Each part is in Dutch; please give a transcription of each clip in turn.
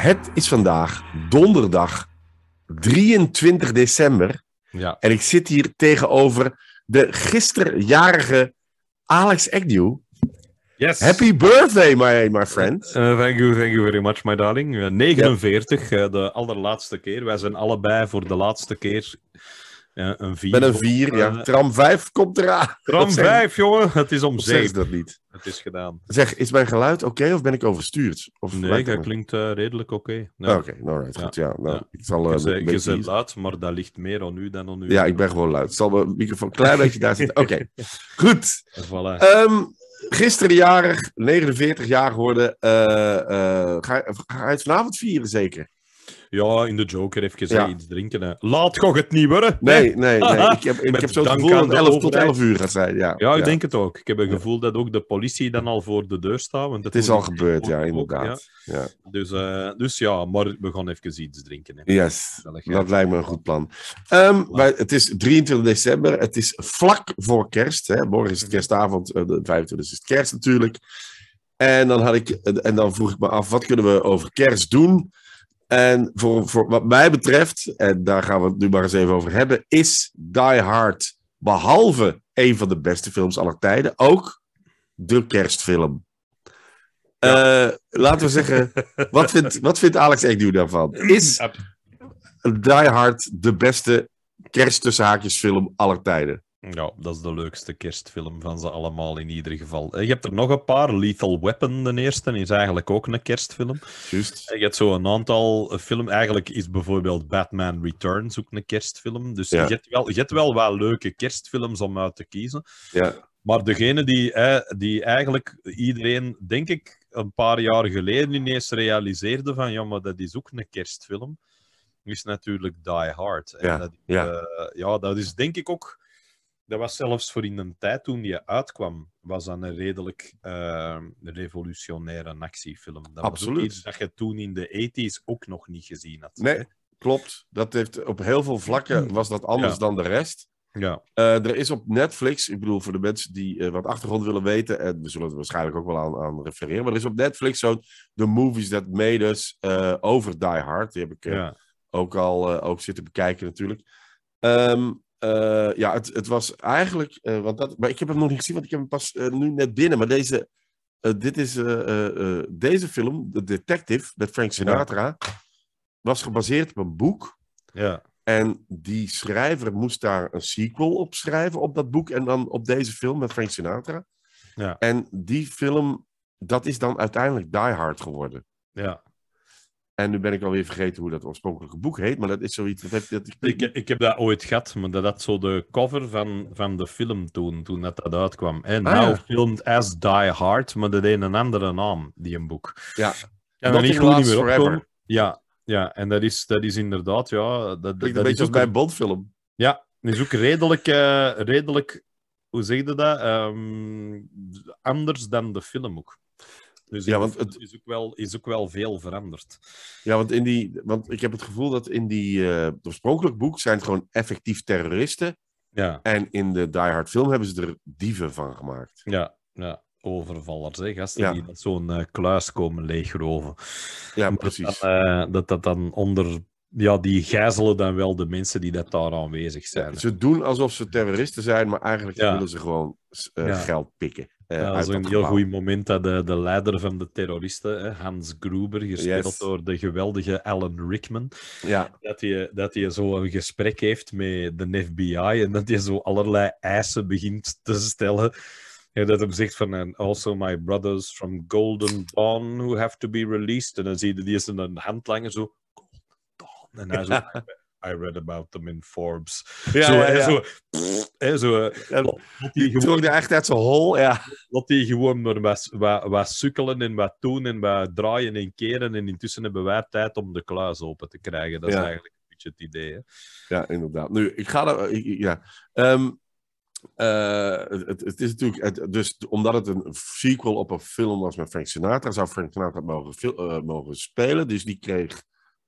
Het is vandaag donderdag 23 december. Ja. En ik zit hier tegenover de gisterjarige Alex Agnew. Yes. Happy birthday, my, my friend. Eh, eh, thank you, thank you very much, my darling. 49, eh, de allerlaatste keer. Wij zijn allebei voor de laatste keer een vier. Met een 4, ja. Eh, tram 5 komt eraan. Tram 5, jongen. Het is om 6. dat niet. Het is gedaan. Zeg, is mijn geluid oké of ben ik overstuurd? Of nee, dat klinkt eh, redelijk oké. Ah, oké, alright. Nou, goed, ja. Nou, ja. Ik zal, uh, beetje... luid, maar dat ligt meer aan u dan aan u. Ja, ik ben gewoon luid. Ik zal mijn microfoon klein beetje daar zitten. Oké, goed. Voilà. Um, gisteren jarig, 49 jaar geworden. Eh, ga, ga je het vanavond vieren zeker? ja, in de Joker even ja. iets drinken. Hè. Laat toch het niet worden? Nee, nee, nee. Ik heb, ik heb zo'n gevoel dat het 11 tot 11 uur gaat zijn. Ja, ja ik denk het ook. Ik heb het gevoel dat ook de politie dan al voor de deur staat. Want het is al gebeurd, ja, inderdaad. ja. Dus, eh, dus ja, maar we gaan even iets drinken. Hè. Yes, dat lijkt me een goed plan. Um, het is 23 december. Het is vlak voor kerst. Hè. Morgen is het mhm. kerstavond. Eh, de 25 is het kerst natuurlijk. En dan, had ik, en dan vroeg ik me af, wat kunnen we over kerst doen? En voor, voor wat mij betreft, en daar gaan we het nu maar eens even over hebben, is Die Hard, behalve een van de beste films aller tijden, ook de kerstfilm. Eh, laten we zeggen, wat vindt, wat vindt Alex Ekdu daarvan? Is Die Hard de beste kerst aller tijden? Ja, dat is de leukste kerstfilm van ze allemaal in ieder geval. Eh, je hebt er nog een paar. Lethal Weapon, de eerste, is eigenlijk ook een kerstfilm. Juist. Eh, je hebt zo een aantal eh, films. Eigenlijk is bijvoorbeeld Batman Returns ook een kerstfilm. Dus je, hebt wel, je hebt wel wat leuke kerstfilms om uit te kiezen. Ja. Maar degene die, die eigenlijk iedereen, denk ik, een paar jaar geleden ineens realiseerde van ja, maar dat is ook een kerstfilm, is natuurlijk Die Hard. En Dat, ja. ja, dat is denk ik ook dat was zelfs voor in een tijd toen die uitkwam, was dat een redelijk uh, revolutionaire actiefilm. Dat Absoluut. was iets dat je toen in de 80s ook nog niet gezien had. Nee, hè? klopt. Dat heeft, op heel veel vlakken was dat anders dan de rest. Ja. Eh, er is op Netflix, ik bedoel voor de mensen die eh, wat achtergrond willen weten, en we zullen er waarschijnlijk ook wel aan, refereren, maar er is op Netflix zo'n The Movies That Made Us eh, over Die Hard. Die heb ik ook al ook zitten bekijken natuurlijk. Um, eh, ja, het, het was eigenlijk. Eh, want dat, maar ik heb hem nog niet gezien, want ik heb hem pas eh, nu net binnen. Maar deze, dit is, deze film, The Detective, met Frank Sinatra, was gebaseerd op een boek. Ja. En die schrijver moest daar een sequel op schrijven op dat boek. En dan op deze film met Frank Sinatra. Ja. En die film, dat is dan uiteindelijk Die Hard geworden. Ja. En nu ben ik alweer vergeten hoe dat oorspronkelijke boek heet, maar dat is zoiets. Dat heb, ik, ik heb dat ooit gehad, maar dat had zo de cover van, van de film toen, toen dat, uitkwam. En ah, nou ja. as Die Hard, maar dat deed een andere naam, die een boek. Ja, Ja. niet gewoon niet meer Ja, ja, en dat is, dat is inderdaad, ja. Dat, dat, dat een beetje als bij een Bondfilm. Ja, dat is ook redelijk, eh, redelijk hoe zeg je dat? Ehm, anders dan de film ook. Dus ja, want het is ook, wel, is ook wel veel veranderd. Ja, want, in die, want ik heb het gevoel dat in die uh, oorspronkelijk boek zijn het gewoon effectief terroristen. Ja. En in de Die Hard film hebben ze er dieven van gemaakt. Ja, ja overvallers, hè, gasten die zo'n eh, kluis komen leegroven. Ja, precies. Dat, eh, dat, dat dan onder... Ja, die gijzelen dan wel de mensen die dat daar aanwezig zijn. ze doen alsof ze terroristen zijn, maar eigenlijk willen ze gewoon geld pikken. Uh, ja, dat een heel goed moment dat de, de leider van de terroristen, hè, Hans Gruber, gespeeld door de geweldige Alan Rickman, ja. dat hij dat zo een gesprek heeft met de FBI en dat hij zo allerlei eisen begint te stellen. En dat hem zegt van, also my brothers from Golden Dawn who have to be released. En dan zie je, die is een handlanger zo, Golden Dawn. En hij zo, I read about them in Forbes. Ja, zo, ja, ja. zo, pff, hè, zo die, gewoon, echt hol, ja. Dat die gewoon maar wat, wat, sukkelen en wat doen en wat draaien en keren. En intussen hebben wij tijd om de kluis open te krijgen. Dat is eigenlijk een beetje het idee. Ja, inderdaad. Nu, ik ga er... Ja. Ehm, eh, het, het, is natuurlijk, dus omdat het een sequel op een film was met Frank Sinatra, zou Frank Sinatra mogen eh, spelen. Dus die kreeg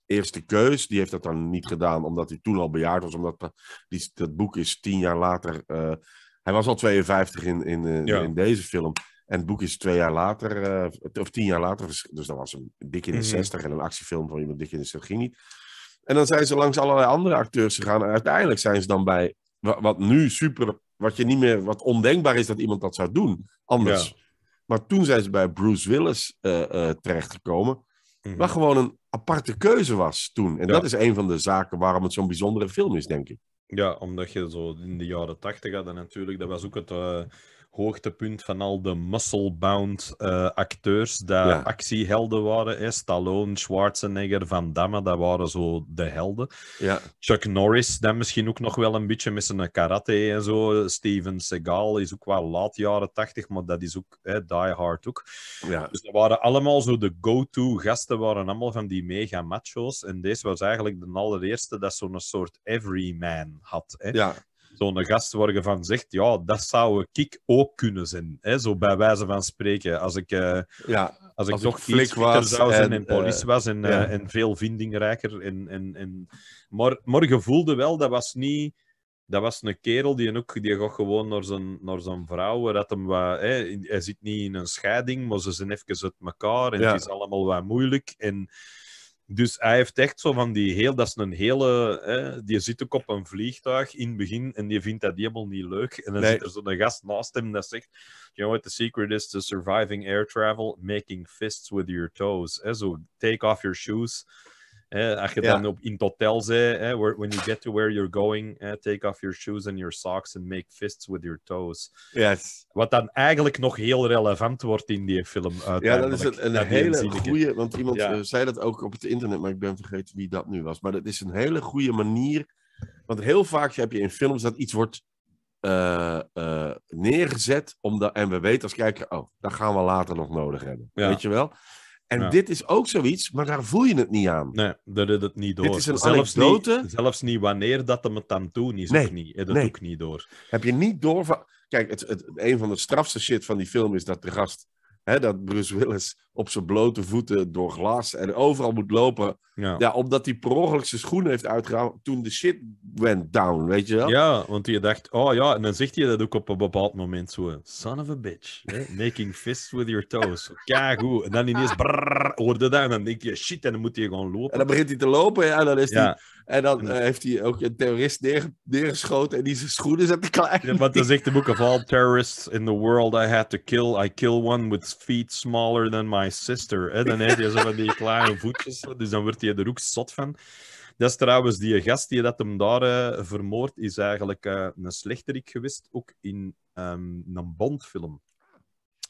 eerste keus. Die heeft dat dan niet gedaan omdat hij toen al bejaard was. Omdat eh, die, dat boek is tien jaar later. Eh, hij was al 52 in, in, eh, in deze film. En het boek is twee jaar later, of tien jaar later, dus dat was een dik in de mhm. zestig en een actiefilm van iemand dik in de 60 ging niet. En dan zijn ze langs allerlei andere acteurs gegaan en uiteindelijk zijn ze dan bij wat, nu super, wat je niet meer, wat ondenkbaar is dat iemand dat zou doen, anders. Maar toen zijn ze bij Bruce Willis terechtgekomen, mm gewoon een aparte keuze was toen. En dat is een van de zaken waarom het zo'n bijzondere film is, denk ik. Ja, omdat je zo in de jaren tachtig had natuurlijk, dat was ook het, eh, hoogtepunt van al de musclebound eh, acteurs die actiehelden waren. Hè? Stallone, Schwarzenegger, Van Damme, dat waren zo de helden. Ja. Chuck Norris, dan misschien ook nog wel een beetje met zijn karate en zo. Steven Seagal is ook wel laat jaren tachtig, maar dat is ook hè, die hard ook. Ja. Dus dat waren allemaal zo de go-to gasten, waren allemaal van die mega macho's. En deze was eigenlijk de allereerste dat zo'n soort everyman had. Hè? Ja allochtone gast waar van zegt, ja, dat zou ik ook kunnen zijn. Hè? Zo bij wijze van spreken. Als ik, eh, ja, als ik toch flik was zou zijn en, en police eh, was en, eh, en veel vindingrijker. En, en, en... Maar, voelde wel, dat was niet dat was een kerel die ook die gaat gewoon naar zijn, naar zijn vrouw. Dat hem hè, hij zit niet in een scheiding, maar ze zijn even uit elkaar en het is allemaal wat moeilijk. En dus hij heeft echt zo van die heel, dat is een hele, hè, die zit ook op een vliegtuig in het begin en die vindt dat helemaal niet leuk. En dan zit er zo'n gast naast hem dat zegt, you know what the secret is to surviving air travel? Making fists with your toes. Hè? So take off your shoes. Hè, als je dan op, in het hotel zei, hè, when you get to where you're going, take off your shoes and your socks and make fists with your toes. Yes. Wat dan eigenlijk nog heel relevant wordt in die film. Ja, dat is een, een hele goede, want iemand eh, zei dat ook op het internet, maar ik ben vergeten wie dat nu was. Maar dat is een hele goede manier, want heel vaak heb je in films dat iets wordt eh, eh, neergezet. omdat en we weten als kijker, oh, dat gaan we later nog nodig hebben. Weet je wel? En dit is ook zoiets, maar daar voel je het niet aan. Nee, dat is het niet door. Dit is een zelfs anekdote. Niet, zelfs niet wanneer dat hem het dan doen is nee, ook niet. Dat nee. ook niet door. Heb je niet door van... Kijk, het, het, een van de strafste shit van die film is dat de gast... Hè, dat Bruce Willis op zijn blote voeten door glas en overal moet lopen ja. ja, omdat hij per ongeluk zijn schoen heeft uitgehaald toen de shit went down, weet je wel? Ja, want je dacht, oh ja, en dan zegt hij dat ook op een bepaald moment zo, son of a bitch, hè? making fists with your toes. Kijk En dan ineens brrr, hoorde dat en dan denk je, shit, en dan moet je gewoon lopen. En dan begint hij te lopen ja, en dan is ja. hij... En dan eh, heeft hij ook een terrorist neer, neergeschoten en die zijn schoenen zette klaar. Ja, want dan zegt de boek of all terrorists in the world I had to kill, I kill one with feet smaller than my sister. En dan heeft hij zo van die kleine voetjes, dus dan wordt hij de roek ook zot van. Dat is trouwens die gast die dat hem daar eh, vermoord is eigenlijk eh, een slechterik geweest, ook in um, een Bondfilm.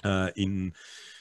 Uh, in,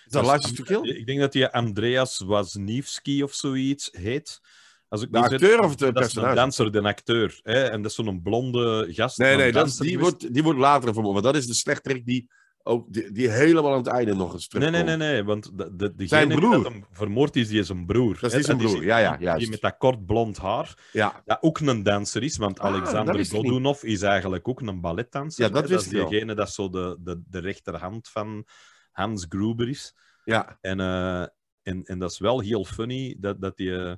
is dat dus kill? Ik denk dat die Andreas Wasniewski of zoiets heet. Als ik de acteur of de dat personage? Is de danser, de acteur. Hè? En dat is zo'n blonde gast. Nee, nee, die, wordt, die wordt later vermoord. dat is de slechterik die ook die, helemaal aan het einde nog eens terugkomt. Nee, nee, nee, nee, want de, de, degene zijn broer. die hem vermoord is, die is een broer. Dat is een broer, is, ja, ja, juist. Die met dat kort blond haar, ja. dat ook een danser is, want ah, Alexander Godunov is eigenlijk ook een balletdanser. Ja, dat, dat is diegene dat zo de, de, de rechterhand van Hans Gruber is. Ja. En, eh, en, en dat is wel heel funny, dat, dat die... Eh,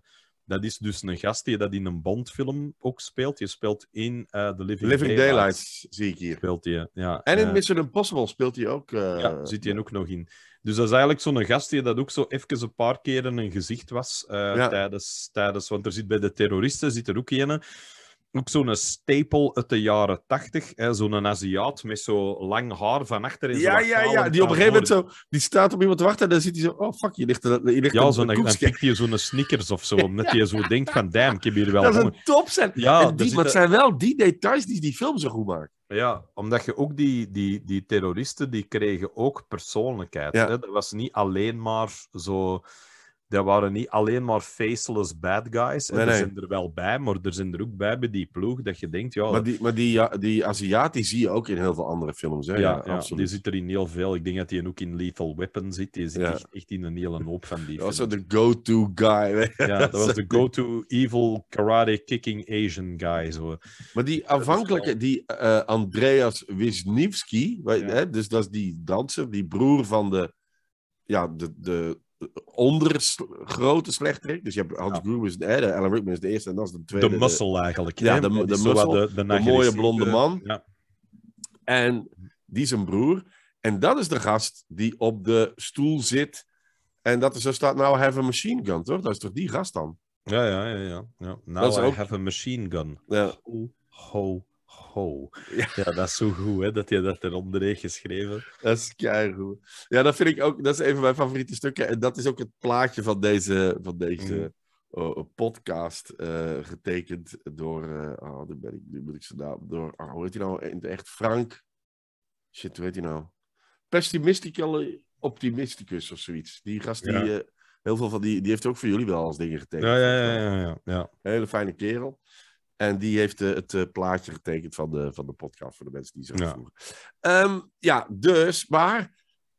dat is dus een gast die dat in een Bondfilm ook speelt. Je speelt in eh, The Living, Living Daylights, zie ik hier. Speelt hij, ja. En in uh, Mission Impossible speelt hij ook. Eh, ja, zit hij ook nog in. Dus dat is eigenlijk zo'n gast die dat ook zo even een paar keren een gezicht was tijdens, tijdens... Want er zit bij de terroristen zit er ook een ook zo'n stapel uit de jaren tachtig. Zo'n Aziat met zo lang haar van achterin, En ja, ja, ja. Die op een gegeven moment zo... Die staat op iemand te wachten en dan ziet hij zo... Oh, fuck, je ligt, er. ligt Ja, zo'n, dan pikt hij zo'n sneakers of zo. Omdat je zo denkt van... Damn, ik heb hier wel... Dat is een topset. Ja, maar het zijn wel die details die die film zo goed maken. Ja, omdat je ook die, die, die terroristen... Die kregen ook persoonlijkheid. Dat was niet alleen maar zo dat waren niet alleen maar faceless bad guys. En er zijn er wel bij, maar er zijn er ook bij bij die ploeg dat je denkt... Ja, maar die, maar die, die Aziat zie je ook in heel veel andere films. Hè? Ja, absoluut. die zit er in heel veel. Ik denk dat hij ook in Lethal Weapon zit. Die zit echt, in een hele hoop van die Dat was de go-to guy. Ja, dat was de go-to evil karate kicking Asian guy. Zo. Maar die afhankelijke, die eh, Andreas Wisniewski, hè, dus dat is die danser, die broer van de... Ja, de, de onder grote slechterik. Dus je hebt Hans Gruber, is de, Alan Rickman is de eerste en dat is de tweede. De muscle eigenlijk. Ja, de, de, de, muscle, de, de mooie eh, blonde man. Ja. En die is een broer. En dat is de gast die op de stoel zit. En dat is zo staat, nou, I have a machine gun, toch? Dat is toch die gast dan? Ja, ja, ja. ja. ja. Now I have a machine gun. Ja. ho, ho. Ja, dat is zo goed, hè, dat je dat eronder heeft geschreven. Dat is goed. Ja, dat vind ik ook, dat is een van mijn favoriete stukken. En dat is ook het plaatje van deze, van deze mhm. eh, podcast, eh, getekend door, uh, oh, nu moet ik door, oh, hoe heet hij nou, echt Frank, shit, hoe heet hij nou? Pessimistical Optimisticus of zoiets. Die gast die... heel veel van die, die heeft ook voor jullie wel als dingen getekend. Ja, ja, ja. ja, ja. Hele fijne kerel. En die heeft eh, het eh, plaatje getekend van de, van de podcast voor de mensen die zo ja. Ehm, ja, dus, maar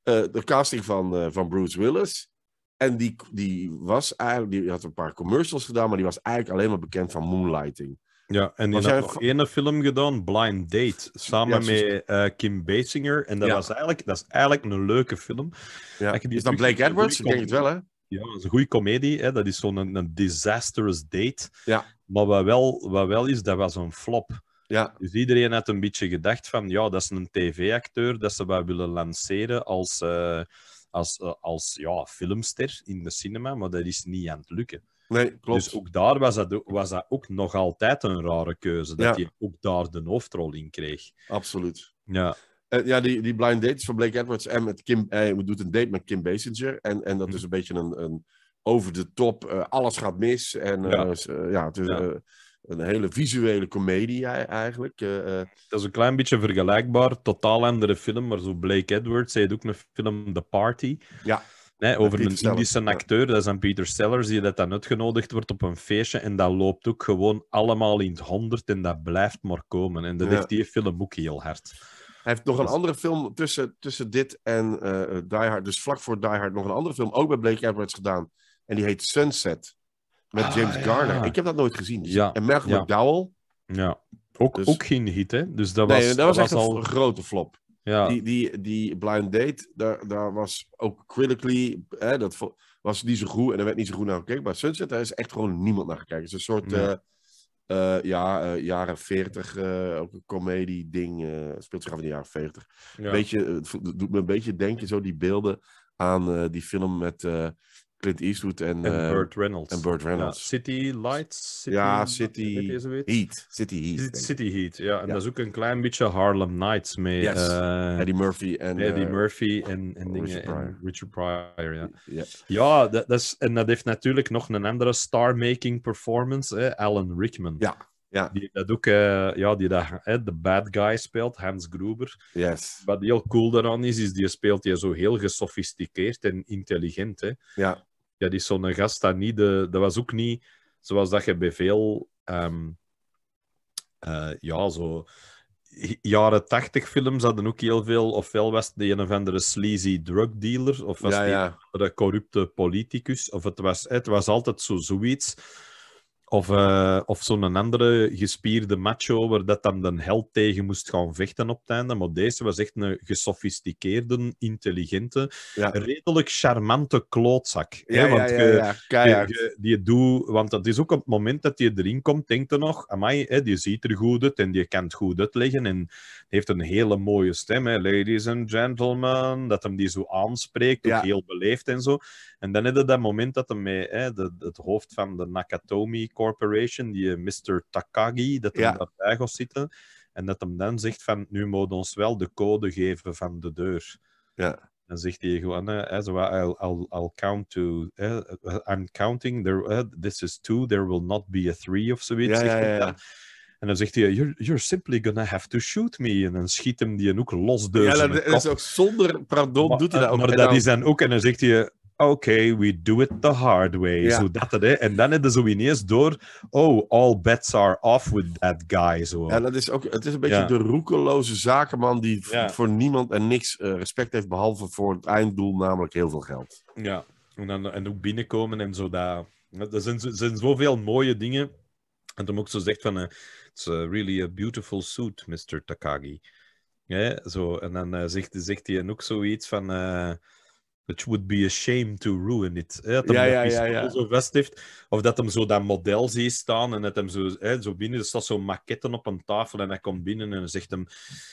eh, de casting van, van Bruce Willis. En die, die, was eigenlijk, die had een paar commercials gedaan, maar die was eigenlijk alleen maar bekend van Moonlighting. Ja, en die had een nog één film gedaan, Blind Date, samen met Kim Basinger. En dat, was eigenlijk, dat is eigenlijk een leuke film. Ja. Is dat Blake Edwards? Ik denk het wel, hè? Ja, dat is een goede comedie. Hè? Dat is zo'n een, disastrous date. Ja. Maar wat wel, wat wel is, dat was een flop. Ja. Dus iedereen had een beetje gedacht van, ja, dat is een tv-acteur, dat ze wel willen lanceren als, eh, als, eh, als ja, filmster in de cinema, maar dat is niet aan het lukken. Nee, klopt. Dus ook daar was dat, was dat ook nog altijd een rare keuze, dat hij ook daar de hoofdrol in kreeg. Absoluut. Ja. Eh, ja, die, die blind dates van Blake Edwards en met Kim, hij doet een date met Kim Basinger en, en dat hm. is een beetje een, een over de top, eh, alles gaat mis. En ja. Eh, eh, ja het is een hele visuele komedie eigenlijk. dat is een klein beetje vergelijkbaar, totaal andere film, maar zo Blake Edwards, zei ook een film, The Party. Ja. Nee, over een Sellers, Indische acteur, dat is een Peter Sellers, die dat dan uitgenodigd wordt op een feestje. En dat loopt ook gewoon allemaal in het honderd en dat blijft maar komen. En dat heeft die film ook heel hard. Hij heeft nog een dus- andere film tussen, tussen dit en Die Hard, dus vlak voor Die Hard, nog een andere film, ook bij Blake Edwards gedaan. En die heet Sunset. Met ah, James Garner. Ik heb dat nooit gezien. Dus ja. En Malcolm McDowell. Ja. Ook, dus- ook geen hit, hè? Dus dat was, nee, dat was echt al... een grote flop. Ja. Die, die, die Blind Date, daar, daar was ook critically... Hè, dat was niet zo goed en er werd niet zo goed naar gekeken. Maar Sunset, daar is echt gewoon niemand naar gekeken. Het is een soort... Eh, eh, ja, eh, jaren 40, uh, ook een ding speelt zich af in de jaren 40. Ja. Beetje, het doet me een beetje denken, zo die beelden aan die film met Eastwood en, en ehm, Burt Reynolds. En Burt Reynolds. Ja, City Lights? City, ja, City Heat. City Heat. City Heat, ja. En ja. dat is ook een klein beetje Harlem Nights mee. Eh, Eddie Murphy en... Eddie eh, Murphy en, en, Richard, Pryor. En ja. Ja, dat, is, en dat heeft natuurlijk nog een andere star-making performance, eh, Alan Rickman. Ja. Ja. Die dat ook, eh, ja, die dat, uh, de bad guy speelt, Hans Gruber. Yes. Wat heel cool daaraan is, is die speelt je zo heel gesofisticeerd en intelligent. Hè. Ja ja, die is zo'n gast dat niet... De, dat was ook niet zoals dat je bij veel... Um, ja, zo... Jaren tachtig films hadden ook heel veel... Ofwel was de een of andere sleazy drug dealer, of was ja, ja. andere corrupte politicus, of het was... Het was altijd zo, zoiets of, uh, of zo'n andere gespierde macho, waar dat dan de held tegen moest gaan vechten op het einde. Maar deze was echt een gesofisticeerde, intelligente, redelijk charmante klootzak. hè? Want je, doet, want dat is ook op het moment dat je erin komt, Denk er nog, amai, hè, ziet er goed uit en je kan het goed uitleggen. En heeft een hele mooie stem, hè? ladies and gentlemen, dat hem die zo aanspreekt, ook heel beleefd en zo. En dan heb je dat moment dat hem met hè, de, het hoofd van de Nakatomi komt Corporation, die eh, Mr. Takagi, dat hij ja. daarbij zitten. En dat hem dan zegt van, nu moet ons wel de code geven van de deur. Ja. Dan zegt hij gewoon, eh, I'll, I'll, count to, eh, I'm counting, there, this is two, there will not be a three of zoiets. Ja, ja, ja. En dan zegt hij, you're, you're simply gonna have to shoot me. En dan schiet hem die en ook los Ja, dat is ook zonder, pardon, doet hij dat ook. Maar dat is dan ook, en dan zegt hij, oké, we do it the hard way. Zo dat, hè. En dan hebben ze ineens door, oh, all bets are off with that guy. Zo. En dat is ook, het is een beetje de roekeloze zakenman die voor niemand en niks eh, respect heeft, behalve voor het einddoel, namelijk heel veel geld. Ja, en, dan, en ook binnenkomen en zo daar. Er zijn, zijn zoveel mooie dingen. En dan ook zo zegt van, eh, it's really a beautiful suit, Mr. Takagi. Ja, zo. En dan eh, zegt, zegt hij ook zoiets van... Eh, It would be a shame to ruin it. Hè? Dat hij ja, ja, ja, zo heeft. Of dat hem zo dat model ziet staan en dat hem zo, hè, zo binnen... Er staat zo'n maquetten op een tafel en hij komt binnen en zegt hem...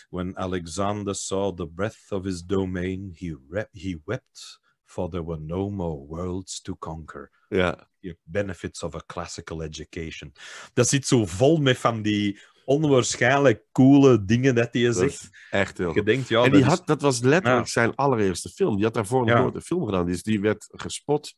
When Alexander saw the breadth of his domain, he, he wept, for there were no more worlds to conquer. Ja. The benefits of a classical education. Dat zit zo vol met van die onwaarschijnlijk coole dingen dat hij zegt. echt heel ja, en die dat, had, dat was letterlijk zijn allereerste film. Die had daarvoor een nooit film gedaan. Dus die werd gespot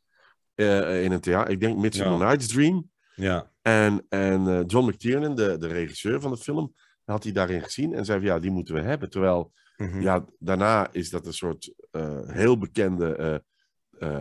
eh, in een theater. Ik denk Midsummer Night's Dream. Ja. En, en eh, John McTiernan, de, de regisseur van de film, had hij daarin gezien en zei ja, die moeten we hebben. Terwijl mhm. ja, daarna is dat een soort eh, heel bekende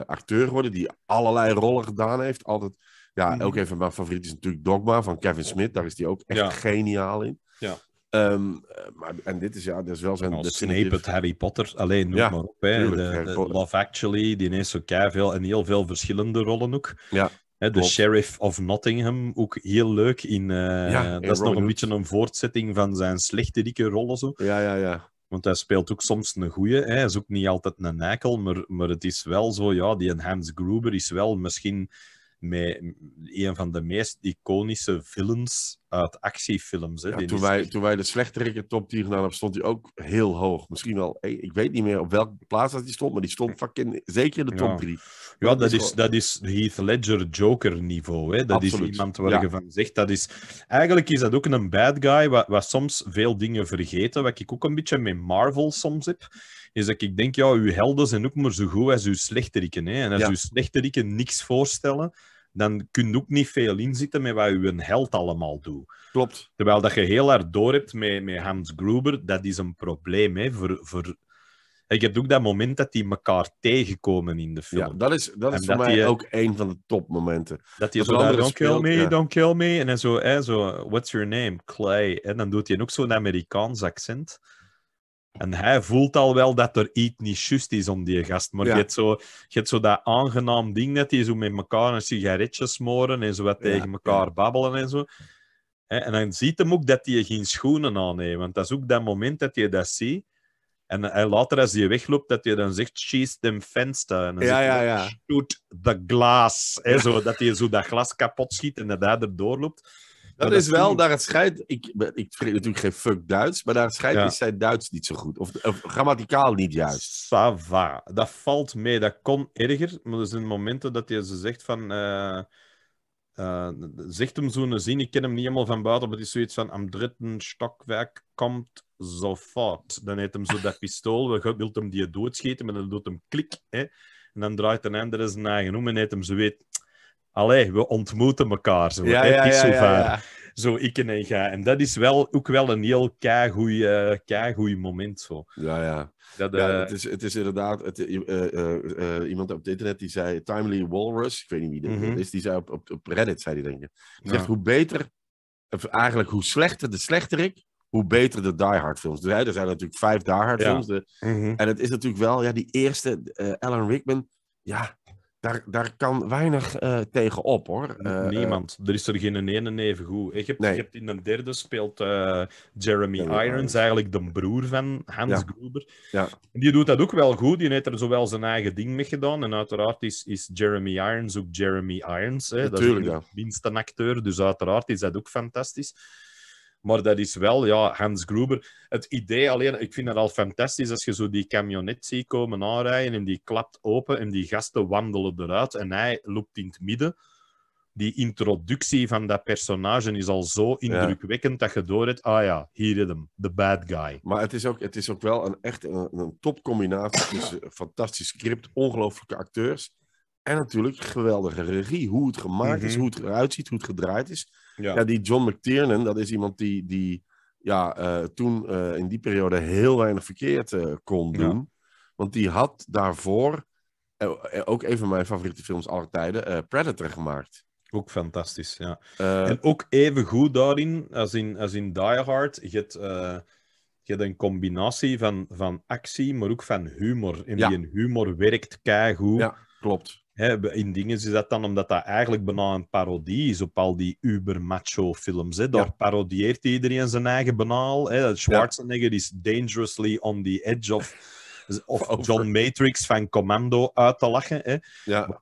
acteur geworden die allerlei rollen gedaan heeft. Altijd ja, ook hmm. een van mijn favorieten is natuurlijk Dogma van Kevin Smith. Daar is hij ook echt geniaal in. Ja. Ehm, eh, maar, en dit is, ja, dat is wel zijn... Als het Harry Potter, alleen noem maar op. Hè. de, Love Actually, die ineens zo veel en heel veel verschillende rollen ook. Ja, de Sheriff of Nottingham, ook heel leuk. In, eh, ja, dat is nog een beetje een voortzetting van zijn slechte, dikke rollen. Zo. Ja, ja, ja. Want hij speelt ook soms een goeie. Hij is ook niet altijd een eikel, maar, maar het is wel zo, ja, die Hans Gruber is wel misschien met een van de meest iconische villains uit actiefilms. Hè. toen, wij, toen wij de slechterikken top 10 gedaan hebben, stond hij ook heel hoog. Misschien wel ik weet niet meer op welke plaats dat hij stond, maar die stond fucking zeker in de top 3. Ja, dat, is, dat is Heath Ledger Joker niveau. Hè. Dat is iemand waar je van zegt, dat is... Eigenlijk is dat ook een bad guy, wat, wat soms veel dingen vergeten, wat ik ook een beetje met Marvel soms heb is dat ik denk, ja, uw helden zijn ook maar zo goed als uw slechteriken. Hè? En als uw slechteriken niks voorstellen, dan kun je ook niet veel inzitten met wat je held allemaal doet. Klopt. Terwijl dat je heel hard door hebt met, met Hans Gruber, dat is een probleem. Hè, voor, voor... Ik heb ook dat moment dat die elkaar tegenkomen in de film. Ja, dat is, dat is voor mij ook een van de topmomenten. Dat hij zo daar, don't kill me, don't kill me. En dan zo, hè, zo, what's your name? Clay. En dan doet hij ook zo'n Amerikaans accent. En hij voelt al wel dat er iets niet just is om die gast. Maar je, hebt zo, je hebt zo dat aangenaam ding net, die zo met elkaar een sigaretje smoren en zo wat tegen elkaar babbelen en zo. En dan ziet hem ook dat hij geen schoenen aan heeft. Want dat is ook dat moment dat je dat ziet. En later als je wegloopt, dat je dan zegt, she's them venster. En dan ja, shoot the glass. zo, dat je zo dat glas kapot schiet en dat hij erdoor loopt dat, is wel, daar het scheidt... Ik, ik spreek natuurlijk geen fuck Duits, maar daar het scheidt is zijn Duits niet zo goed. Of, grammaticaal niet juist. Sava. Dat valt mee. Dat kon erger. Maar er zijn momenten dat hij ze zegt van... Uh, uh, zegt hem zo'n zin, ik ken hem niet helemaal van buiten, maar het is zoiets van... Am dritten stokwerk komt sofort. Dan heeft hem zo dat pistool, we hem die doodschieten, maar dan doet hem klik. Hè? En dan draait een ander zijn eigen om en heeft hem zo weet allee, we ontmoeten elkaar zo. Ja, ja, ja, Zo ik en ga. En dat is wel, ook wel een heel keigoed moment zo. Ja, ja. ja, eh, het, is, het is inderdaad. Het, eh, eh, iemand op het internet die zei. Timely Walrus, ik weet niet wie dat mhm. is, die zei op, op, Reddit, zei die denk ik. hoe beter, of eigenlijk hoe slechter de ik, hoe beter de Die Hard films. Dus, hè, er zijn natuurlijk vijf Die Hard films. Mhm. En het is natuurlijk wel, ja, die eerste, Alan Rickman, ja, daar, daar kan weinig uh, tegen op, hoor. Eh, niemand. Eh, er is er geen ene even Je hebt, je hebt in een derde speelt Jeremy Irons, eigenlijk de broer van Hans Gruber. Ja. Die doet dat ook wel goed. Die heeft er zowel zijn eigen ding mee gedaan. En uiteraard is, is Jeremy Irons ook Jeremy Irons. Hè. Natuurlijk, dat is een acteur, dus uiteraard is dat ook fantastisch. Maar dat is wel, ja, Hans Gruber. Het idee alleen, ik vind het al fantastisch als je zo die camionet ziet komen aanrijden en die klapt open en die gasten wandelen eruit en hij loopt in het midden. Die introductie van dat personage is al zo indrukwekkend dat je door het, ah ja, hier is hem, de bad guy. Maar het is ook, het is ook wel een echt een, topcombinatie tussen fantastisch script, ongelooflijke acteurs en natuurlijk geweldige regie. Hoe het gemaakt is, mhm. hoe het eruit ziet, hoe het gedraaid is. Ja. die John McTiernan, dat is iemand die, die ja, eh, toen eh, in die periode heel weinig verkeerd eh, kon doen. Want die had daarvoor ook een van mijn favoriete films aller tijden, Predator, gemaakt. Ook fantastisch, ja. en ook even goed daarin, als in, als in Die Hard, je hebt, je hebt een combinatie van, van actie, maar ook van humor. En die humor werkt keigoed. Ja, klopt. Hè, in dingen is dat dan omdat dat eigenlijk bijna een parodie is op al die uber-macho films. Hè. Daar parodieert iedereen zijn eigen banaal. Hè. Schwarzenegger is dangerously on the edge of... Of John Matrix van Commando uit te lachen. Hè.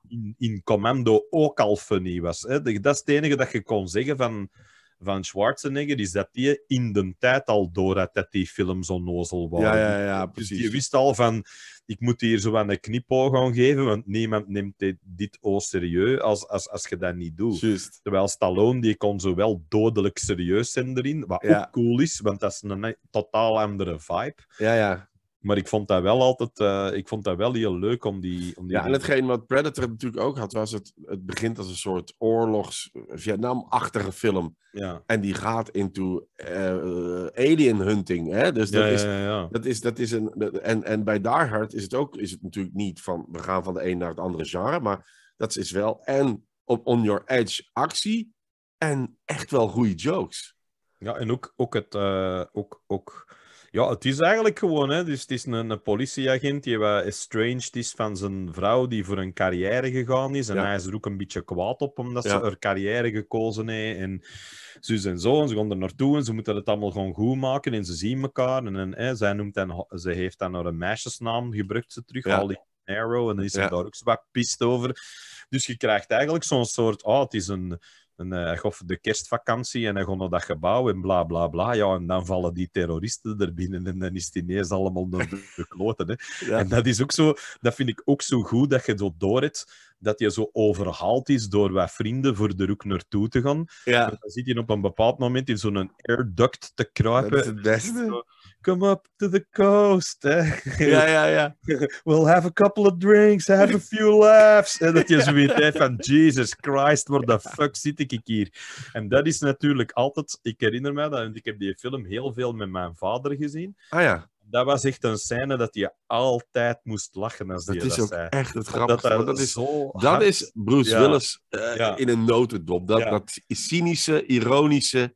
In, in, Commando ook al funny was. Hè. Dat is het enige dat je kon zeggen van van Schwarzenegger is dat die in de tijd al door had dat die films onnozel waren. Ja, ja, ja, dus precies. Dus je wist al van, ik moet hier zo aan een knipoog gaan geven, want niemand neemt dit, dit o serieus als, als, als je dat niet doet. Just. Terwijl Stallone, die kon zo wel dodelijk serieus zijn erin, wat ook cool is, want dat is een totaal andere vibe. Ja, ja. Maar ik vond dat wel altijd eh, ik vond dat wel heel leuk om die... Om die ja, en hetgeen wat Predator natuurlijk ook had, was het, het begint als een soort oorlogs-Vietnam-achtige eh, film. Ja. En die gaat into uh, alien hunting. Hè? Dus dat, ja, dat is, dat is een... en, en bij Die is het ook is het natuurlijk niet van we gaan van de een naar het andere genre, maar dat is wel en op On Your Edge actie en echt wel goede jokes. Ja, en ook, ook het... ook, ook ja, het is eigenlijk gewoon, hè. Dus het is een, een politieagent die wat estranged is van zijn vrouw, die voor een carrière gegaan is. En hij is er ook een beetje kwaad op, omdat ze haar carrière gekozen heeft. En zus en zo, en ze gaan er naartoe en ze moeten het allemaal gewoon goed maken. En ze zien elkaar. En, en hè, zij noemt dan, ze heeft dan haar meisjesnaam gebruikt, ze terug, ja. Holly Arrow. En dan is ze daar ook zo wat pist over. Dus je krijgt eigenlijk zo'n soort, oh, het is een en hij eh, gaf de kerstvakantie en hij ging naar dat gebouw en bla bla bla. Ja, en dan vallen die terroristen er binnen en dan is het ineens allemaal door de, kloten. Hè. En dat is ook zo, dat vind ik ook zo goed dat je dat door hebt dat je zo overhaald is door wat vrienden voor de roek naartoe te gaan. Ja. dan zit hij op een bepaald moment in zo'n air duct te kruipen. Dat is het beste. Come up to the coast. Ja, ja, ja. We'll have a couple of drinks, have a few laughs. En dat je zo weet van Jesus Christ, waar the fuck zit ik hier? En dat is natuurlijk altijd, ik herinner mij dat, want ik heb die film heel veel met mijn vader gezien. Ah ja dat was echt een scène dat je altijd moest lachen als dat die is dat ook echt het grappige. Dat, dat, is, dat is Bruce Willis eh, in een notendop. Dat, ja. cynische, ironische.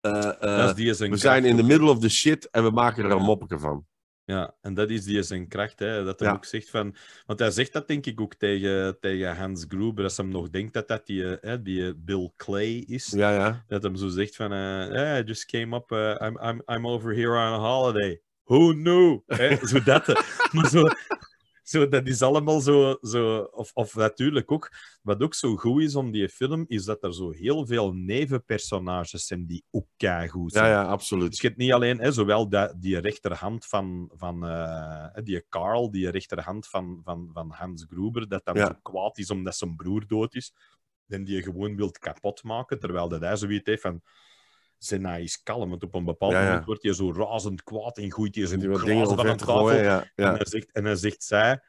Eh, eh, we zijn in the middle of the shit en we maken er een moppetje van. Ja, en dat is die zijn kracht. Hè, dat hij ook zegt van. Want hij zegt dat denk ik ook tegen, tegen Hans Gruber. Als hem nog denkt dat dat die, hè, die Bill Clay is. Ja, ja. Dat hem zo zegt van. I just came up. I'm, I'm, I'm over here on a holiday oh no. Hè, zo dat. Eh. maar zo, zo, dat is allemaal zo, zo of, of natuurlijk ook, wat ook zo goed is om die film, is dat er zo heel veel nevenpersonages zijn die ook goed zijn. Ja, ja, absoluut. Dus je niet alleen, hè, zowel die rechterhand van, van eh, die Carl, die rechterhand van, van, van Hans Gruber, dat dan zo kwaad is omdat zijn broer dood is, en die gewoon wilt kapot maken, terwijl dat hij zoiets heeft van hij is kalm. Want op een bepaald moment wordt je zo razend kwaad en gooit je zijn glazen van aan tafel. en, dan zegt, en zegt zij,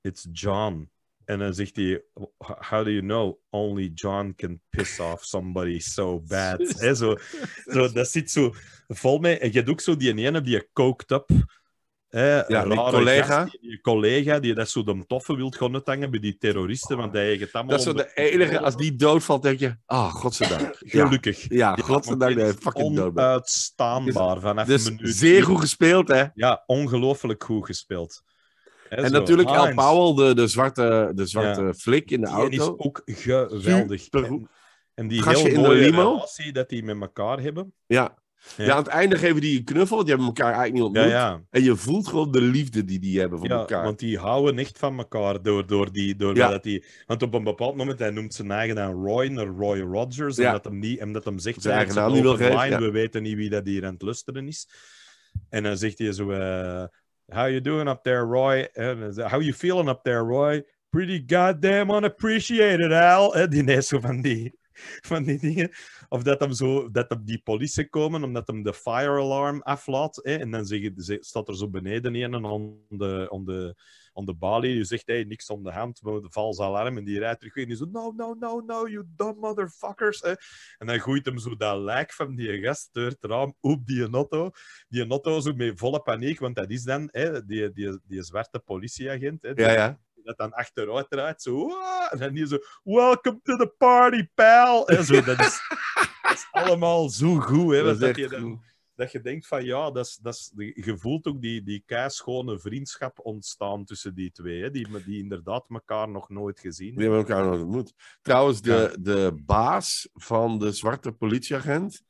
it's John. En dan zegt hij, how do you know? Only John can piss off somebody so bad. He, zo, zo, dat zit zo vol mee. En je doet ook zo die ene die je coked up Hè, ja, collega. die, collega die dat zo de toffe wilt gaan uithangen bij die terroristen, want hij heeft allemaal... Dat is zo de enige, als die doodvalt, denk je, ah, oh, godzijdank. Gelukkig. Ja, ja godzijdank dat fucking dood Onuitstaanbaar vanaf dus minuut. zeer goed gespeeld, hè? Ja, ongelooflijk goed gespeeld. en natuurlijk El Powell, de, de zwarte, de zwarte flik in de auto. Die is ook geweldig. En, die Gasje heel mooie relatie dat die met elkaar hebben. Ja, ja. ja. aan het einde geven die een knuffel, want die hebben elkaar eigenlijk niet ontmoet. Ja, En je voelt gewoon de liefde die die hebben voor elkaar. want die houden echt van elkaar door, door die... Door dat die want op een bepaald moment, hij noemt zijn eigen Roy naar Roy Rogers, en dat hem, niet, omdat hem zegt... Zijn zijn naam niet wil We weten niet wie dat hier aan het lusteren is. En dan zegt hij zo... Eh, how you doing up there, Roy? and how you feeling up there, Roy? Pretty goddamn unappreciated, Al. En die is zo van die... van die dingen. Of dat, hem zo, dat die politie komen omdat hem de fire alarm aflaat. Hè? En dan zeg, staat er zo beneden een aan de, aan de, aan de balie. Je zegt hey, niks om de hand, maar de vals alarm. En die rijdt terug en die zo: No, no, no, no, you dumb motherfuckers. En dan gooit hem zo dat lijk van die gast door het raam op die auto. Die auto zo met volle paniek, want dat is dan hè, die, die, die, zwarte politieagent. Hè, ja, ja dat dan achteruit draait. Zo, en dan hier zo, welcome to the party, pal. En zo, dat is, allemaal zo goed. Hè, dat, dat je dat je denkt van, ja, dat is, dat is, je voelt ook die, die keischone vriendschap ontstaan tussen die twee. Hè, die, die inderdaad elkaar nog nooit gezien Die hebben elkaar nooit ontmoet. Trouwens, de, de baas van de zwarte politieagent...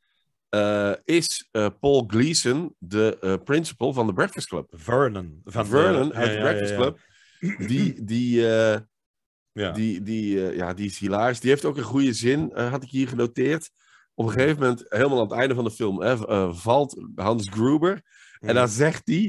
Eh, is eh, Paul Gleason de eh, principal van de Breakfast Club. Vernon. Van Vernon uit de Breakfast Club. Die, die, eh, ja. Die, die, eh, ja, die is hilarisch. Die heeft ook een goede zin, eh, had ik hier genoteerd. Op een gegeven moment, helemaal aan het einde van de film, hè, valt Hans Gruber. En mhm. dan zegt hij: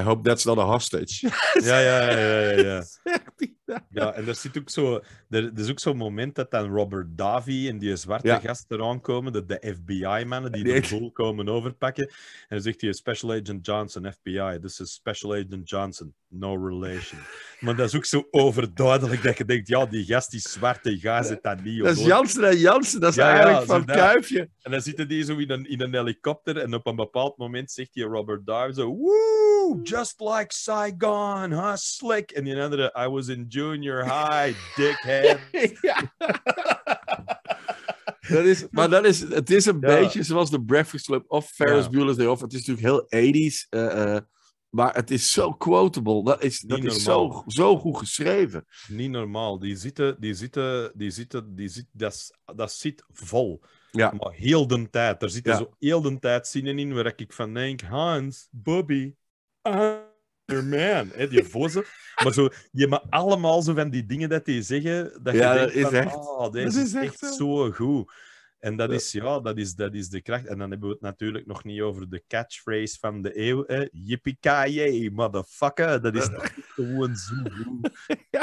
I hope that's not a hostage. ja, ja, ja, ja. ja. zegt hij. Ja, en er, zit ook zo, er, is ook zo'n moment dat dan Robert Davi en die zwarte gasten gast eraan de, de FBI-mannen die de boel komen overpakken. En dan zegt hij, Special Agent Johnson, FBI. This dus is Special Agent Johnson, no relation. Maar dat is ook zo overduidelijk dat je denkt, ja, die gast, die zwarte ga zit daar niet op. Dat is Jansen en Jansen, dat is eigenlijk van het Kuifje. En dan zitten die zo in een, in een helikopter en op een bepaald moment zegt hij Robert Davi zo, woo, just like Saigon, huh, slick. En die andere, I was in junior high, dickhead. Dat is, maar dat is, het is een beetje zoals de Breakfast Club of Ferris Bueller's Day Off. Het is natuurlijk heel 80s, eh, eh, maar het is zo quotable. Dat is, dat is zo, zo goed geschreven. Niet normaal. Die zitten, die zitten, die zitten, die zitten, dat, dat zit vol. Ja. Maar heel de tijd. Er zitten zo heel de tijd zinnen in waar ik van denk, Hans, Bobby, ah. Man, hè, die voze. Maar zo, je maar allemaal zo van die dingen dat die zeggen, dat je ja, denkt is van, echt. Ah, deze is, echt, zo goed. En dat is, ja, dat is, dat is de kracht. En dan hebben we het natuurlijk nog niet over de catchphrase van de eeuw. Hè? Yippie motherfucker. Dat is toch gewoon zo goed.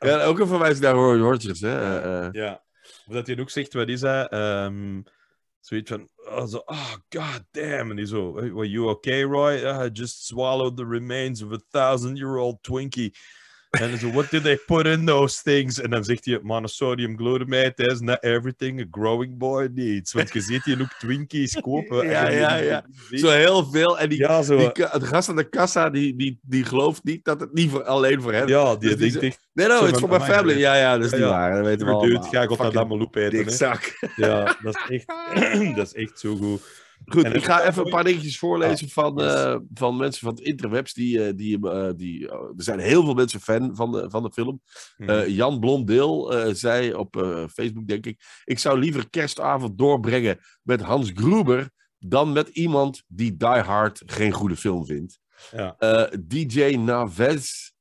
ja, ook een verwijzing naar Roy Hè? Eh, eh. Ja. Of dat hij ook zegt, wat is dat? Ehm, So he trying, I was like, oh, god damn. And he's all, were you okay, Roy? I just swallowed the remains of a thousand year old Twinkie. En zo, what do they put in those things? En dan zegt hij, monosodium glutamate is not everything a growing boy needs. Want je ziet hier loopt Twinkies kopen. ja, ja, ja. Zo heel veel. En die, ja, zo. die het gast aan de kassa, die, die, die gelooft niet dat het niet alleen voor hem Ja, die dus Nee, no, het is voor mijn family. Ja, ja, dat is niet waar. ga ik op dat allemaal loop eten. Dikzak. Ja, dat is echt, dat is echt zo goed. Goed, ik ga even een paar dingetjes voorlezen ah, van, eh, van mensen van het interwebs. Die, eh, die, eh, die, oh, er zijn heel veel mensen fan van de, van de film. Uh, Jan Blondeel zei op Facebook, denk ik... Ik zou liever kerstavond doorbrengen met Hans Gruber... dan met iemand die Die Hard geen goede film vindt. Ja. DJ Naves,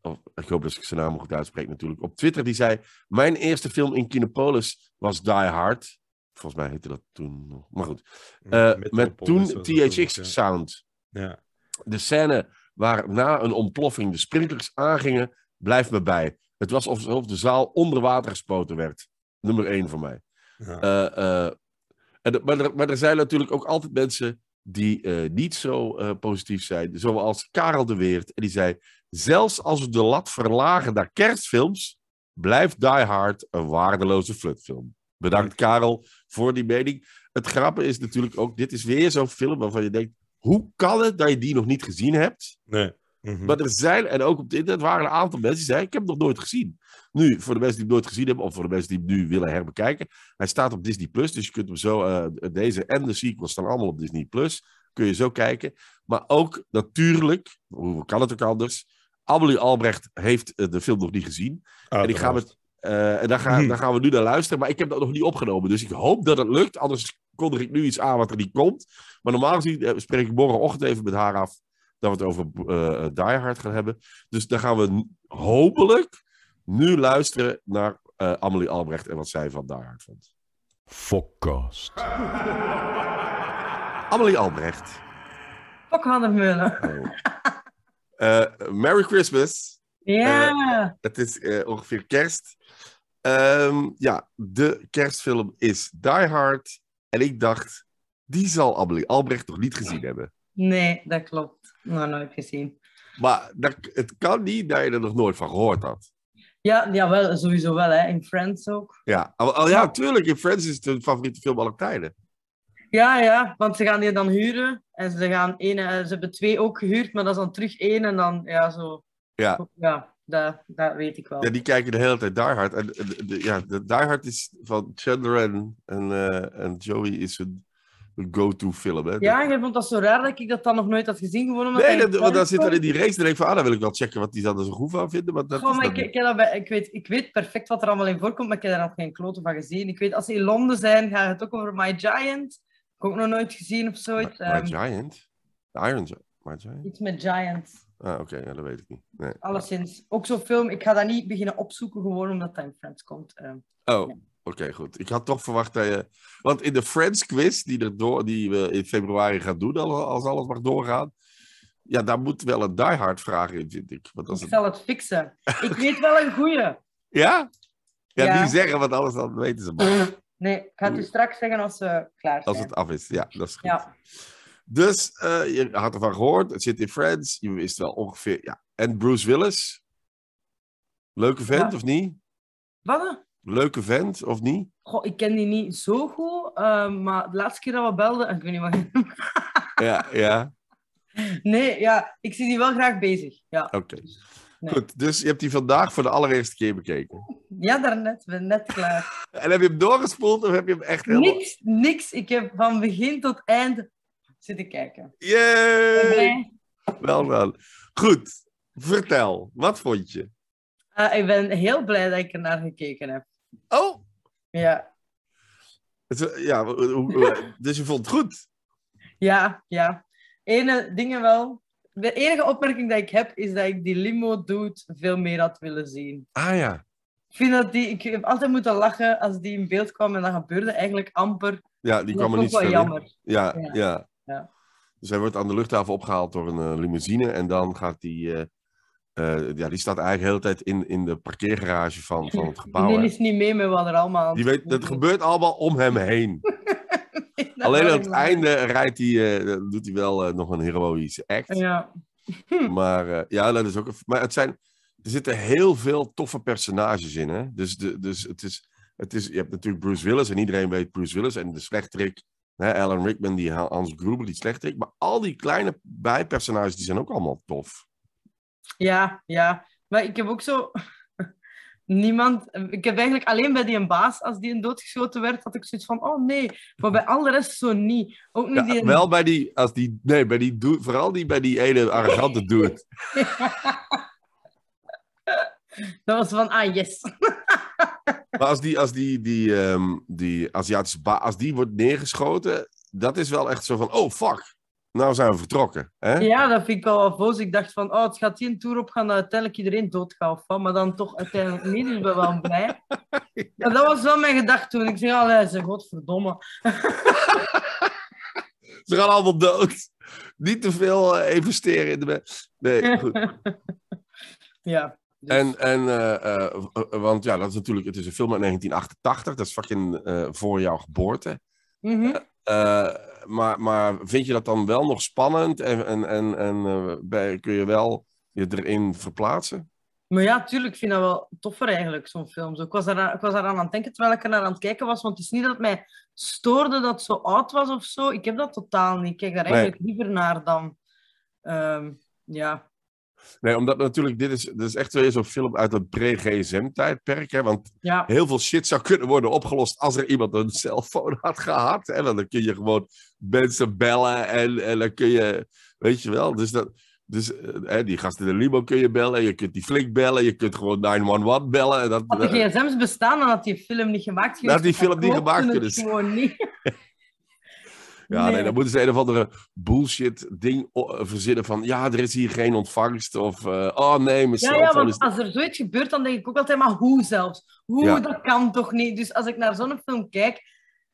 Of, ik hoop dat ik zijn naam goed uitspreek natuurlijk. Op Twitter die zei... Mijn eerste film in Kinopolis was Die Hard... Volgens mij heette dat toen nog. Maar goed. Eh, met toen THX-sound. Ja. De scène waar na een ontploffing de sprinklers aangingen, blijft me bij. Het was alsof de zaal onder water gespoten werd. Nummer één voor mij. Ja. Eh, eh, en, maar, er, maar, er, zijn natuurlijk ook altijd mensen die niet zo positief zijn. Zoals Karel de Weert. En die zei, zelfs als we de lat verlagen naar kerstfilms, blijft Die Hard een waardeloze flutfilm. Bedankt Karel voor die mening. Het grappige is natuurlijk ook, dit is weer zo'n film waarvan je denkt, hoe kan het dat je die nog niet gezien hebt? Nee. Mhm. Maar er zijn, en ook op het internet waren een aantal mensen die zeiden, ik heb hem nog nooit gezien. Nu, voor de mensen die het nooit gezien hebben, of voor de mensen die het nu willen herbekijken, hij staat op Disney+, Plus, dus je kunt hem zo, eh, deze en de sequels staan allemaal op Disney+, Plus. kun je zo kijken. Maar ook, natuurlijk, hoe kan het ook anders, Amelie Albrecht heeft eh, de film nog niet gezien. en ik ga met eh, en daar, mhm. gaan we nu naar luisteren. Maar ik heb dat nog niet opgenomen. Dus ik hoop dat het lukt. Anders kondig ik nu iets aan wat er niet komt. Maar normaal gezien eh, spreek ik morgenochtend even met haar af. Dat we het over uh, Die Hard gaan hebben. Dus dan gaan we hopelijk nu luisteren naar Amelie Albrecht. En wat zij van Die Hard vond. Fokcast. Amelie Albrecht. Fok Muller. Oh. Merry Christmas. Eh, ja. het is eh, ongeveer kerst. Ehm, ja, de kerstfilm is Die Hard. En ik dacht, die zal Albrecht nog niet gezien hebben. Nee, dat klopt. Nog nooit gezien. Maar dat, het kan niet dat je er nog nooit van gehoord had. Ja, jawel, sowieso wel, hè. In Friends ook. Ja, al, ja, tuurlijk. In Friends is het een favoriete film alle tijden. Ja, ja, want ze gaan die dan huren. En ze, gaan één, eh, ze hebben twee ook gehuurd, maar dat is dan terug één. En dan, ja, zo ja. Ja, dat, dat weet ik wel. Ja, die kijken de hele tijd Die Hard. En, de, ja, de Die Hard is van Chandler en, en, eh, en Joey is een go-to film. Hè? Ja, je vond dat zo raar dat ik dat dan nog nooit had gezien. Gewoon nee, want dan zit er in die race Dan denk ik van, ah, dan wil ik wel checken wat die dan zo goed van vinden. Maar dat ik, ik, ik, weet, ik weet perfect wat er allemaal in voorkomt, maar ik heb daar nog geen kloten van gezien. Ik weet, als ze in Londen zijn, gaat het ook over My Giant. Ik heb ook nog nooit gezien of zoiets. My, my ehm, Giant? The Iron Giant? My Giant? Iets met Giant. Ah, oké, dat weet ik niet. Nee. Alleszins, ook zo'n film, ik ga dat niet beginnen opzoeken, gewoon omdat Time in Friends komt. Ehm. oh, Oké, goed. Ik had toch verwacht dat je. Want in de Friends quiz, die, er door, die we in februari gaan doen, als alles mag doorgaan. Ja, daar moet wel een diehard vraag in, vind ik. Want als ik het... zal het fixen. ik weet wel een goede. Ja? Ja, niet zeggen, wat alles dan weten ze maar. Nee, ik ga het u straks zeggen als ze klaar zijn. Als het af is, ja, dat is goed. Ja. Dus eh, je had ervan gehoord. Het zit in Friends. Je wist wel ongeveer. Ja. En Bruce Willis. Leuke vent, of niet? Wat? Leuke vent, of niet? Goh, ik ken die niet zo goed. Ehm, maar de laatste keer dat we belden... Ik weet niet wat... ja, ja. Nee, ja. Ik zie die wel graag bezig. Ja. Oké. Goed, dus je hebt die vandaag voor de allereerste keer bekeken. Ja, daarnet. zijn net klaar. en heb je hem doorgespoeld of heb je hem echt helemaal... Niks, niks. Ik heb van begin tot eind zitten kijken. Yay! Wel, wel. Goed, vertel, wat vond je? Eh, ik ben heel blij dat ik er naar gekeken heb. Oh! Ja. ja, dus je vond het goed? Ja, ja. Ene dingen wel. De enige opmerking die ik heb is dat ik die limo doet veel meer had willen zien. Ah ja. Ik vind dat die, ik heb altijd moeten lachen als die in beeld kwam en dat gebeurde eigenlijk amper. Ja, die kwam er niet wel jammer. ja, ja, dus hij wordt aan de luchthaven opgehaald door een eh, limousine. En dan gaat hij. Eh, eh, ja, die staat eigenlijk de hele tijd in, in de parkeergarage van, van het gebouw. Die is niet meer met wat er allemaal. Die weet, dat gebeurt allemaal om hem heen. Alleen aan het einde rijdt hij, doet hij wel nog een heroïsche act. Ja. maar ja, dat is ook. Een, maar het zijn, er zitten heel veel toffe personages in. Hè? Dus, de, dus het, is, het is. Je hebt natuurlijk Bruce Willis en iedereen weet Bruce Willis en de slechterik Alan Rickman, die Hans Gruber, die slechterik. Maar al die kleine bijpersonages, die zijn ook allemaal tof. Ja, ja. Maar ik heb ook zo... Niemand... Ik heb eigenlijk alleen bij die een baas, als die een doodgeschoten werd, had ik zoiets van, oh nee. Maar bij al rest zo niet. Ook niet ja, die... Wel bij die... Als die... Nee, bij die vooral die bij die ene arrogante doet. Dat was van, ah yes. Maar als die, als die, die, um, die Aziatische als die wordt neergeschoten, dat is wel echt zo van, oh fuck, nou zijn we vertrokken. Hè? Ja, dat vind ik wel boos. Ik dacht van, oh, het gaat hier een tour op gaan dat eh, uiteindelijk iedereen doodgaat van, maar dan toch uiteindelijk niet, dus ik wel blij. dat was wel mijn gedachte toen. Ik zei, allee, ze godverdomme. ze gaan allemaal dood. Niet te veel eh, investeren in de... Nee, goed. ja. Dus- en, en eh, eh, eh, want ja, dat is natuurlijk, het is een film uit 1988, dat is fucking voor jouw geboorte. Mhm. maar, maar vind je dat dan wel nog spannend en, en, en, en bij, kun je wel je erin verplaatsen? Maar ja, tuurlijk, ik vind dat wel toffer eigenlijk, zo'n film. Zo, ik, was daar, ik was daar aan het denken terwijl ik er naar aan het kijken was, want het is niet dat het mij stoorde dat het zo oud was of zo. Ik heb dat totaal niet. Ik kijk daar eigenlijk liever naar dan... Ehm, ja. Nee, omdat natuurlijk, dit is, dit is echt weer zo'n film uit het pre-GSM-tijdperk. Want heel veel shit zou kunnen worden opgelost als er iemand een cellfoon had gehad. En dan kun je gewoon mensen bellen en, en dan kun je, weet je wel. Dus, dat, dus eh, hè, die gast in de limo kun je bellen, je kunt die flink bellen, je kunt gewoon 911 bellen. dat, de eh, GSM's bestaan, dan had die film niet gemaakt. Dan had die film niet gemaakt dus kunnen zijn. gewoon niet. Ja, nee. dan moeten ze een of andere bullshit ding eh, verzinnen van... Ja, er is hier geen ontvangst of... Uh, oh nee, misschien ja, ja, want als er zoiets gebeurt, dan denk ik ook altijd maar hoe zelfs. Hoe, dat kan toch niet? Dus als ik naar zo'n film kijk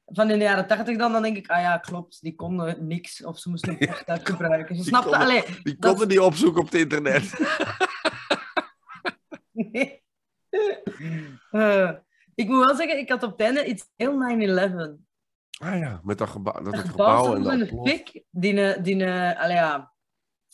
van in de jaren tachtig dan, dan denk ik, ah ja, klopt, die konden niks of ze moesten een postduit gebruiken. Ze snapten, die konden, die konden niet opzoeken op het internet. nee. Eh, ik moet wel zeggen, ik had op het einde iets heel 9-11. Ah ja, met dat, gebouw, dat het gebouw en dat plof. Pik, die, die, allee, ja.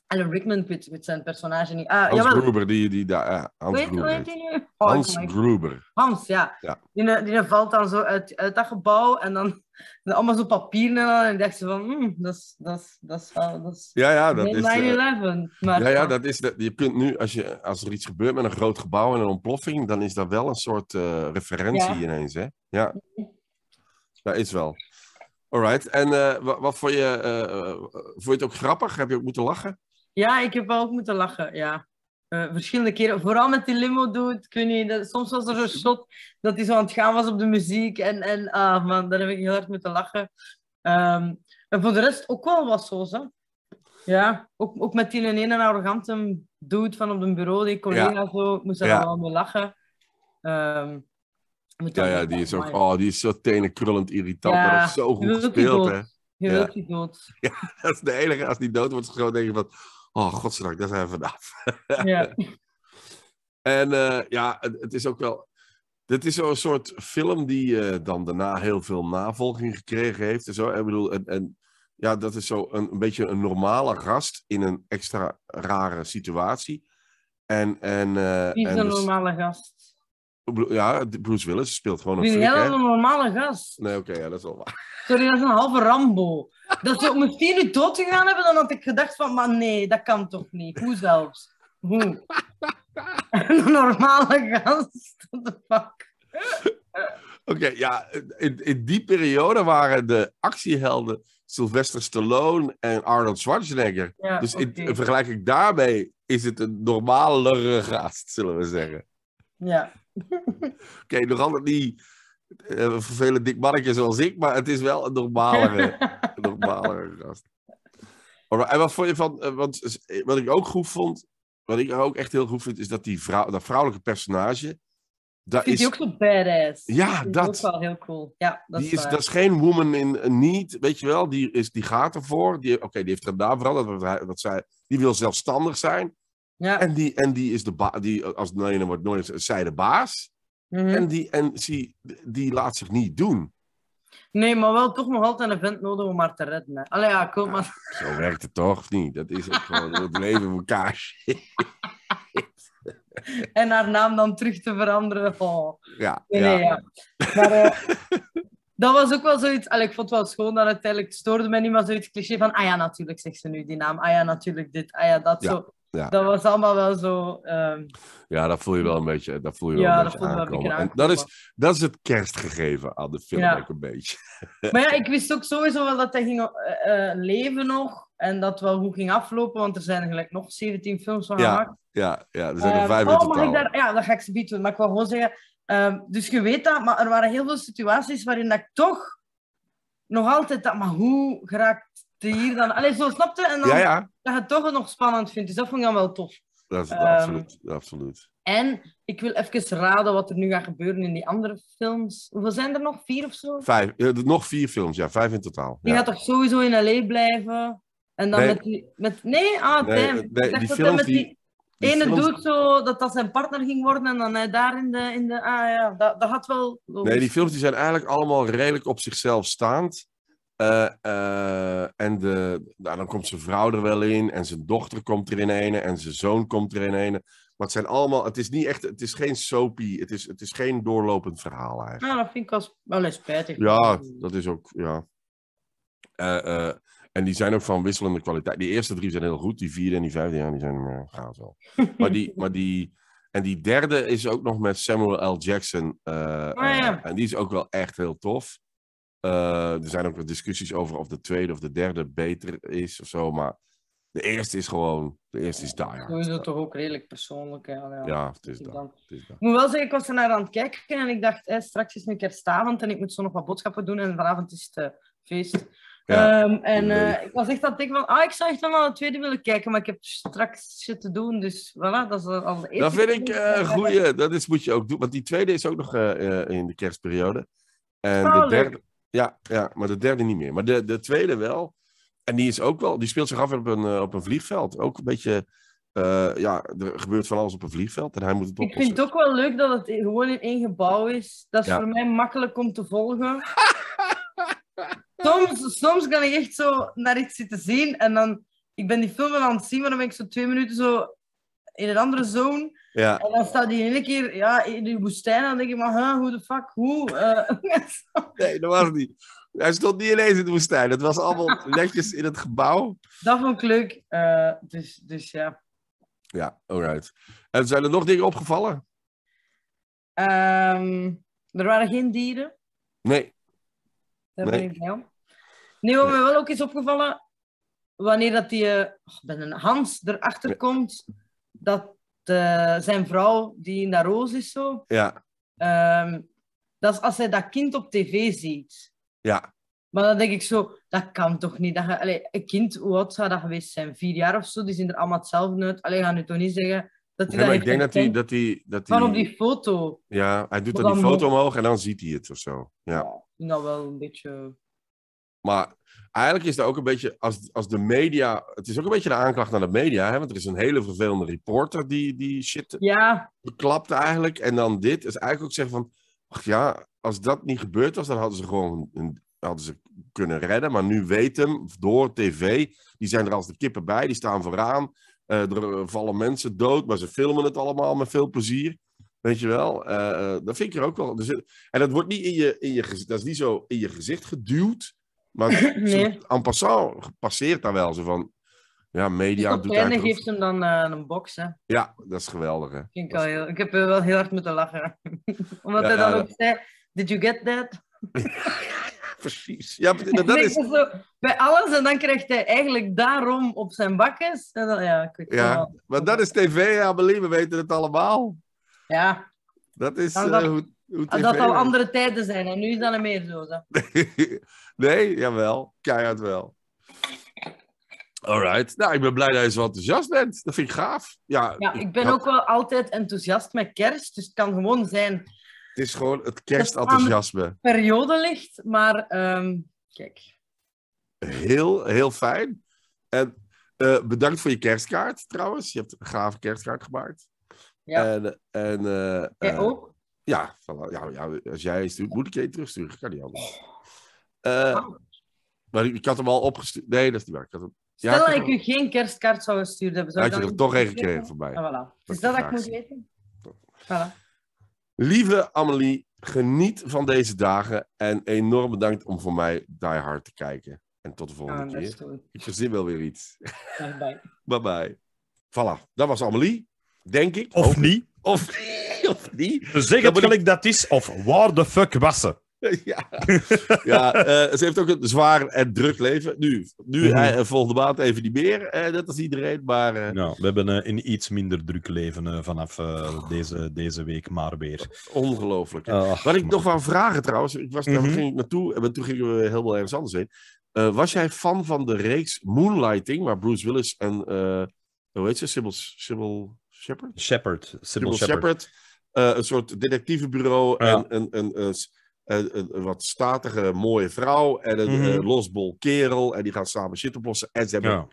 Alan Rickman met, met zijn personage niet. Ah, Hans jawel. Gruber, die, die daar. Ja, eh, Hans weet, Gruber. Oh, Hans oh Gruber. Hans, ja. ja. Die, die valt dan zo uit, uit dat gebouw en dan, allemaal zo papieren en dan dacht ze van, mm, dat is, dat dat is, Ja, ja, dat is. 9-11. Eh, ja, ja, dat is. je kunt nu, als, je, als er iets gebeurt met een groot gebouw en een ontploffing, dan is dat wel een soort uh, referentie ineens, hè? Ja. Dat is wel. Alright. En eh, wat vond je, uh, vond je het ook grappig? Heb je ook moeten lachen? Ja, ik heb wel ook moeten lachen, ja. verschillende keren, vooral met die limo doet. soms was er een shot dat hij zo aan het gaan was op de muziek. En, en ah man, daar heb ik heel hard moeten lachen. Ehm, en voor de rest ook wel wat zo, hè. Ja, ook, ook met die ene arrogante dude van op een bureau, die collega ja. zo, moest daar ja. wel mee lachen. Ehm, ja, ja, die is zo oh, die is zo tenenkrullend irritant, maar dat is zo goed gespeeld, hè. Heel ja. dood. Ja, dat is de enige. Als die dood wordt geschoten, denk je van... Oh, godzijdank, daar zijn we vanaf. Ja. en eh, ja, het, is ook wel... Dit is zo'n soort film die eh, dan daarna heel veel navolging gekregen heeft. En, zo. En, bedoel, en, en ja, dat is zo een, een, beetje een normale gast in een extra rare situatie. En, en, uh, Niet is een dus- normale gast. Ja, Bruce Willis speelt gewoon een freak, hè? een normale gast. Nee, oké, ja, dat is wel waar. Sorry, dat is een halve Rambo. Dat ze om vier uur dood gegaan hebben, dan had ik gedacht van, maar nee, dat kan toch niet. Hoe zelfs? Hoe? een normale gast, what the fuck? Oké, ja, in, in die periode waren de actiehelden Sylvester Stallone en Arnold Schwarzenegger. dus okay. in, in vergelijking daarmee is het een normalere gast, zullen we zeggen. Ja. Oké, nog altijd niet uh, vervelend dik mannetje zoals ik, maar het is wel een normalere, normalere gast. Alright, en wat vond je van, eh, want eh, wat ik ook goed vond, wat ik ook echt heel goed vind, is dat die vrouw, dat vrouwelijke personage. Dat is, die ook zo badass. Ja, dat, dat is ook wel heel cool. Ja, dat, die is, dat is geen woman in need, weet je wel. Die, is, die gaat ervoor. Oké, die heeft er gedaan vooral. Dat, dat zij, die wil zelfstandig zijn. Ja. En, die, en die is de baas, die, als Nijnen wordt nooit, zij de baas. Mhm. En, die, en zie, die laat zich niet doen. Nee, maar wel toch nog altijd een vent nodig om haar te redden. Allee, ja, kom maar. zo werkt het toch niet? Dat is ook gewoon het leven elkaar. en haar naam dan terug te veranderen. Oh. Ja, nee, ja. Maar eh, dat was ook wel zoiets... Allee, ik vond het wel schoon dat uiteindelijk... eigenlijk stoorde mij niet, maar zoiets cliché van... Ah ja, natuurlijk zegt ze nu die naam. Ah ja, natuurlijk dit. Ah ja, dat. Zo. Ja. Dat was allemaal wel zo. Ehm, ja, dat voel je wel een beetje, dat voel je wel een beetje aankomen. Wel een dat, is, dat is het kerstgegeven aan de film ook een beetje. Maar ja, ik wist ook sowieso wel dat dat ging eh, eh, leven nog. En dat wel hoe ging aflopen, want er zijn gelijk nog 17 films van gemaakt. Ja, ja, er zijn er um, vijf oh, in Daar, ja, dat ga ik ze bieden. Maar ik wil gewoon zeggen... Ehm, dus je weet dat, maar er waren heel veel situaties waarin dat ik toch nog altijd... Dat, maar hoe ik? hier dan... Allee, zo snapte en dan ja, ja. dat je het toch nog spannend vindt. Dus dat vond ik dan wel tof. Dat is ehm, absoluut, absoluut. En ik wil even raden wat er nu gaat gebeuren in die andere films. Hoeveel zijn er nog? Vier of zo? Vijf. Eh, nog vier films, ja. Vijf in totaal. Die gaat toch sowieso in L.A. blijven? En dan nee. met die... Met, nee? Ah, nee, eh, die films ene doet zo dat dat zijn partner ging worden en dan hij daar in de... In de ah ja, dat, dat had wel... Nee, die films die zijn eigenlijk allemaal redelijk op zichzelf staand. Eh, eh, en de, nou, dan komt zijn vrouw er wel in, en zijn dochter komt er in ene, en zijn zoon komt er in ene. Maar het zijn allemaal, het is niet echt, het is geen soapie, het is, het is geen doorlopend verhaal eigenlijk. Nou, dat vind ik als, wel eens spijtig. Ja, dat is ook, ja. Eh, en die zijn ook van wisselende kwaliteit. Die eerste drie zijn heel goed, die vierde en die vijfde, ja, die zijn gaaf wel. Maar die, maar die, en die derde is ook nog met Samuel L. Jackson. Oh, ja. En die is ook wel echt heel tof. Eh, er zijn ook wat discussies over of de tweede of de derde beter is of zo. Maar de eerste is gewoon, de eerste is Die Hard. is ja. toch ook redelijk persoonlijk. Hè? Ja, het, is dat, Ik moet wel zeggen, ik was er naar aan het kijken en ik dacht, eh, straks is een kerstavond en ik moet zo nog wat boodschappen doen en vanavond is het eh, feest. Ehm, en ik was echt aan het denken van, ah, ik zou echt wel naar de tweede willen kijken, maar ik heb straks shit te doen, dus voilà, dat is al de eerste. Dat vind ik een uh, goeie, dat is, moet je ook doen, want die tweede is ook nog in de kerstperiode. En de derde, ja, ja, maar de derde niet meer. Maar de, de tweede wel. En die is ook wel, die speelt zich af op een, eh, op een vliegveld. Ook een beetje, eh, ja, er gebeurt van alles op een vliegveld en hij moet het ook Ik vind het ook wel leuk dat het gewoon in één gebouw is. Dat is voor mij makkelijk om te volgen. soms, soms kan ik echt zo naar iets zitten zien en dan, ik ben die film aan het zien, maar dan ben ik zo twee minuten zo in een andere zone. Ja. En dan staat hij in keer ja, in die woestijn. En dan denk je, maar huh, hoe de fuck, hoe? Eh. nee, dat was niet. Hij stond niet ineens in de woestijn. Dat was allemaal netjes in het gebouw. Dat vond ik leuk. Eh, dus, dus ja. Ja, alright. En zijn er nog dingen opgevallen? Ehm, er waren geen dieren. Nee. Daar nee. ik niet Nee, wat nee. wel ook is opgevallen, wanneer dat die, eh, oh, ben een Hans erachter komt, dat de, eh, zijn vrouw die in dat roos is zo. Ja. Ehm, dat is als hij dat kind op tv ziet. Ja. Maar dan denk ik zo, dat kan toch niet. Dat je, een kind, hoe oud zou dat geweest zijn? Vier jaar of zo, die zien er allemaal hetzelfde uit. Alleen gaan nu toch niet zeggen dat hij nee, dat ik denk dat hij, dat hij, dat hij... Van op die foto. Ja, hij doet dan, die foto omhoog en dan ziet hij het of zo. Ja, ja ik vind dat wel een beetje... Maar eigenlijk is er ook een beetje, als, als de media, het is ook een beetje de aanklacht naar de media, hè? want er is een hele vervelende reporter die, die shit ja. beklapt eigenlijk. En dan dit is eigenlijk ook zeggen van, ach ja, als dat niet gebeurd was, dan hadden ze gewoon hadden ze kunnen redden. Maar nu weet hem, door tv, die zijn er als de kippen bij, die staan vooraan. Eh, er vallen mensen dood, maar ze filmen het allemaal met veel plezier. Weet je wel? Uh, dat vind ik er ook wel. en dat wordt niet in je, in je dat is niet zo in je gezicht geduwd. Maar nee. en passant passeert daar wel zo van. Ja, media doet eigenlijk... geeft hem dan eh, een box, Ja, dat is geweldig, ik, heb wel heel hard moeten lachen. Omdat hij dan ook zei, did you get that? Precies. Ja, dat, is... bij alles en dan krijgt hij eigenlijk daarom op zijn bakjes. dan, ja, maar dat is tv, ja, believe, we weten het allemaal. Ja. Dat is... Ah, dat dat al andere tijden zijn en nu is dat niet meer zo. dan. nee, jawel. Keihard wel. Alright. Nou, ik ben blij dat je zo enthousiast bent. Dat vind ik gaaf. Ja, ik ben ook wel altijd enthousiast met kerst. Dus het kan gewoon zijn... Het is gewoon het kerstenthousiasme. periode ligt, maar ehm, kijk. Heel, heel fijn. En eh, bedankt voor je kerstkaart trouwens. Je hebt een gave kerstkaart gemaakt. Ja. En, en, eh, Jij eh, ook? Ja, ja, ja, als jij stuurt, moet ik je terugsturen. Ik kan niet anders. Oh. Eh, oh. maar ik, ik, had hem al opgestuurd. Nee, dat is niet waar. Ik had hem... Stel dat ik, u geen kerstkaart zou gestuurd hebben. Zou had je er toch een gekregen voorbij mij. voilà. Is dat dat ik ah, moet weten? Voilà. Lieve Amelie, geniet van deze dagen. En enorm bedankt om voor mij Die Hard te kijken. En tot de volgende ah, keer. Ik verzin wel weer iets. Bye bye. bye bye. Voilà, dat was Amelie. Denk ik. Of niet. Of niet. of niet. Zeg het gelijk dat is, of waar de fuck was ze? ja, ja eh, ze heeft ook een zwaar en druk leven. Nu, nu mm. uh, volgende maand even niet meer, uh, net als iedereen. Maar, nou, we hebben een iets minder druk leven vanaf deze, deze week, maar weer. Ongelooflijk. Wat ik nog wou vragen trouwens, ik was, daar mhm. ging ik naartoe en toen gingen we helemaal ergens anders heen. was jij fan van de reeks Moonlighting, waar Bruce Willis en, hoe heet ze, Sybil, Sybil Shepard? Shepard. Sybil Shepard eh, een soort detectivebureau en een, een, een, een, wat statige mooie vrouw en een mhm. eh, losbol kerel. En die gaan samen shit oplossen. En ze hebben ja.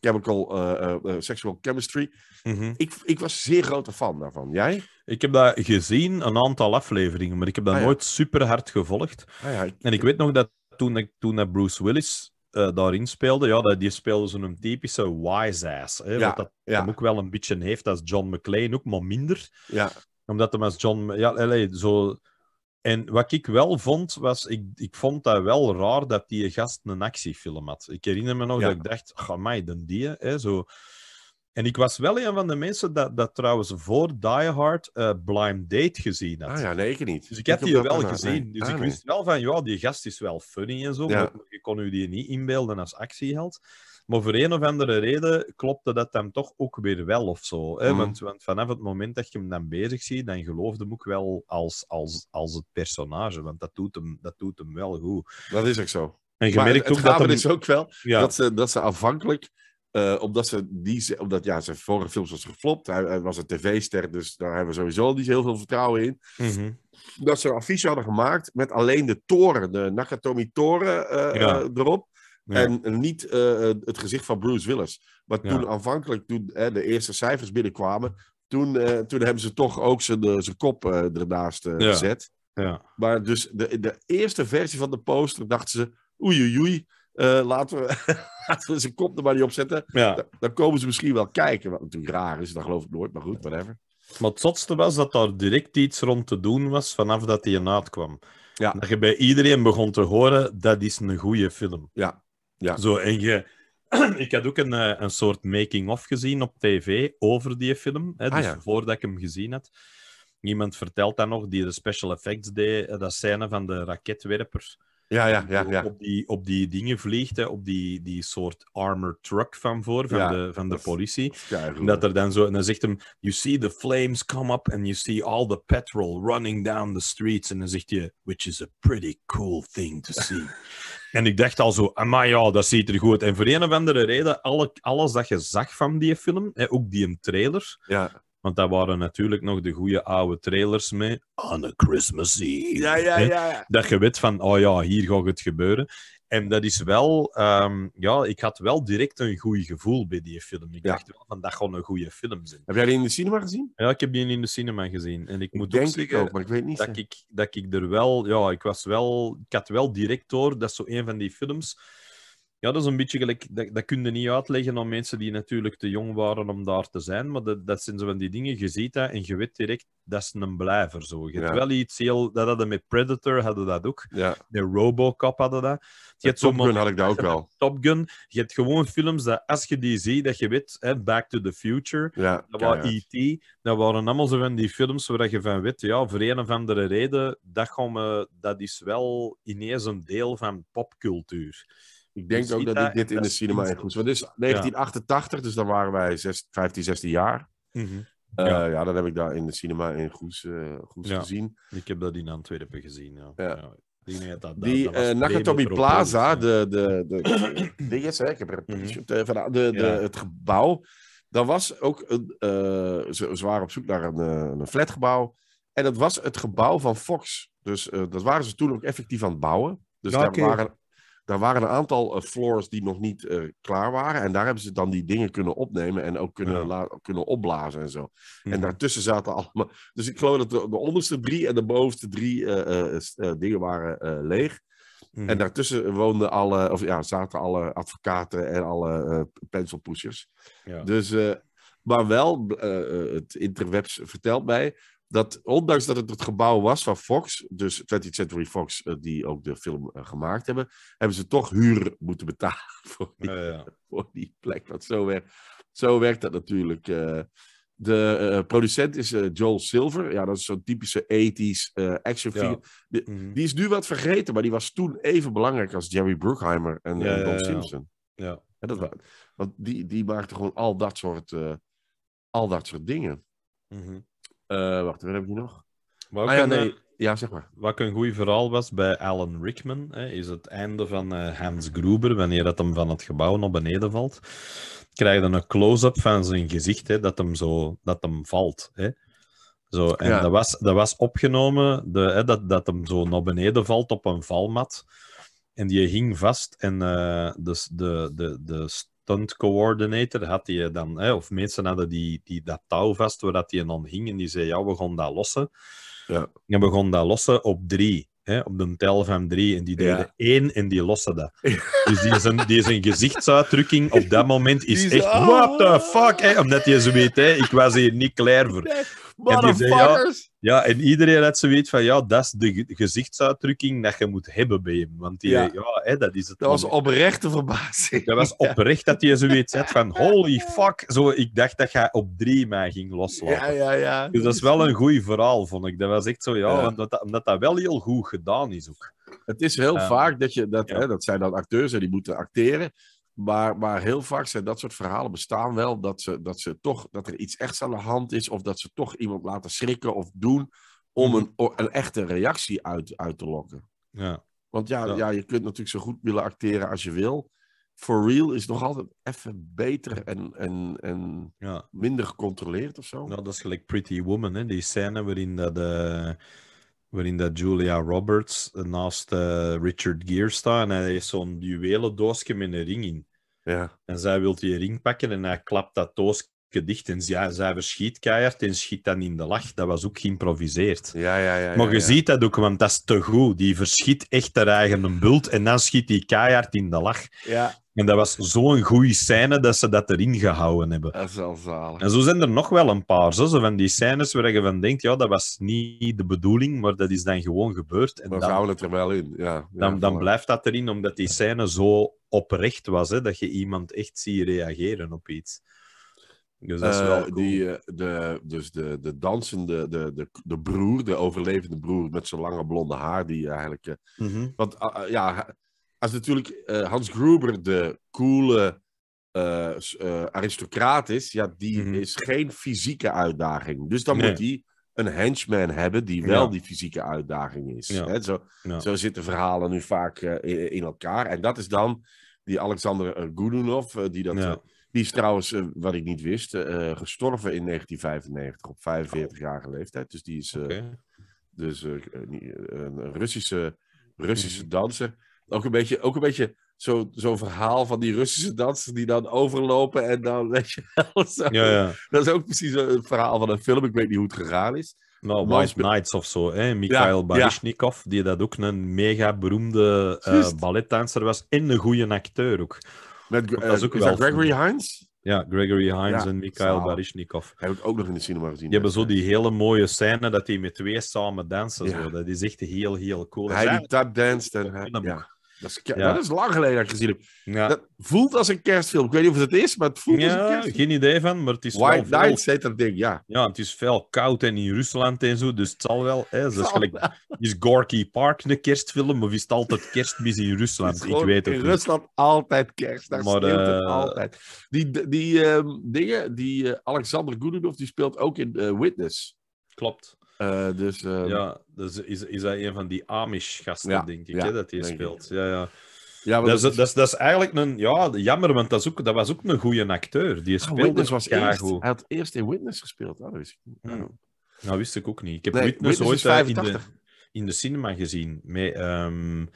chemical, uh, uh, sexual chemistry. Mhm. ik, ik was zeer grote fan daarvan. Jij? Ik heb dat gezien, een aantal afleveringen, maar ik heb dat ah, nooit super hard gevolgd. Ah, En ik weet nog dat toen, toen Bruce Willis daarin speelde, ja, dat, die speelde zo'n typische wise ass. ja, wat dat ook wel een beetje heeft, als John McClane ook, maar minder. Ja omdat hem als John... Ja, allee, zo... En wat ik wel vond, was... Ik, ik vond dat wel raar dat die gast een actiefilm had. Ik herinner me nog dat ik dacht... Ga mij, dan die, hè, zo... En ik was wel een van de mensen dat, dat trouwens voor Die Hard eh, Blind Date gezien had. Ah ja, nee, ik niet. Dus ik, heb had die wel gezien. Dus ik ah, wist wel van, ja, die gast is wel funny en zo, maar je kon u die niet inbeelden als actieheld. Maar voor een of andere reden klopte dat hem toch ook weer wel of zo. Hè? Mhm. Want, vanaf het moment dat je hem dan bezig ziet, dan geloofde hem ook wel als, als, als het personage. Want dat doet, hem, dat doet hem wel goed. Dat is ook zo. En je merkt ook dat is ook wel dat, ze, dat ze aanvankelijk... Eh, omdat ze die, omdat ja, zijn vorige films was geflopt. Hij, was een tv-ster, dus daar hebben we sowieso niet heel veel vertrouwen in. Mhm. Dat ze een affiche hadden gemaakt met alleen de toren, de Nakatomi-toren eh, eh, erop. En niet eh, eh, het gezicht van Bruce Willis. Maar toen aanvankelijk, toen de eerste cijfers binnenkwamen, toen, eh, toen hebben ze toch ook zijn, zijn kop uh, ernaast gezet. Maar dus de, de eerste versie van de poster dachten ze, oei oei laten, we, laten we zijn kop er maar niet op zetten. Dan, komen ze misschien wel kijken. Wat natuurlijk raar is, dat geloof ik nooit, maar goed, whatever. Maar het zotste was dat daar direct iets rond te doen was vanaf dat hij naat kwam. Dat je bij iedereen begon te horen, dat is een goede film. Ja, ja. Zo, en je, ik had ook een, eh, een soort making-of gezien op tv over die film. Hè, ah, dus voordat ik hem gezien had. Iemand vertelt dan nog, die de special effects deed, eh, dat scène van de raketwerpers, Ja, ja, ja, ja. Op, die, op die dingen vliegt, op die, die soort armored truck van voor, van de, van de politie. Dat, dat er dan zo, en dan zegt hem, you see the flames come up and you see all the petrol running down the streets. En dan zegt je, which is a pretty cool thing to see. En ik dacht al zo, maar ja, dat ziet er goed En voor een of andere reden, alle, alles dat je zag van die film, hè, ook die trailer, ja. want daar waren natuurlijk nog de goede oude trailers mee, on a Christmas Eve. Ja, ja, ja. dat je weet van, oh ja, hier gaat het gebeuren. En dat is wel, ehm, ja, ik had wel direct een goed gevoel bij die film. Ik dacht wel van dat gewoon een goede film zijn. Heb jij die in de cinema gezien? Ja, ik heb die in de cinema gezien. En ik, moet denk ook zeggen, ik ook, maar ik weet niet. Dat ik, dat ik er wel, ja, ik was wel, ik had wel direct door dat zo een van die films ja, dat is een beetje gelijk. Dat, dat kun je niet uitleggen aan mensen die natuurlijk te jong waren om daar te zijn. Maar dat, dat zijn zo van die dingen. Je ziet dat en je weet direct dat is een blijver. Zo. Je hebt wel iets heel. Dat hadden met Predator hadden dat ook. Ja. De Robocop hadden dat. Je hebt Top Gun had ik dat ook wel. Top Gun. Je hebt gewoon films dat als je die ziet, dat je weet. Hè, Back to the Future. Ja, dat was E.T. E dat waren allemaal zo van die films waar je van weet. Ja, voor een of andere reden. Dat, gaan dat is wel ineens een deel van popcultuur. Ik denk ook dat ik dit in de cinema in Goes Want dit is 1988, dus dan waren wij 15, 16 jaar. Mhm. Eh, ja. ja. dat heb ik daar in de cinema in Goes, eh, gezien. Ik heb dat in Antwerpen gezien. Ja. ja. Die, dat, dat, die eh, dat Nakatomi Plaza, de, de, de, ik heb mhm. het gebouw, dat was ook, een, ze, waren op zoek naar een, een flatgebouw. En dat was het gebouw van Fox. Dus dat waren ze toen ook effectief aan het bouwen. Dus daar waren daar waren een aantal eh, floors die nog niet eh, klaar waren. En daar hebben ze dan die dingen kunnen opnemen en ook kunnen, kunnen opblazen en zo. En daartussen zaten allemaal. Dus ik geloof dat de, onderste drie en de bovenste drie eh, dingen waren leeg. Mhm. En daartussen woonden alle, of ja, zaten alle advocaten en alle uh, Ja. Dus, maar wel, het interwebs vertelt mij dat ondanks dat het het gebouw was van Fox, dus 20th Century Fox, eh, die ook de film eh, gemaakt hebben, hebben ze toch huur moeten betalen voor die, ja. Voor die plek. Want zo, werkt, zo werkt dat natuurlijk. Eh. de producent is Joel Silver. Ja, dat is zo'n typische 80s actionfiguur. Mhm. Die is nu wat vergeten, maar die was toen even belangrijk als Jerry Bruckheimer en, en Don Simpson. Ja. dat, was, want die, die maakte gewoon al dat soort, al dat soort dingen. Mm uh, wacht, waar heb ik nog? Ah ja, ja, zeg maar. Wat een goed verhaal was bij Alan Rickman, hè, is het einde van eh, Hans Gruber, wanneer dat hem van het gebouw naar beneden valt, krijg je een close-up van zijn gezicht, hè, dat hem zo, dat hem valt. Hè. Zo, en dat, was, dat was opgenomen, de, hè, dat, dat hem zo naar beneden valt op een valmat. En die hing vast en dus de, de, de, stunt coordinator had hij dan, hè, of mensen hadden die, die dat touw vast waar dat die dan hing en die zei, ja, we gaan dat lossen. Ja. En we gaan dat lossen op drie. Hè, op de tel van drie. En die deden ja. één en die lossen dat. Dus die zijn, die gezichtsuitdrukking op dat moment is, echt, what the fuck? Hè, omdat je zo weet, hè, ik was hier niet klaar voor. Ja, en iedereen ze weet van, ja, dat is de gezichtsuitdrukking dat je moet hebben bij hem. Want die, ja. hè, dat is het. Dat was oprechte verbazing. Dat was oprecht dat je zoiets had van, holy fuck. Zo, ik dacht dat hij op drie mij ging loslaten. Ja, ja, ja. Dus dat is wel een goed verhaal, vond ik. Dat was echt zo, ja, Omdat, dat, dat wel heel goed gedaan is ook. Het is heel vaak dat je, dat, hè, dat zijn dan acteurs en die moeten acteren. Maar, maar heel vaak zijn dat soort verhalen bestaan wel. Dat, ze, dat, ze toch, dat er iets echt aan de hand is. Of dat ze toch iemand laten schrikken of doen. Om mhm. een, een echte reactie uit, uit te lokken. Ja. Want ja, ja, je kunt natuurlijk zo goed willen acteren als je wil. For real is nog altijd even beter en, en, en ja. minder gecontroleerd of zo. Nou, dat is gelijk Pretty Woman, hè? die scène waarin dat, eh, Waarin dat Julia Roberts eh, naast eh, Richard Gere staan en hij heeft zo'n juwelendoosje met een ring in. Ja. En zij wil die ring pakken en hij klapt dat doosje dicht. En zij, zij verschiet keihard en schiet dan in de lach. Dat was ook geïmproviseerd. Ja, ja, ja, maar je ziet dat ook, want dat is te goed. Die verschiet echt haar eigen bult en dan schiet die keihard in de lach. Ja. En dat was zo'n goede scène dat ze dat erin gehouden hebben. Dat is wel zalig. En zo zijn er nog wel een paar zo, van die scènes waar je van denkt, ja, dat was niet de bedoeling, maar dat is dan gewoon gebeurd. En dan, houden het er wel in, ja. dan, dan blijft dat erin, omdat die scène zo oprecht was, hè, dat je iemand echt ziet reageren op iets. Dus dat is eh, wel die, eh, de, dus de, de dansende, de, de, de broer, de overlevende broer met zijn lange blonde haar, die eigenlijk... Eh, mhm. Want ah, ah, ja als natuurlijk eh, Hans Gruber de coole eh, eh, aristocraat is, ja, die mhm. is geen fysieke uitdaging. Dus dan moet hij een henchman hebben die wel die fysieke uitdaging is. Hè? Zo, zo zitten verhalen nu vaak in, in, elkaar. En dat is dan die Alexander Gudunov, die dat... die is trouwens, wat ik niet wist, gestorven in 1995 op 45-jarige leeftijd. Dus die is dus, een Russische, Russische mhm. danser. Ook een beetje, ook een beetje zo'n zo verhaal van die Russische dansers die dan overlopen en dan weet je wel. Ja, ja. Dat is ook precies een verhaal van een film. Ik weet niet hoe het gegaan is. Nou, White Nights* Knights of zo, hè? Mikhail Baryshnikov, die dat ook een mega beroemde uh, balletdanser was en een goede acteur ook. Met, dat is, eh, ook is Gregory Hines? Ja, Gregory Hines en Mikhail Baryshnikov. Heb ik ook nog in de cinema gezien. Die hebben zo die hele mooie scène dat die met twee samen dansen. Ja. Zo. Dat is echt heel, heel cool. Hij die tap danst. En, ja. Dat is, dat is lang geleden dat ik gezien heb. Ja. Dat voelt als een kerstfilm. Ik weet niet of het is, maar het voelt ja, als een kerstfilm. Geen idee van, maar het is White wel... Night heet dat ding, ja. Ja, het is veel koud en in Rusland en zo, dus het zal wel. Hè. Is, gelijk, is Gorky Park een kerstfilm of is het altijd kerstmis in Rusland? ik weet het in Rusland altijd kerst, daar speelt het eh, altijd. Die, die ehm, dingen, die eh, Alexander Goodenough, die speelt ook in eh, Witness. Klopt. Uh, dus, um... Ja, dus is, is hij een van die Amish-gasten, denk ik, hè, dat hij speelt. Ja, ja. Ja, dat, is, dat, is, dat, dat, is, eigenlijk een... Ja, jammer, want dat, dat was ook een goede acteur. Die ah, speelde ah, Witness was eerst, Hij had eerst in Witness gespeeld. Ah, dat, wist ik ah, hmm. nou. nou, wist ik ook niet. Ik heb Witness, Witness ooit eh, in de, cinema gezien. Met... Um,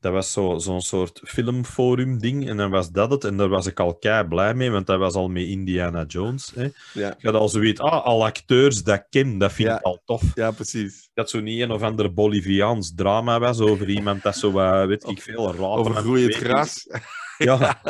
dat was zo'n soort filmforum-ding. En dan was dat het. En daar was ik al kei blij mee, want dat was al met Indiana Jones. Hè. Ja. Ik had al zoiets, ah, al acteurs dat ken, dat vind ik al tof. Ja, precies. Dat zo niet een of ander Boliviaans drama was over iemand dat zo, uh, weet ik veel, raar Over groeiend gras. Ja,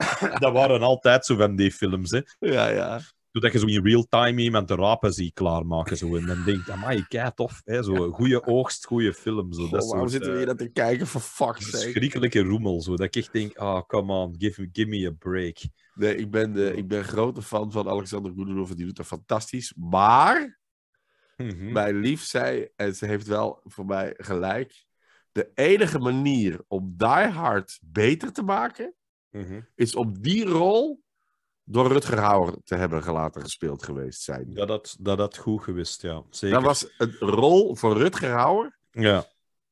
dat waren altijd zo van die films. Hè. Ja, ja doordat je zo in real time iemand de rapen ziet klaarmaken. Zo, en dan denkt, amai, kei tof. Hè, zo, goede oogst, goede film. Zo, dat waarom soort, zitten we eh, hier aan te kijken voor fuck Schrikkelijke roemel. Zo, dat ik echt denk, ah, oh, come on, give, give me a break. Nee, ik ben, uh, ik ben grote fan van Alexander Goedenhoff. Die doet dat fantastisch. Maar, mm mijn lief zei, en ze heeft wel voor mij gelijk... De enige manier om Die Hard beter te maken... Mhm. is om die rol door Rutger Hauer te hebben gelaten gespeeld geweest zijn. Ja, dat, dat had goed gewist, ja. Zeker. Dat was een rol voor Rutger Hauer. Ja.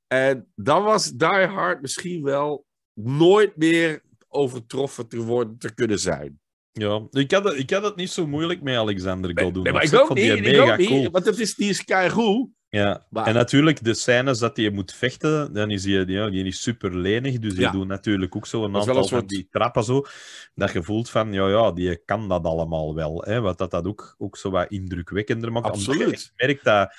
En dan was Die Hard misschien wel nooit meer overtroffen te, worden, te kunnen zijn. Ja, ik had, dat, ik had het niet zo moeilijk met Alexander Godun. Nee, maar ik ook niet, ik ook niet, want het is, die is keigoed. Ja, en natuurlijk de scènes dat je moet vechten, dan is je ja, die is super lenig. Dus je doet natuurlijk ook zo een aantal die trappen zo. Dat je voelt van, ja, ja, die kan dat allemaal wel. Hè? Wat dat, dat ook, ook zo wat indrukwekkender maakt. Absoluut. Je dat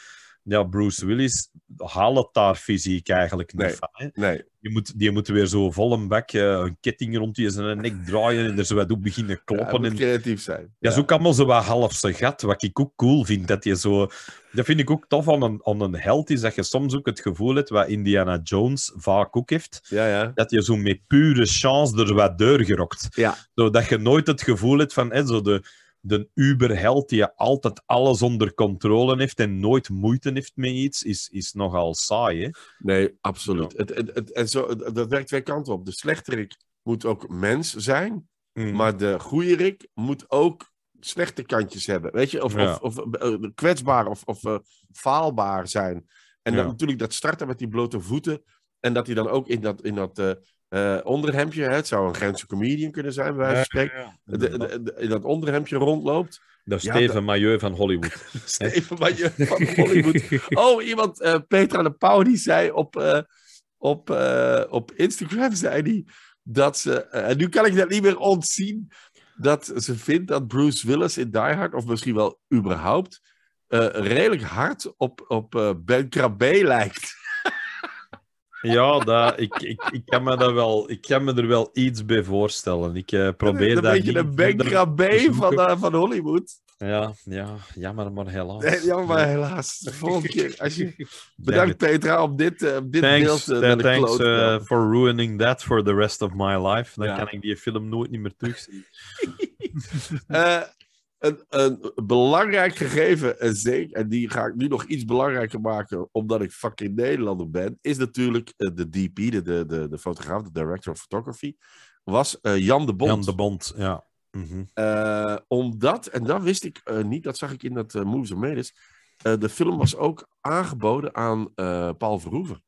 ja, Bruce Willis haalt het daar fysiek eigenlijk niet nee, van. Hè? Nee. Je moet, die moet weer zo vol een eh, bek een ketting rond je zijn nek draaien en er zo wat op beginnen kloppen. Ja, en... creatief zijn. Ja, ja, kan wel allemaal zo wat halfse gat, wat ik ook cool vind. Dat, je zo... dat vind ik ook tof aan een, aan een held, is dat je soms ook het gevoel hebt, wat Indiana Jones vaak ook heeft, ja, ja. dat je zo met pure chance er wat deur gerokt. Ja. Zodat je nooit het gevoel hebt van... Hè, zo de de uberheld die altijd alles onder controle heeft en nooit moeite heeft met iets, is, is nogal saai. Hè? Nee, absoluut. Het, het, het, en zo, dat werkt twee kanten op. De slechterik moet ook mens zijn, mm. maar de goeierik moet ook slechte kantjes hebben. Weet je, of, of, of eh, kwetsbaar of, of eh, faalbaar zijn. En dan natuurlijk dat starten met die blote voeten. En dat hij dan ook in dat, in dat eh, uh, onderhemdje, hè, het zou een Gentse comedian kunnen zijn, bij wijze van spreken, dat onderhemdje rondloopt. Dat is Steven Majeur van Hollywood. Steven Majeur van Hollywood. Oh, iemand, eh, Petra de Pauw, die zei op, eh, op, op Instagram, zei die, dat ze, en nu kan ik dat niet meer ontzien, dat ze vindt dat Bruce Willis in Die Hard, of misschien wel überhaupt, redelijk hard op, op Ben Krabbe lijkt. Ja, dat, ik, ik, ik, kan me dat wel, ik kan me er wel iets bij voorstellen. Ik uh, probeer dat. Een beetje de bankrabé van, eh, van Hollywood. Ja, ja, jammer, maar helaas. Nee, jammer, maar helaas. De volgende keer. Als je... Bedankt, Petra, op dit, uh, dit thanks, deel. Uh, de thanks uh, for ruining that for the rest of my life. Dan kan ik die film nooit niet meer terugzien. een, een belangrijk gegeven, en zeker, en die ga ik nu nog iets belangrijker maken, omdat ik fucking Nederlander ben, is natuurlijk eh, de DP, de, de, de, de fotograaf, de director of photography, was eh, Jan de Bond. Jan de Bond, ja. Mm -hmm. omdat, en dat wist ik niet, dat zag ik in dat Movies of Medes, de film was ook aangeboden aan Paul Verhoeven.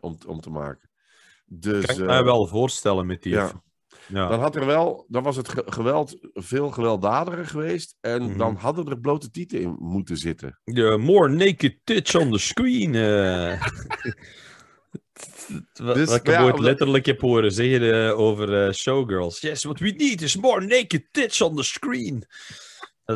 om, om te maken. Dus, kan ik kan mij wel voorstellen met die dan, had er wel, dan was het geweld veel gewelddadiger geweest. En mhm. dan hadden er blote tieten in moeten zitten. The more naked tits on the screen. Het Wat, ik letterlijk heb horen zeggen eh, over eh, showgirls. Yes, what we need is more naked tits on the screen.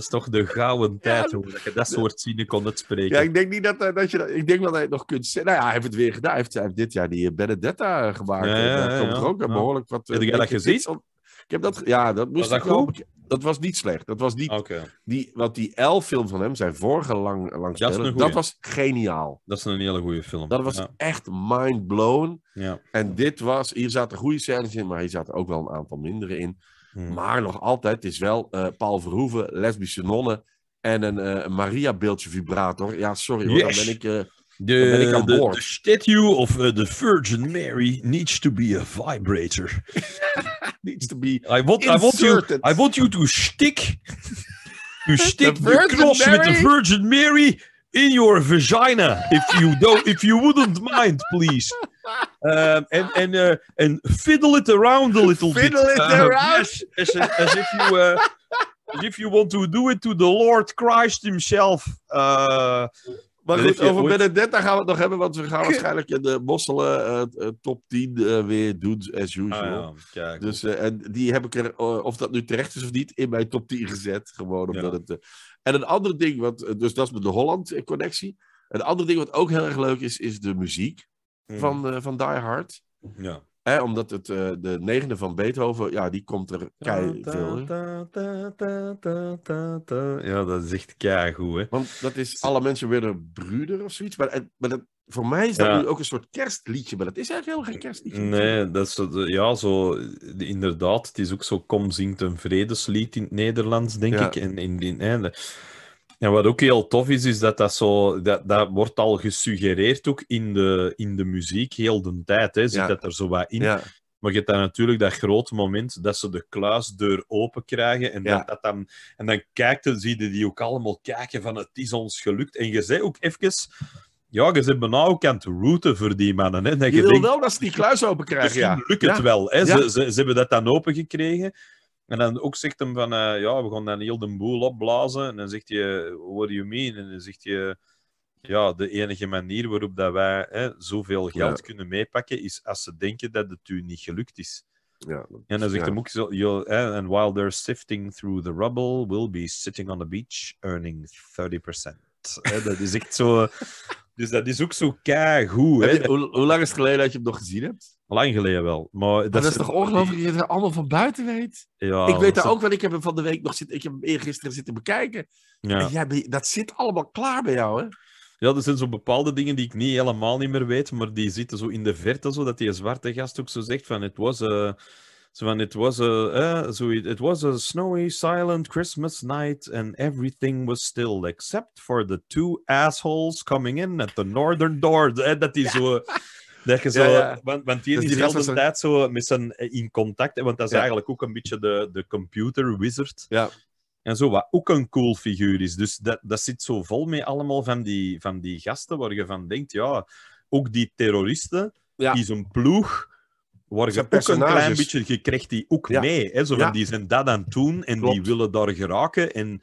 Dat is toch de gouden tijd, hoor. Dat je dat soort zinnen kon uitspreken. Ja, ik denk niet dat, eh, dat je dat... Ik denk dat hij nog kunt zeggen. Nou ja, hij heeft het weer gedaan. Hij heeft, hij heeft dit jaar die eh, Benedetta gemaakt. Ja, eh, dat komt ik ook behoorlijk wat... Heb gezien? Ik heb dat... Ja, dat moest was dat goed? dat was niet slecht. Dat was niet... Die, wat die L-film van hem, zijn vorige lang, lang dat, dat was geniaal. Dat is een hele goede film. Dat was echt mind-blown. Ja. En dit was... Hier zaten goede scènes in, maar hier zaten ook wel een aantal mindere in. Hmm. Maar nog altijd, het is wel eh, Paul Verhoeven, lesbische nonnen en een uh, Maria-beeldje vibrator. Ja, sorry hoor, dan ben ik... Uh, de, de, de, statue of the Virgin Mary needs to be a vibrator. needs to be I want, I want, you, I want you to stick, to stick the, cross with the Virgin Mary in your vagina. If you, don't, if you wouldn't mind, please. Ehm, en and and eh, fiddle it around a little bit. Fiddle it eh, around. Yes, as, if you eh, as if you want to do it to the Lord Christ himself. maar goed, over Benedetta gaan we het nog hebben, want we gaan waarschijnlijk de Mosselen top 10 weer doen, as ah, usual. dus, en die heb ik er, of dat nu terecht is of niet, in mijn top 10 gezet. Gewoon omdat het... en een ander ding, wat, dus dat is met de Holland-connectie. Een ander ding wat ook heel erg leuk is, is de muziek. Mhm. van, eh, van Die Hard. Ja. omdat het, eh, de negende van Beethoven, ja, die komt er kei veel. Ja, dat is echt keihard. goed, Want dat is Alle mensen willen broeder of zoiets. Maar, eh, maar dat, voor mij is dat nu ook een soort kerstliedje, maar dat is eigenlijk helemaal geen kerstliedje. Nee, dat is, ja, zo, inderdaad. Het is ook zo, kom zingt een vredeslied in het Nederlands, denk ik. En in, in, in, en wat ook heel tof is, is dat dat zo... Dat, dat wordt al gesuggereerd ook in de, in de muziek heel de tijd. Hè. Zit dat er zo wat in? Maar je hebt dan natuurlijk dat grote moment dat ze de kluisdeur open krijgen. En, dat, dat, dan, en dan kijkt dan zie je die ook allemaal kijken van het is ons gelukt. En je zei ook even... Ja, je zit bijna ook aan het routen voor die mannen. Hè, dat je, wil wel dat ze die kluis open krijgen, ja. lukt het wel. Hè. Ze, ze, ze, hebben dat dan open gekregen. En dan ook zegt hem van, eh, ja, we gaan dan heel de boel opblazen. En dan zegt je, what do you mean? En dan zegt je, ja, de enige manier waarop dat wij hè, zoveel geld kunnen meepakken, is als ze denken dat het u niet gelukt is. Ja, en dan zegt ja. hem ook zo, and while they're sifting through the rubble, we'll be sitting on the beach earning 30%. dat is echt zo... Dus dat is ook zo keigoed. Hè? hoe, lang is het geleden dat je hem nog gezien hebt? Lang geleden wel. Maar dat, is, toch ongelooflijk dat je er allemaal van buiten weet? Ja, ik weet dat ook wel. Ik heb hem van de week nog zitten... Ik heb hem eergisteren zitten bekijken. Ja. Jij, dat zit allemaal klaar bij jou, hè? Ja, er zijn zo bepaalde dingen die ik niet helemaal niet meer weet, maar die zitten zo in de verte, zo, dat die zwarte gast ook zo zegt van het was... Eh, zo van, it was, een, uh, so it, was a snowy, silent Christmas night and everything was still except for the two assholes coming in at the northern door. Eh, dat is zo... Dat je zo, Want, hier die dus is tijd zo met zijn eh, in contact. Want dat is eigenlijk ook een beetje de, de computer wizard. Ja. En zo, wat ook een cool figuur is. Dus dat, dat zit zo vol mee allemaal van die, van die gasten waar je van denkt, ja, ook die terroristen, die zijn ploeg worden zijn ook een klein beetje, gekregen die ook mee. Hè? Zo van, Die zijn dat aan het doen en die willen daar geraken. En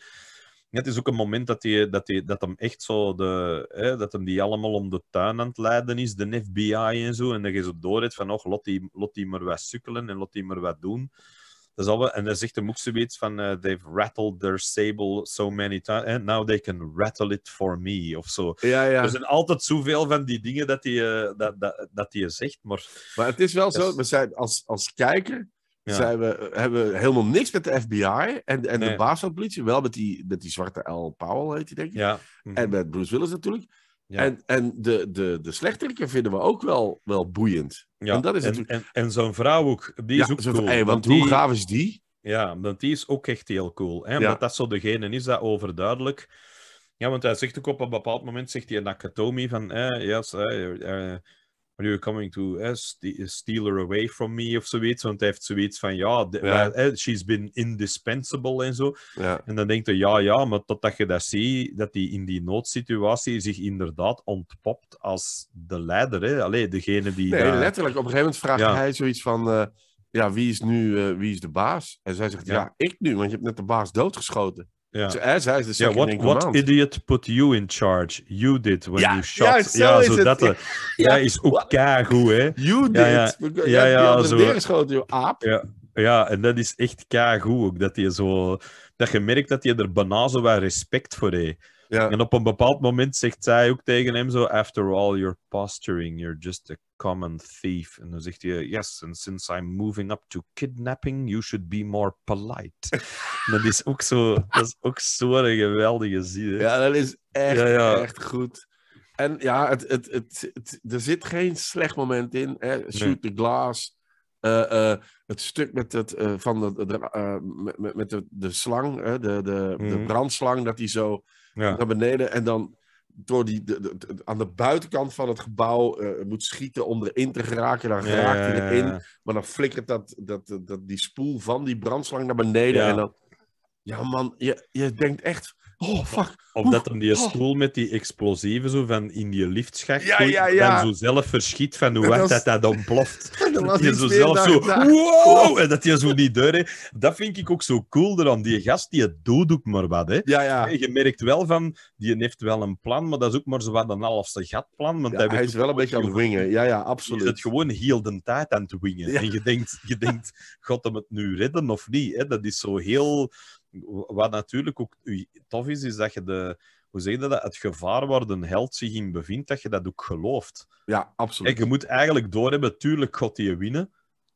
het is ook een moment dat, die, dat, die, dat hem echt zo, de, hè, dat hem die allemaal om de tuin aan het leiden is, de FBI en zo. En dan je zo door van, oh, lot die, die maar wat sukkelen en lot die maar wat doen. Dat is en dan zegt de ook iets van, eh, they've rattled their sable so many times, and now they can rattle it for me, of zo. Ja, ja. Er zijn altijd zoveel van die dingen dat hij uh, eh, dat, dat, dat zegt, maar... Maar het is wel zo, we zijn als, als kijker zijn we, hebben we helemaal niks met de FBI en, en de baas van de politie, wel met die, met die zwarte L. Powell heet hij denk ik, ja. en mhm. met Bruce Willis natuurlijk. En, en de, de, de slechteriken vinden we ook wel, wel boeiend. Ja, en, dat is en, en zo'n vrouw ook, die is want, hoe gaaf is die? Ja, want die is ook echt heel cool. Hè? Omdat dat zo degene is dat overduidelijk... Ja, want hij zegt ook op een bepaald moment, zegt hij akatomi van... Eh, yes, eh, eh Are you coming to uh, steal her away from me of zoiets? Want hij heeft zoiets van, ja, eh, she's been indispensable en zo. En dan denkt hij, ja, ja, maar totdat je dat ziet, dat hij in die noodsituatie zich inderdaad ontpopt als de leider. Hè? Allee, degene die... Nee, letterlijk. Op een gegeven moment vraagt hij zoiets van, eh, ja, wie is nu, wie is de baas? En zij zegt, ja. ik nu, want je hebt net de baas doodgeschoten. Yeah. So as has the yeah, what, What idiot put you in charge? You did when ja, you shot. Ja, zo ja, is zo het. dat. Eh, ja, ja, is ook kagoe, hè? You did. Ja, ja, ja, ja, neergeschoten, joh, aap. Ja, ja, en dat is echt kagoe ook. Dat je zo... Dat je merkt dat je er banaal zo wat respect voor heeft. Ja. En op een bepaald moment zegt zij ook tegen hem zo... After all, you're posturing. You're just a common thief. En dan zegt hij, yes, and since I'm moving up to kidnapping, you should be more polite. dat is ook zo, dat is ook zo'n geweldige zin. Ja, dat is echt, echt goed. En ja, het, het, het, er zit geen slecht moment in. Hè? Shoot the glass. Eh, eh, het stuk met, het, eh, van de, de met, met de, de slang, De, de, de mhm. brandslang, dat hij zo naar beneden en dan door die, de, de, aan de buitenkant van het gebouw eh, moet schieten om erin te geraken. Dan raakt hij erin. Maar dan flikkert dat, dat, dat, die spoel van die brandslang naar beneden. En dan, ja man, je, je denkt echt Oh, fuck. Of dat hem die oh. stoel met die explosieven zo van in die liftschacht ja, ja, dan zo zelf verschiet van hoe hard dat, dat ontploft. Dat, je zo zelf zo... Wow! En dat je zo niet deur... Dat vind ik ook zo cool eraan. Die gast, die het ook maar wat. Hè. Ja, ja. je merkt wel van, die heeft wel een plan, maar dat is ook maar zo wat een halfste gatplan. Want hij, hij is wel een beetje aan het wingen. Ja, ja, absoluut. Je het gewoon heel de tijd aan het wingen. En je denkt, je denkt, god, hem het nu redden of niet? Hè? Dat is zo heel wat natuurlijk ook tof is, is dat je de, hoe zeg je dat, het gevaar waar de held zich in bevindt, dat je dat ook gelooft. Ja, absoluut. En je moet eigenlijk doorhebben, tuurlijk die je winnen,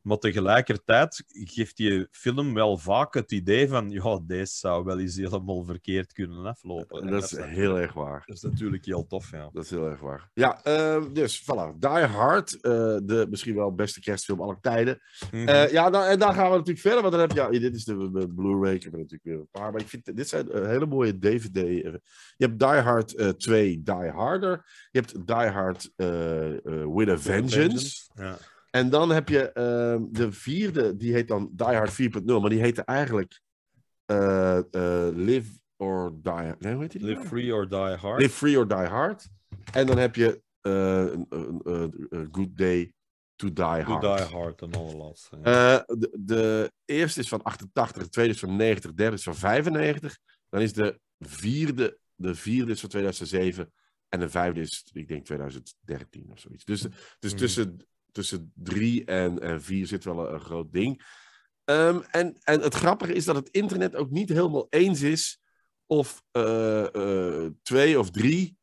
maar tegelijkertijd geeft die film wel vaak het idee van, ja, deze zou wel eens helemaal verkeerd kunnen aflopen. En dat, is heel erg waar. Dat is natuurlijk heel tof, ja. Dat is heel erg waar. Ja, ehm, dus voilà. Die Hard, eh, de misschien wel beste kerstfilm aller tijden. Mhm. Eh, ja, nou, en dan gaan we natuurlijk verder, want dan heb je, dit is de Blu-ray, ik heb natuurlijk weer een paar. Maar ik vind, dit zijn eh, hele mooie DVD. je hebt Die Hard 2, Die Harder. Je hebt Die Hard With a Vengeance. With a vengeance. Ja. En dan heb je ehm, de vierde, die heet dan Die Hard 4.0, maar die heette eigenlijk eh, eh, Live or Die nee, hoe heet die? Live Free or Die Hard. Live Free or Die Hard. En dan heb je eh, Good Day to Die Hard. To Die Hard, de De, eerste is van 88, de tweede is van 90, de derde is van 95. Dan is de vierde, de vierde is van 2007. En de vijfde is, ik denk, 2013 of zoiets. Dus, dus mhm. tussen tussen drie en, en vier zit wel een, groot ding. Ehm, en, en het grappige is dat het internet ook niet helemaal eens is of eh, eh, twee of drie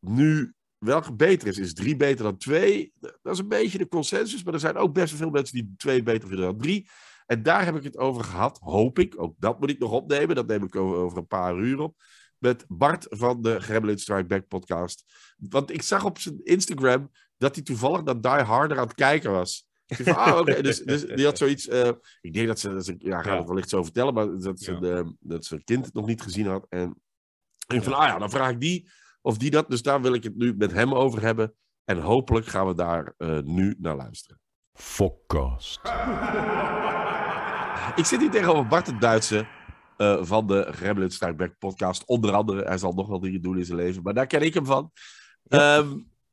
nu welke beter is. Is drie beter dan twee? Dat is een beetje de consensus, maar er zijn ook best wel veel mensen die twee beter vinden dan drie. En daar heb ik het over gehad, hoop ik. Ook dat moet ik nog opnemen. Dat neem ik over een paar uur op. Met Bart van de Gremlin Strike Back podcast. Want ik zag op zijn Instagram dat hij toevallig dat Die Harder aan het kijken was. ah, oké. Dus, dus die had zoiets. Eh, ik denk dat ze. Dat ja, ga het wellicht zo vertellen. Maar dat ze, ja. de, dat ze kind het nog niet gezien had. En ik van, ah ja, dan vraag ik die of die dat. Dus daar wil ik het nu met hem over hebben. En hopelijk gaan we daar eh, nu naar luisteren. Fokkast. ik zit hier tegenover Bart het Duitse. Eh, van de Gremlin Steinbeck podcast. Onder andere, hij zal nog wel dingen doen in zijn leven. Maar daar ken ik hem van. Ja. Ehm,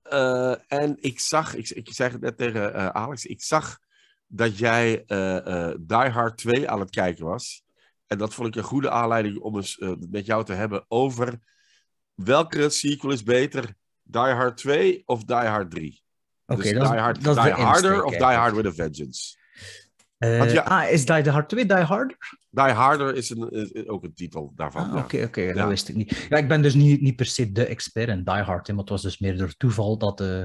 eh, en ik zag, ik, ik het net tegen eh, Alex, ik zag dat jij eh, Die Hard 2 aan het kijken was. En dat vond ik een goede aanleiding om eens met jou te hebben over welke sequel is beter, Die Hard 2 of Die Hard 3? okay, dus Die Hard, Harder of Die Hard with a Vengeance? Uh, ja, eh, ah, is Die Hard 2 Die Harder? Die Harder is, een, is ook een titel daarvan. Ah, oké, oké, dat wist ik niet. Ja, ik ben dus niet, niet per se de expert in Die Hard, maar het was dus meer door toeval dat, eh,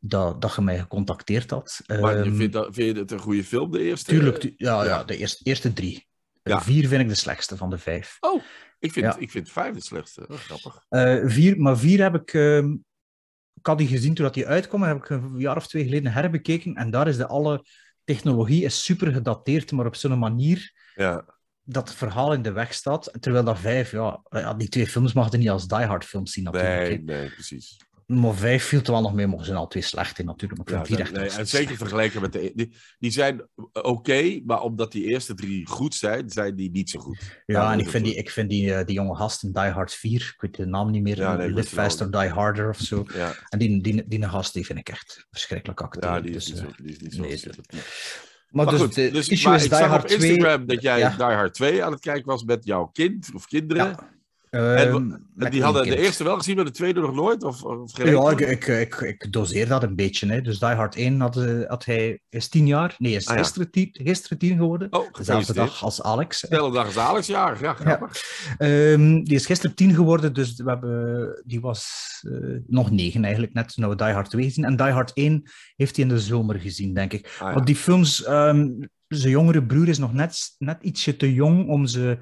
dat, dat je mij gecontacteerd had. Maar um, je ehm, dat, vind je het een goede film, de eerste? Tuurlijk, ja, ja, de eerste, eerste drie. Vier vind ik de slechtste van de vijf. Oh, ik vind, ik vind vijf de slechtste. Oh, grappig. Eh, vier, maar vier heb ik... Um, ik had die gezien toen dat die uitkwam, heb ik een jaar of twee geleden herbekeken. En daar is de alle technologie is super gedateerd, maar op zo'n manier ja. dat het verhaal in de weg staat. Terwijl dat vijf, ja, die twee films mag niet als Die Hard films zien natuurlijk. Nee, nee, precies. Mauvais viel er wel nog meer, maar ze zijn al twee slecht in natuurlijk. ja, en zeker vergeleken met de... E- die, die zijn oké, maar omdat die eerste drie goed zijn, zijn die niet zo goed. Ja, en ik vind, die, ik vind die, eh, die jonge gast in Die Hard 4, ik weet de naam niet meer, Live Faster, Die Harder of zo. Ja. En die, die, die, gast, die vind ik echt verschrikkelijk actief. Ja, dus, eh, die is niet zo, die niet maar, dus, goed, dus, is ik Die zag Hard op Instagram dat jij Die Hard 2 aan het kijken was met jouw kind of kinderen. Ehm, die hadden de eerste wel gezien, maar de tweede nog nooit? Of, of ja, ik, ik, ik, doseer dat een beetje. Hè. Dus Die Hard 1 had, eh, had hij, is tien jaar. Nee, is ah, gisteren, tien, gisteren, geworden. Oh, Dezelfde dag als Alex. Dezelfde dag als Alex, ja. ja, ehm, die is gisteren tien geworden, dus we hebben, die was eh, nog negen eigenlijk net. Nou, Die Hard 2 gezien. En Die Hard 1 heeft hij in de zomer gezien, denk ik. Ah, Want die films, ehm, zijn jongere broer is nog net, net ietsje te jong om ze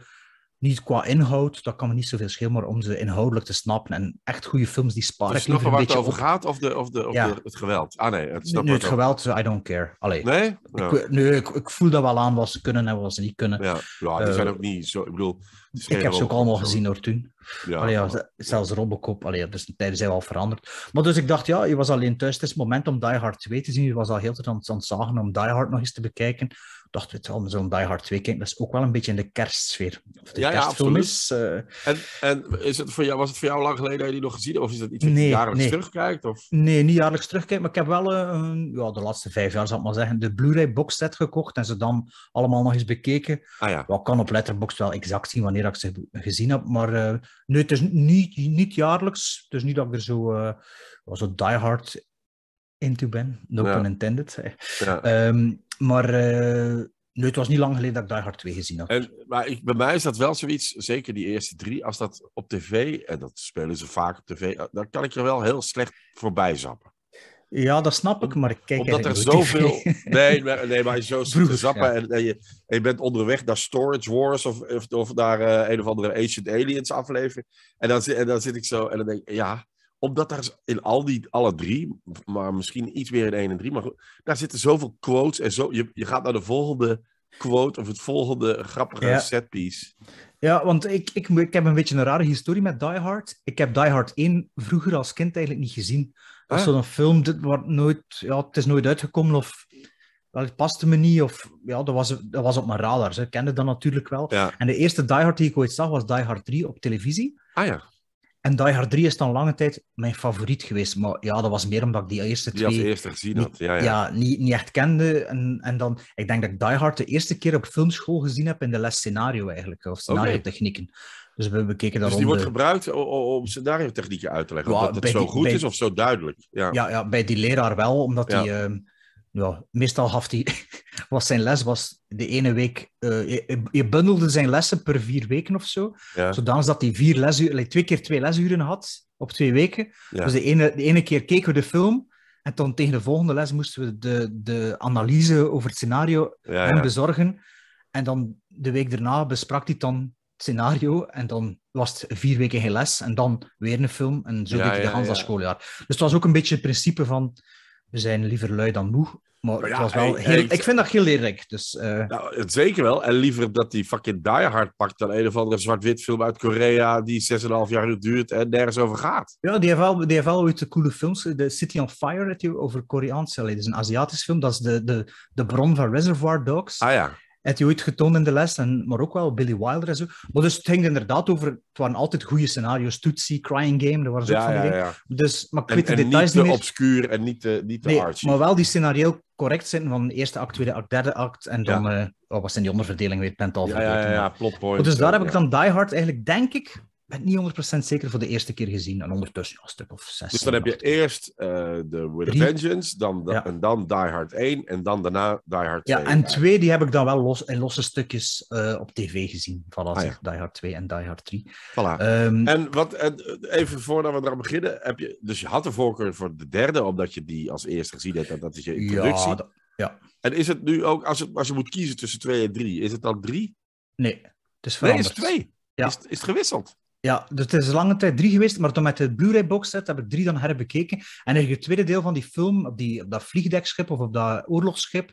niet qua inhoud, dat kan me niet zoveel schelen, maar om ze inhoudelijk te snappen. En echt goede films die sparen. Dus snappen waar het over gaat of, de, of, de, of ja. de, het geweld? Ah nee, het, nu, het geweld, I don't care. Allee, nee? Ik, nu, ik, ik, voel dat wel aan wat ze kunnen en wat ze niet kunnen. Ja, ja die zijn eh, ook niet zo... Ik bedoel... Ik heb ze ook allemaal gezien door toen. Ja, ja, zelfs Robocop, allee, dus de tijden zijn wel veranderd. Maar dus ik dacht, ja, je was alleen thuis. Het is moment om Die Hard 2 te zien. Je was al heel tijd aan, aan het zagen om Die Hard nog eens te bekijken dacht, het om zo'n Die Hard 2 kijken, dat is ook wel een beetje in de kerstsfeer. Of de ja, kerstfilm is. Eh, en, en is het voor jou, was het voor jou lang geleden dat je die nog gezien hebt? Of is dat iets wat je jaarlijks terugkijkt? Of? Nee, niet jaarlijks terugkijkt, maar ik heb wel eh, een, ja, de laatste vijf jaar, zal ik maar zeggen, de Blu-ray box set gekocht en ze dan allemaal nog eens bekeken. Ah, ja. ik kan op Letterboxd wel exact zien wanneer ik ze gezien heb, maar uh, nee, het is niet, niet jaarlijks. Het is niet dat ik er zo, zo die hard into ben, no pun intended. Ja. Ehm, maar uh, het was niet lang geleden dat ik daar Hard 2 gezien had. maar ik, bij mij is dat wel zoiets, zeker die eerste drie, als dat op tv, en dat spelen ze vaak op tv, eh, dan kan ik er wel heel slecht voorbij zappen. Ja, dat snap ik, maar ik kijk Omdat er zoveel... Nee, maar, nee, maar zo te zappen en, je, je, bent onderweg naar Storage Wars of, of, of naar eh, een of andere Ancient Aliens aflevering. En dan, en dan zit ik zo en dan denk ik, ja, omdat daar in al die, alle drie, maar misschien iets meer in één en drie, maar daar zitten zoveel quotes en zo. Je, je gaat naar de volgende quote of het volgende grappige setpiece. Ja, want ik, ik, ik heb een beetje een rare historie met Die Hard. Ik heb Die Hard 1 vroeger als kind eigenlijk niet gezien. Dat ah. zo'n film, dit nooit, ja, het is nooit uitgekomen of wel, het paste me niet. Of, ja, dat, was, dat was op mijn radar. Ze kenden dat natuurlijk wel. Ja. En de eerste Die Hard die ik ooit zag was Die Hard 3 op televisie. Ah ja. En Die Hard 3 is dan lange tijd mijn favoriet geweest. Maar ja, dat was meer omdat ik die eerste twee... Die als eerste gezien niet, had, ja, ja. ja niet, niet echt kende. En, en dan, ik denk dat ik Die Hard de eerste keer op filmschool gezien heb in de les scenario eigenlijk. Of scenario-technieken. Dus we bekeken dus die wordt gebruikt om scenario-technieken uit te leggen? Ja, dat het zo goed is of zo duidelijk? Ja. ja, ja, bij die leraar wel, omdat die... Ehm, ja, meestal had hij, was zijn les was de ene week. Eh, je, bundelde zijn lessen per vier weken of zo. Zodanig dat hij vier lesuren, twee keer twee lesuren had op twee weken. Dus de ene, de ene keer keken we de film. En dan tegen de volgende les moesten we de, de analyse over het scenario bezorgen. En dan de week daarna besprak hij dan het scenario. En dan was het vier weken geen les. En dan weer een film. En zo deed hij de hele schooljaar. Dus het was ook een beetje het principe van we zijn liever lui dan moe. Maar, wel ik vind dat heel leerrijk. Dus, uh... zeker wel. En liever dat die fucking Die Hard pakt dan een of andere zwart-wit film uit Korea die 6,5 jaar duurt en nergens over gaat. Ja, die heeft wel, die heeft wel ooit de coole films. The City on Fire, over Koreaanse. Dat is een Aziatisch film. Dat is de, de, de bron van Reservoir Dogs. Ah ja. Heb je ooit getoond in de les, en, maar ook wel Billy Wilder en zo. Maar dus het ging inderdaad over, het waren altijd goede scenario's. Tootsie, Crying Game, dat waren ze ook van die ja, ja. Dus, maar ik de details niet meer. niet te obscuur en niet te, niet te nee, maar wel die scenario correct zijn van eerste act, tweede act, derde act. En dan, uh, oh, wat zijn die onderverdelingen, weet dus eh, ik ja, Ja, Dus daar heb ik dan Die Hard eigenlijk, denk ik, ben niet 100% zeker voor de eerste keer gezien. En ondertussen al een stuk of zes. Dus dan heb je eerst eh, de With Vengeance, dan en dan Die Hard 1 en dan daarna Die Hard 2. Ja, en twee die heb ik dan wel los, in losse stukjes eh, op tv gezien. Voilà, ah, Die Hard 2 en Die Hard 3. Voilà. Ehm, en wat, even voordat we eraan beginnen, heb je, dus je had de voorkeur voor de derde, omdat je die als eerste gezien hebt. En dat is je introductie. Ja, En is het nu ook, als, als je moet kiezen tussen twee en drie, is het dan drie? Nee, het is veranderd. Nee, is het Ja. Is, is het gewisseld? Ja, dus het is lange tijd drie geweest, maar toen met de Blu-ray box heb ik drie dan herbekeken. En in het tweede deel van die film, op, die, dat vliegdekschip of op dat oorlogsschip,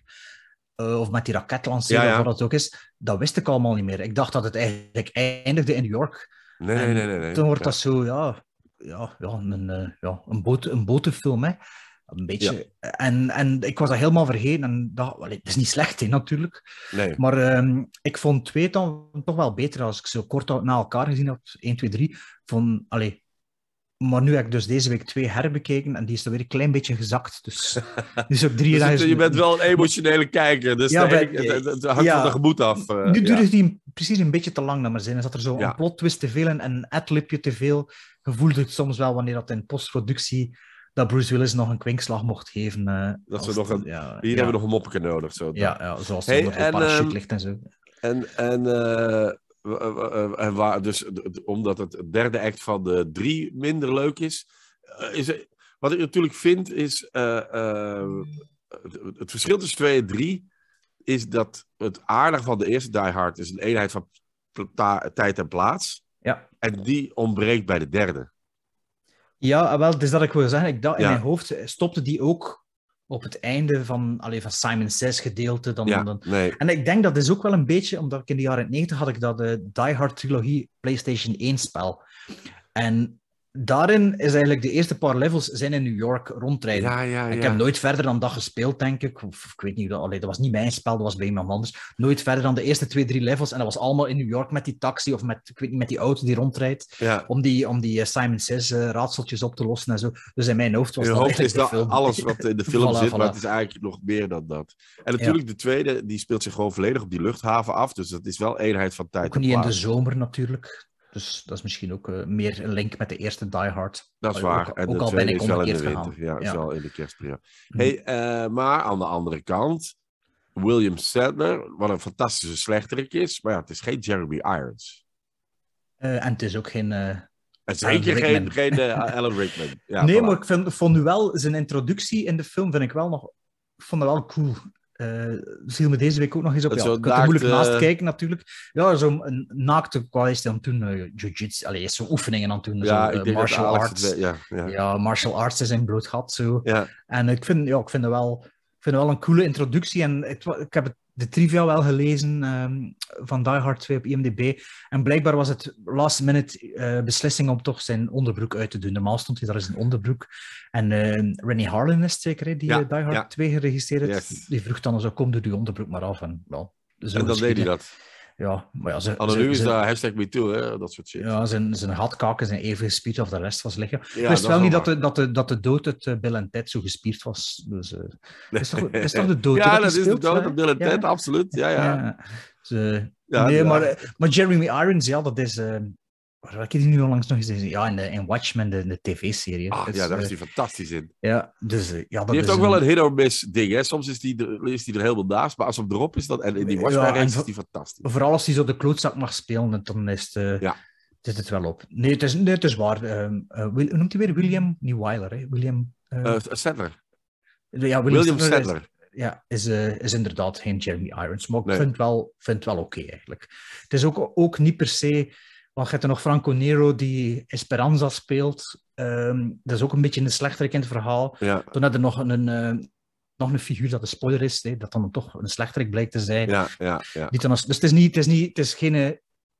eh, of met die raketlanceer ja, of wat het ook is, dat wist ik allemaal niet meer. Ik dacht dat het eigenlijk eindigde in New York. Nee, nee, nee, nee, Toen wordt dat zo, ja, ja, ja, een, eh, ja, een, boot, een botenfilm, hè. Een beetje. En, en ik was dat helemaal vergeten. En dat, het is niet slecht, hè, natuurlijk. Nee. Maar ehm, ik vond twee dan toch wel beter als ik ze kort na elkaar gezien had. 1, 2, 3. Van, allee, maar nu heb ik dus deze week twee herbekeken en die is dan weer een klein beetje gezakt. Dus, dus ook drie dus Je bent wel een emotionele kijker, dus dat bij, het, hangt van de gemoed af. nu eh, duurde die precies een beetje te lang naar mijn zin. Er zat er zo een plot twist te veel en een adlibje te veel. gevoelde het soms wel wanneer dat in postproductie dat Bruce Willis nog een kwinkslag mocht geven. Eh, dat nog ja, hier hebben we nog een moppetje nodig. Zo, ja, ja, zoals hey, het parachute ehm, ligt en zo. En, en eh, en waar, dus omdat het derde act van de drie minder leuk is. Eh, is wat ik natuurlijk vind is. Ehm, het, het, verschil tussen twee en drie. Is dat het aardig van de eerste Die Hard is een eenheid van tijd en plaats. Ja. En die ontbreekt bij de derde. Ja, ah, wel, dus dat ik wil zeggen. Ik dat, In mijn hoofd stopte die ook op het einde van, allee, van Simon Says gedeelte. Dan, dan. En ik denk dat is ook wel een beetje, omdat ik in de jaren 90 had ik dat uh, Die Hard trilogie PlayStation 1 spel. En daarin is eigenlijk de eerste paar levels zijn in New York rondrijden. Ja, ja, ja. Ik heb nooit verder dan dat gespeeld, denk ik. Of, ik weet niet, allee, dat was niet mijn spel, dat was bij iemand anders. Nooit verder dan de eerste twee, drie levels. En dat was allemaal in New York met die taxi of met, ik weet niet, met die auto die rondrijdt. Om die, om die eh, Simon Says eh, raadseltjes op te lossen en zo. Dus in mijn hoofd was in dat hoofd is dat alles wat in de film zit, maar het is eigenlijk nog meer dan dat. En natuurlijk de tweede, die speelt zich gewoon volledig op die luchthaven af. Dus dat is wel eenheid van tijd. Ook niet in de zomer natuurlijk. Dus dat is misschien ook eh, meer een link met de eerste Die Hard. Dat is waar. Ook, en al ben eh, ik is in de winter. Ja, ja. Is wel in de kerstperiode. Mhm. Hey, eh, maar aan de andere kant, William Sadler, wat een fantastische slechterik is. Maar ja, het is geen Jeremy Irons. en het is ook geen... Het is zeker geen, geen Alan Rickman. nee, maar ik vind, vond u wel zijn introductie in de film vind ik wel nog... Ik vond dat wel cool uh, eh, viel me deze week ook nog eens op. Dat ja, ik moeilijk uh... naast kijken natuurlijk. Ja, zo'n naakte kwaliteit is toen uh, jiu-jitsu, allee, is zo'n oefeningen aan toen. Ja, zo, eh, martial arts. ja, ja. ja, martial arts is in brood gat. Zo. En ik vind, ja, ik vind wel, ik vind wel een coole introductie. En ik, ik heb het de trivia wel gelezen ehm, van Die Hard 2 op IMDb. En blijkbaar was het last minute eh, beslissing om toch zijn onderbroek uit te doen. Normaal stond hij daar is een onderbroek. En uh, Rennie Harlan is zeker, die ja, eh, Die Hard 2 geregistreerd yes. Die vroeg dan zo, kom doe die onderbroek maar af. En, wel, zo en dan deed hij dat. Ja, maar ja, ze, Anoniem is daar hashtag MeToo, hè? dat soort shit. Ja, zijn, zijn hardkaken zijn even gespierd of de rest was lichaam. Ja, ik wist wel, wel niet dat de, dat, de, dat de dood het eh, Bill en Ted zo gespierd was. Dus, uh, is, toch, is toch de dood? ja, dat, dat is speelt, de dood van Bill en Ted, absoluut. Ja, ja. ja. Dus, uh, nee, maar, maar Jeremy Irons, ja, dat is... Waar heb die nu onlangs nog eens gezien? Ja, in, de, in Watchmen, de, de tv-serie. Ah, ja, daar is hij eh, fantastisch in. Ja, dus, eh, ja, dat die heeft ook wel een hit or miss ding. Hè? Soms is die, is die er helemaal naast, maar als hem erop is, dat en in die Watchmen is die fantastisch. Vooral als hij zo de klootzak mag spelen, dan is eh, ja. zit het wel op. Nee, het is, het is waar. Ehm, Will, noemt hij weer William? Niet Weiler, hè? William... Sadler. Ja, William, William Sadler. ja, is, is inderdaad geen Jeremy Irons. Maar ik vind het wel, vind wel oké eigenlijk. Het is ook, ook niet per se want je hebt er nog Franco Nero die Esperanza speelt. Ehm, dat is ook een beetje een slechterik in het verhaal. Toen had er nog een, eh, nog een figuur dat een spoiler is, hè, dat dan toch een slechterik blijkt te zijn. Ja, ja, ja. Die dan als, dus het is, niet, het, is niet, het is geen eh,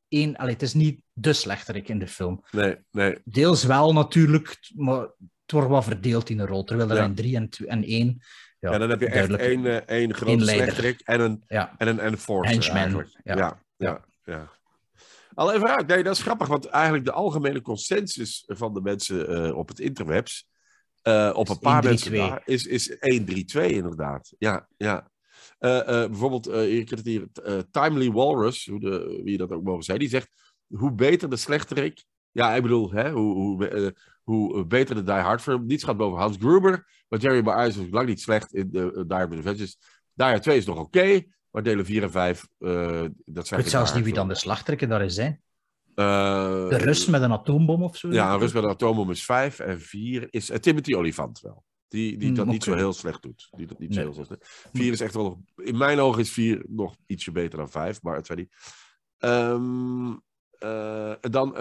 één, allez, het is niet de slechterik in de film. Nee, nee. Deels wel natuurlijk, maar het wordt wel verdeeld in een rol. Terwijl er een drie en, en één. Ja, en dan heb je echt één, eh, één grote slechterik en een, ja. en een enforcer. Henchman. ja. ja. ja. Al even uit. Nee, dat is grappig, want eigenlijk de algemene consensus van de mensen eh, op het interwebs, eh, op een paar mensen, daar, is, is 1-3-2 inderdaad. Ja, ja. Uh, bijvoorbeeld, ik heb het hier, Timely Walrus, hoe de, wie dat ook mogen zijn, die zegt, hoe beter de slechterik, ja, ik bedoel, hè, hoe, hoe, hoe beter de Die Hard film, niets gaat boven Hans Gruber, maar Jerry Maguire is lang niet slecht in Die Hard Adventures. Die Hard 2 is nog oké, maar delen 4 en 5, uh, eh, dat zijn... Ik zelfs niet wie dan de slagtrekker daar is, hè? Uh, de rust met een atoombom of zo? Ja, een rust met een atoombom is 5 en 4 is uh, Timothy Olifant wel. Die, die dat okay. Mm, niet zo heel slecht doet. Die dat niet nee. zo heel slecht doet. 4 is echt wel nog... In mijn ogen is 4 nog ietsje beter dan 5, maar het zijn die. Um, ehm, dan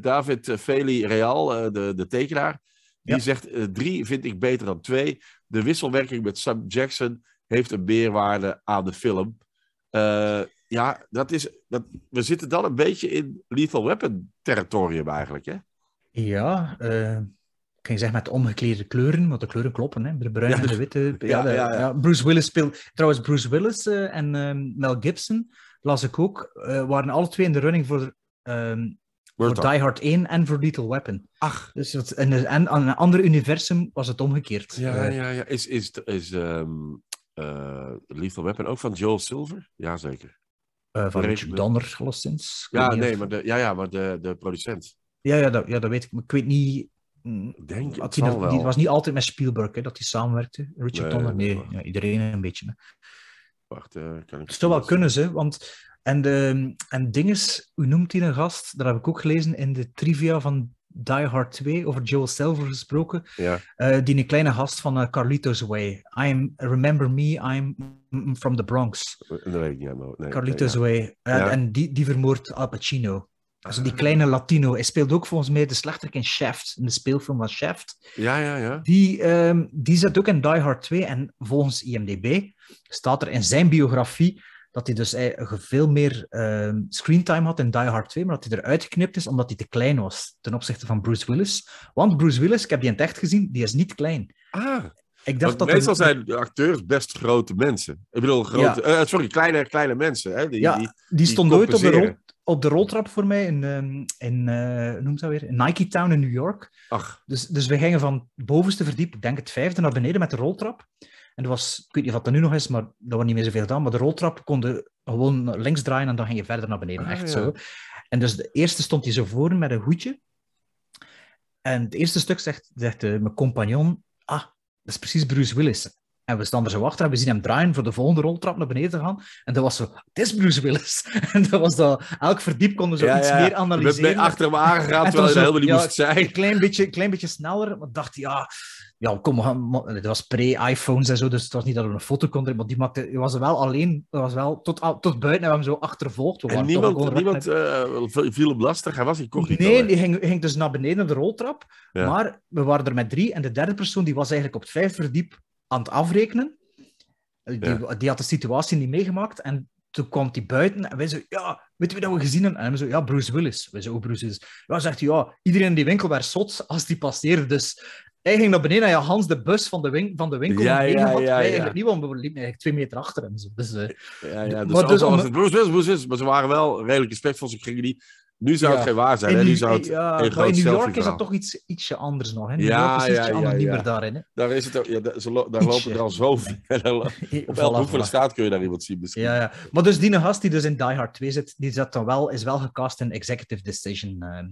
David Feli Real, de, de tekenaar. Die ja. zegt, 3 vind ik beter dan 2. De wisselwerking met Sam Jackson heeft een meerwaarde aan de film. Eh, ja, dat is, dat, we zitten dan een beetje in lethal weapon territorium eigenlijk, hè? Ja, uh, ik ging zeggen met omgekleerde kleuren, want de kleuren kloppen, hè? De bruine en de witte. Ja, ja, Bruce Willis speelt... Trouwens, Bruce Willis eh, en ehm, Mel Gibson, las ik ook, waren alle twee in de running voor... Ehm, voor Die Hard 1 en voor Lethal Weapon. Ach. Dus dat, in, een, in, een ander universum was het omgekeerd. Ja, ja, ja. Is, is, is ehm, eh, Lethal Weapon, ook van Joel Silver? Jazeker. Uh, eh, van Richard Donner, sinds. Ja, nee, maar, de, ja, ja, maar de, de producent. Ja, ja, dat, ja, dat weet ik. Maar ik weet niet... Mm, denk, het zal wel. Het was niet altijd met Spielberg hè, dat hij samenwerkte. Richard Donner, nee. Ja, iedereen een beetje. Wacht, eh, kan ik... Het zou wel kunnen, ze. Want, en, de, en Dinges, u noemt hier een gast, dat heb ik ook gelezen in de trivia van die Hard 2 over Joel Silver gesproken. Ja. Eh, die een kleine gast van eh, Carlitos Way. I'm, remember me, I'm from the Bronx. Nee, Carlitos Way. Eh, en die, die vermoordt Al Pacino. Also die ah. kleine Latino. Hij speelt ook volgens mij de slechterik in Shaft, in de speelfilm van Shaft. Ja, ja, ja. Die, ehm, die zit ook in Die Hard 2. En volgens IMDb staat er in zijn biografie dat hij dus eh, veel meer ehm, screentime had in Die Hard 2, maar dat hij eruit geknipt is omdat hij te klein was ten opzichte van Bruce Willis. Want Bruce Willis, ik heb die in het echt gezien, die is niet klein. Ah. Ik dacht dat meestal zijn zijn acteurs best grote mensen. Ik bedoel, grote, ja. Eh, sorry, kleine, kleine mensen. Hè, die, ja, die, die stond ooit op de, rol, op de roltrap voor mij in, ehm, in uh, eh, noem weer, Nike Town in New York. Ach. Dus, dus we gingen van bovenste verdiep, ik denk het vijfde, naar beneden met de roltrap. En dat was, ik weet niet wat er nu nog is, maar dat was niet meer zoveel dan. Maar de roltrap konden gewoon links draaien en dan ging je verder naar beneden. Ah, echt zo. En dus de eerste stond hij zo voor met een hoedje. En het eerste stuk zegt, zegt eh, mijn compagnon: Ah, dat is precies Bruce Willis. En we staan er zo achter en we zien hem draaien voor de volgende roltrap naar beneden te gaan. En dat was zo, het is Bruce Willis. En dat was dat, elk verdiep konden ze ja, iets meer analyseren. We hebben achter hem aangegaan terwijl hij helemaal niet moest zijn. Een klein beetje, klein beetje sneller, want dacht hij ja, ah, ja, kom, het was pre-iPhones en zo, dus het was niet dat we een foto konden maar die maakte, was wel alleen, was wel, tot, tot buiten hebben we hem zo achtervolgd. We en niemand, niemand eh, viel op lastig, hij was niet Nee, die ging, ging, dus naar beneden de roltrap, maar we waren er met drie en de derde persoon die was eigenlijk op het vijfde verdiep aan het afrekenen. Die, die had de situatie niet meegemaakt en toen kwam hij buiten en wij zo, ja, weet je we dat we gezien hebben? En hij zo, ja, Bruce Willis. Wij zo, oh, Bruce Willis. Ja, zegt hij, ja, iedereen in die winkel werd zot als die passeerde, dus... Hij ging naar beneden en ja, Hans de bus van de, van de winkel ja, ja, had ja, eigenlijk niet, eigenlijk twee meter achter hem. Dus, eh, ja, ja, dus, maar dus het broers, broers, maar ze waren wel redelijk respectvol, ze gingen die... Nu zou het geen waar zijn, in Nu zou het een groot in New York is dat toch iets, ietsje anders nog, hè? New ja, York ietsje anoniemer daarin, hè? Daar, is het ja, daar, lopen er al zoveel. Op welke hoek van de staat kun je daar iemand zien misschien. Ja, ja. Maar dus die gast die dus in Die Hard 2 zit, die zat dan wel, is wel gecast in Executive Decision... Eh,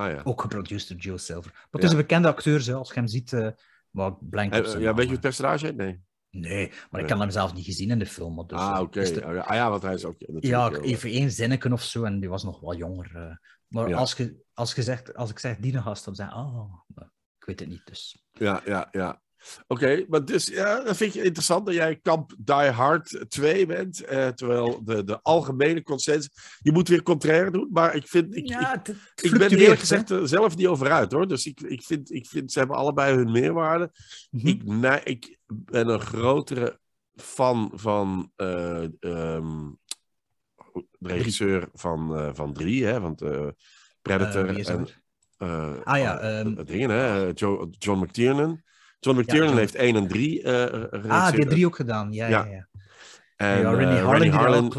Ah, ja. Ook geproduceerd door Joe Silver. Maar het is een bekende acteur, zelfs als je hem ziet, uh, maar blank Ja, weet je hoe Testrage? Nee. Nee, maar ik kan hem zelf niet gezien in de film. Dus, ah, eh, oké. Ah, ah ja, want hij is ook... Ja, even één zinnetje of zo, en die was nog wel jonger. Eh. Maar als, je, als, je zegt, als ik zeg die gast, dan zeg ah, oh, ik weet het niet, dus... Ja, ja, ja. Oké, maar dus ja, dat vind je interessant dat jij kamp Die Hard 2 bent. Eh, terwijl de, de algemene consensus. Je moet weer contraire doen, maar ik vind. Ik, ja, ik ben eerlijk gezegd zelf niet over uit hoor. Dus ik, ik, vind, ik vind ze hebben allebei hun meerwaarde. Mhm. ik, nee, ik ben een grotere fan van. Eh, ehm, de regisseur van, uh, van drie, hè? Want eh, Predator. en, ah ja. Ah, ehm, Dingen, hè? John McTiernan. John McTiernan heeft 1 en 3 eh, eh, Ah, die 3 ook gedaan, ja, ja, ja. En ja, eh,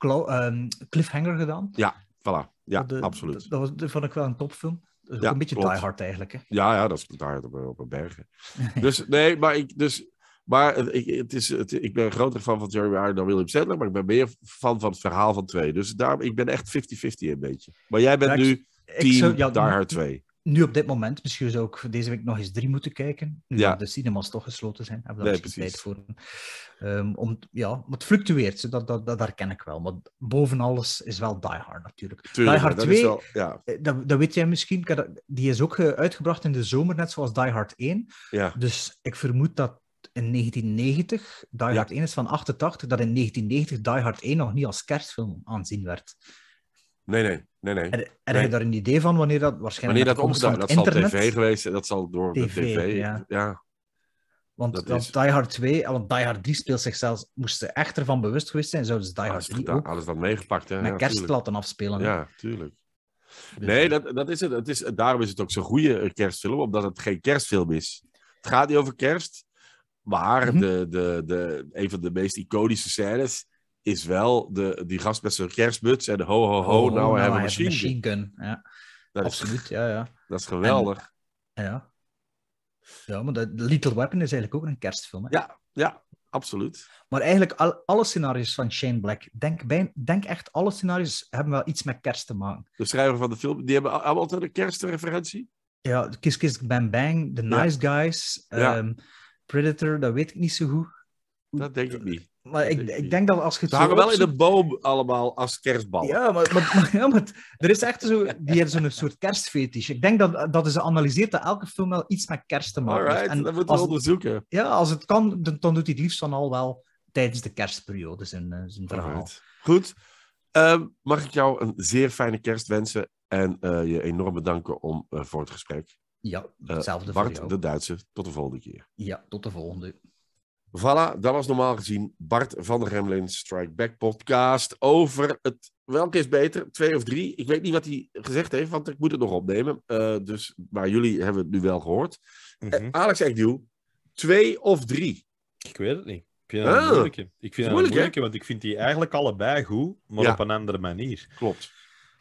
ehm, Cliffhanger gedaan. Ja, voilà. Ja, absoluut. Dat, was, dat vond ik wel een topfilm. een beetje klopt. hard eigenlijk. Hè? Ja, ja, dat is die hard op, op een bergen. dus nee, maar ik, dus, maar ik, het is, ik ben een groter fan van Jerry Iron dan William Sadler, maar ik ben meer fan van het verhaal van twee. Dus daar, ik ben echt 50-50 een beetje. Maar jij bent nu team ik ja, Die Hard 2 nu op dit moment, misschien zou ik deze week nog eens drie moeten kijken. Nu ja. de cinemas toch gesloten zijn, hebben we daar nee, tijd voor. Um, om, ja, het fluctueert, dat, dat, dat ken ik wel. Maar boven alles is wel Die Hard natuurlijk. die Hard 2, ja. Eh, dat, dat, weet jij misschien, die is ook eh, uitgebracht in de zomer, net zoals Die Hard 1. Ja. Dus ik vermoed dat in 1990, Die Hard 1 is van 88, dat in 1990 Die Hard 1 nog niet als kerstfilm aanzien werd. Nee, nee. nee, nee. Heb je daar een idee van wanneer dat waarschijnlijk... Wanneer dat Dat zal tv geweest dat zal door TV, de tv... Ja. Want, dat is... Die Hard 2, eh, want Die Hard 3 speelt zichzelf moesten Moesten echt ervan bewust geweest zijn, zouden ze Die Hard 3 ook... Hadden ze dat meegepakt, hè? Met ja, afspelen. Ja, tuurlijk. Dus, nee, eh, dat, dat is het. het is, daarom is het ook zo'n goede eh, kerstfilm, omdat het geen kerstfilm is. Het gaat niet over kerst, maar mhm. de, de, de, een van de meest iconische scènes is wel de, die gast met zijn kerstmuts en de ho, ho, ho, oh, nou, we hebben we machine, machine gun. Ja. Dat Absoluut, is, ja, ja. Dat is geweldig. ja. ja, maar de, Little Weapon is eigenlijk ook een kerstfilm. Hè? Ja, ja, absoluut. Maar eigenlijk al, alle scenario's van Shane Black, denk, bij, denk echt alle scenario's hebben wel iets met kerst te maken. De schrijver van de film, die hebben allemaal altijd een kerstreferentie? Ja, Kiss Kiss Bang Bang, The Nice Guys, ehm, Predator, dat weet ik niet zo goed. Dat denk ik niet. Maar ik, ik denk dat als je het Ze wel in de boom allemaal als kerstbal. Ja, maar, maar, er is echt zo, die heeft zo'n soort kerstfetisch. Ik denk dat, dat ze analyseert dat elke film wel iets met kerst te maken heeft. dat moeten we onderzoeken. Ja, als het kan, dan, doet hij liefst dan al wel tijdens de kerstperiode zijn, eh, zijn verhaal. Goed. Ehm, mag ik jou een zeer fijne kerst wensen en eh, je enorm bedanken om, eh, voor het gesprek. Ja, hetzelfde uh, Bart, voor de Duitse, tot de volgende keer. Ja, tot de volgende. Voilà, dat was normaal gezien Bart van de Gremlin Strike Back podcast over het welke is beter, twee of drie. Ik weet niet wat hij gezegd heeft, want ik moet het nog opnemen. Eh, dus, maar jullie hebben het nu wel gehoord. Eh, mhm. Alex, -hmm. Alex twee of drie? Ik weet het niet. Ik vind het ah. een moeilijke. Ik vind het moeilijk, want ik vind die eigenlijk allebei goed, maar op een andere manier. Klopt.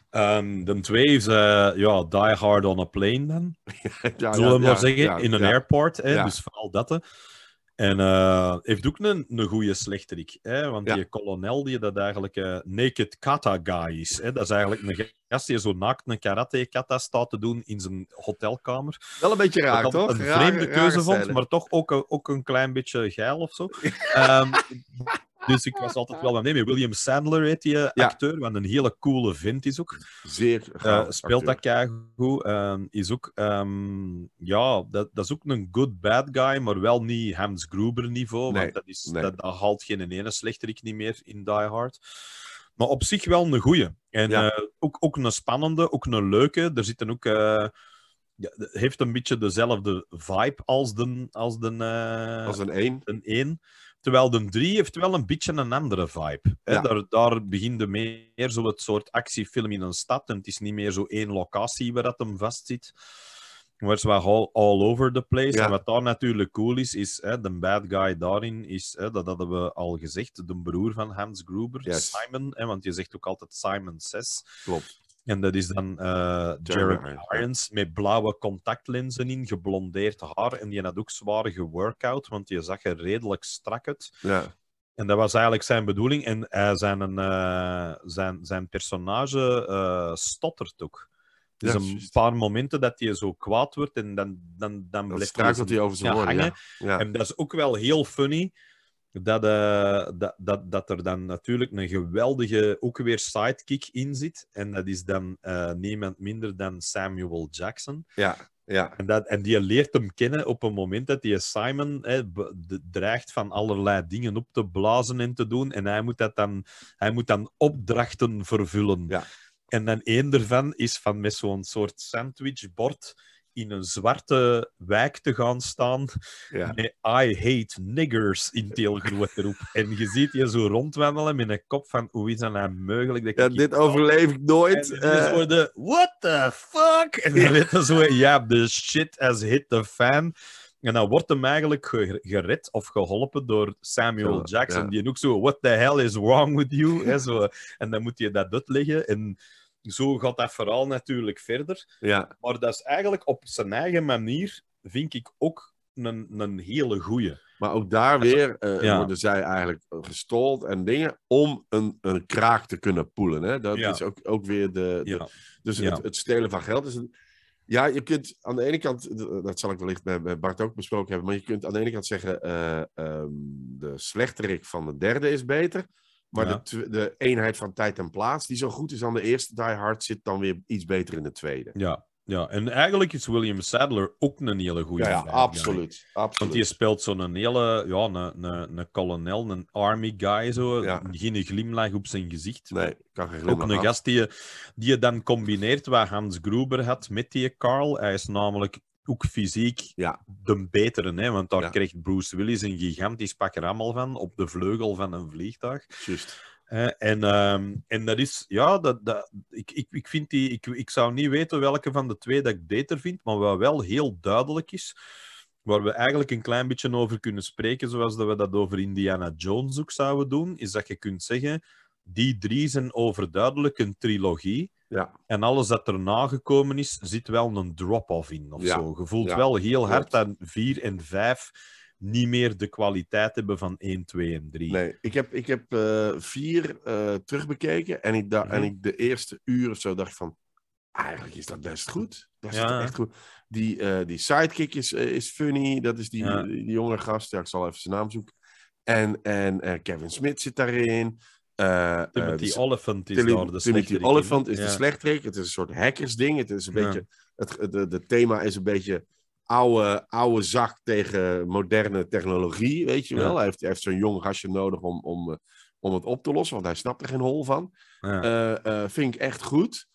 Ehm, de twee is eh, ja, Die Hard on a Plane dan. ja, Zullen we maar zeggen, in een airport. Hè, dus vooral dat. En eh, heeft ook een, een goede slechterik. Hè? Want die kolonel, die dat eigenlijk eh, Naked Kata Guy is. Hè? Dat is eigenlijk een gast die zo naakt een karate-kata staat te doen in zijn hotelkamer. Wel een beetje raar, toch? Een vreemde keuze vond, maar toch ook, eh, ook een klein beetje geil of zo. um, Dus ik was altijd wel aan nee, William Sandler heet die eh, acteur, want een hele coole vent is ook. Zeer uh, Speelt dat keigoed. Ehm, uh, is ook, ehm, ja, dat, dat, is ook een good bad guy, maar wel niet Hans Gruber niveau, want dat, is, dat, dat, haalt geen ene slechterik niet meer in Die Hard. Maar op zich wel een goeie. En eh, ook, ook een spannende, ook een leuke. Er zitten ook... Ja, heeft een beetje dezelfde vibe als de... Als de, als een Een Terwijl de 3 heeft wel een beetje een andere vibe. Hè? Daar, daar begint meer zo het soort actiefilm in een stad. En het is niet meer zo één locatie waar dat hem vastzit. Maar het is all, all over the place. En wat daar natuurlijk cool is, is hè, de bad guy daarin is, hè, dat hadden we al gezegd, de broer van Hans Gruber, Simon. Hè, want je zegt ook altijd Simon 6. Klopt. En dat is dan uh, Jeremy Irons met blauwe contactlenzen in, geblondeerd haar. En die had ook zwaar geworkout, want je zag er redelijk strak uit. Ja. En dat was eigenlijk zijn bedoeling. En uh, zijn, eh, zijn, zijn personage eh, stottert ook. Dus ja, een paar momenten dat hij zo kwaad wordt en dan, dan, dan blijft hij over zijn hangen. Ja. En dat is ook wel heel funny dat, eh, dat, dat, dat er dan natuurlijk een geweldige, ook weer sidekick in zit. En dat is dan eh, niemand minder dan Samuel Jackson. Ja, ja. En, dat, en die leert hem kennen op een moment dat die Simon dreigt van allerlei dingen op te blazen en te doen. En hij moet, dat dan, hij moet dan opdrachten vervullen. Ja. En dan één ervan is van met zo'n soort sandwichbord in een zwarte wijk te gaan staan ja. met I hate niggers in teelgrote roep. en je ziet je zo rondwandelen met een kop van hoe is dat nou mogelijk? Dat ik dit overleef ik nooit. En uh... Dus eh. wordt de what the fuck? En dan weet je zo, ja, the shit has hit the fan. En dan wordt hem eigenlijk gered of geholpen door Samuel Jackson, die ook zo, what the hell is wrong with you? en, dan moet je dat uitleggen en zo gaat dat verhaal natuurlijk verder. Ja. Maar dat is eigenlijk op zijn eigen manier, vind ik ook een, een hele goeie. Maar ook daar weer eh, worden zij eigenlijk gestold en dingen om een, een kraak te kunnen poelen. Hè? Dat is ook, ook weer de. dus het, stelen van geld is Ja, je kunt aan de ene kant, dat zal ik wellicht bij Bart ook besproken hebben, maar je kunt aan de ene kant zeggen: eh, ehm, de slechterik van de derde is beter. Maar de, de, eenheid van tijd en plaats, die zo goed is aan de eerste Die Hard, zit dan weer iets beter in de tweede. Ja, ja. en eigenlijk is William Sadler ook een hele goede. Ja, ja absoluut, absoluut. Want die speelt zo'n hele, ja, een, een, een kolonel, een army guy, zo. Ja. Geen glimlach op zijn gezicht. Nee, kan geen Ook een gast die, die je dan combineert waar Hans Gruber had met die Carl. Hij is namelijk ook fysiek ja. de betere. Hè? Want daar ja. krijgt Bruce Willis een gigantisch pak rammel van op de vleugel van een vliegtuig. Juist. en, ehm, en dat is, ja, dat, dat, ik, ik, ik, vind die, ik, ik zou niet weten welke van de twee dat ik beter vind, maar wat wel heel duidelijk is, waar we eigenlijk een klein beetje over kunnen spreken, zoals dat we dat over Indiana Jones zouden doen, is dat je kunt zeggen, die drie zijn overduidelijk een trilogie. Ja. En alles dat erna gekomen is, zit wel een drop-off in of zo. Je voelt wel heel hard aan vier en vijf niet meer de kwaliteit hebben van 1, 2 en 3. Nee, ik heb, ik heb uh, vier uh, terugbekeken en ik, en mhm. ik de eerste uur of zo dacht van... Eigenlijk is dat best goed. Dat is echt goed. Die, eh, die sidekick is, funny. Dat is die, die, jonge gast. Ja, ik zal even zijn naam zoeken. En, en Kevin Smith zit daarin. Eh, eh, Timothy dus Oliphant is de daar de Timothy Oliphant is ja. de slechterik. Het is een soort hackersding. Het is een beetje... Het de, de thema is een beetje oude, oude zak tegen moderne technologie, weet je wel. Hij heeft, heeft zo'n jong gastje nodig om, om, eh, om het op te lossen, want hij snapt er geen hol van. vind ik echt goed.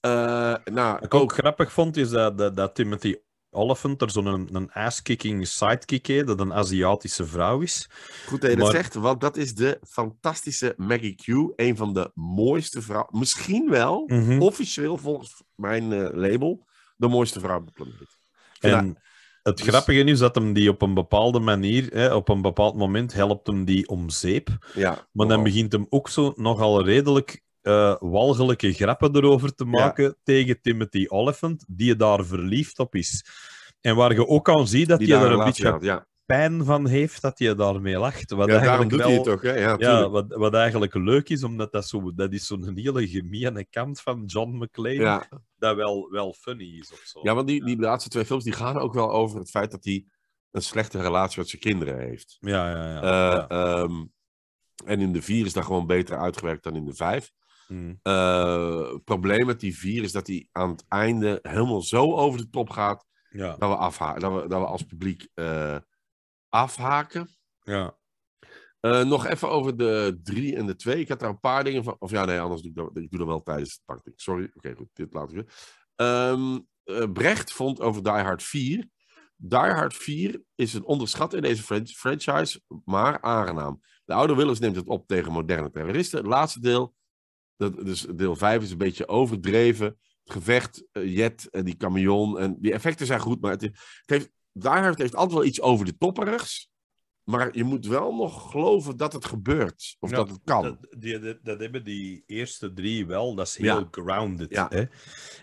nou, Wat ik ook, ook, grappig vond, is dat, dat, dat Timothy Elephant er zo'n een, ass-kicking sidekick heeft, dat een Aziatische vrouw is. Goed dat je maar... zegt, want dat is de fantastische Maggie Q. Een van de mooiste vrouwen. Misschien wel, mhm. officieel volgens mijn eh, label, de mooiste vrouw op de planeet. En het dus... grappige is dat hem die op een bepaalde manier, hè, op een bepaald moment, helpt hem die om zeep. Ja. Maar dan begint hem ook zo nogal redelijk eh, walgelijke grappen erover te maken tegen Timothy Oliphant, die je daar verliefd op is. En waar je ook kan zien dat hij je er een beetje pijn van heeft dat je daarmee lacht. Wat ja, eigenlijk doet wel, toch, hè? Ja, wat, wat, eigenlijk leuk is, omdat dat, zo, dat is zo'n hele gemiene kant van John McClane, dat wel, wel funny is of zo. Ja, want die, die laatste twee films die gaan ook wel over het feit dat hij een slechte relatie met zijn kinderen heeft. Ja, ja, ja. Eh, ehm, en in de vier is dat gewoon beter uitgewerkt dan in de vijf. Mm. het eh, probleem met die vier is dat hij aan het einde helemaal zo over de top gaat. Dat, we dat, we, dat we als publiek eh, afhaken. Ja. Eh, nog even over de drie en de twee. Ik had daar een paar dingen van. Of ja, nee, anders doe ik dat, ik doe dat wel tijdens het party. Sorry. Oké, goed. Dit laten we. Um, Brecht vond over Die Hard 4. Die Hard 4 is een onderschat in deze franchise, maar aangenaam. De oude Willis neemt het op tegen moderne terroristen. Het laatste deel dat, dus deel 5 is een beetje overdreven. Het gevecht, eh, Jet en die camion. En die effecten zijn goed, maar het, het heeft, daar heeft het altijd wel iets over de topperigs. Maar je moet wel nog geloven dat het gebeurt. Of dat het kan. Dat, die, dat, hebben die eerste drie wel. Dat is heel grounded. Hè?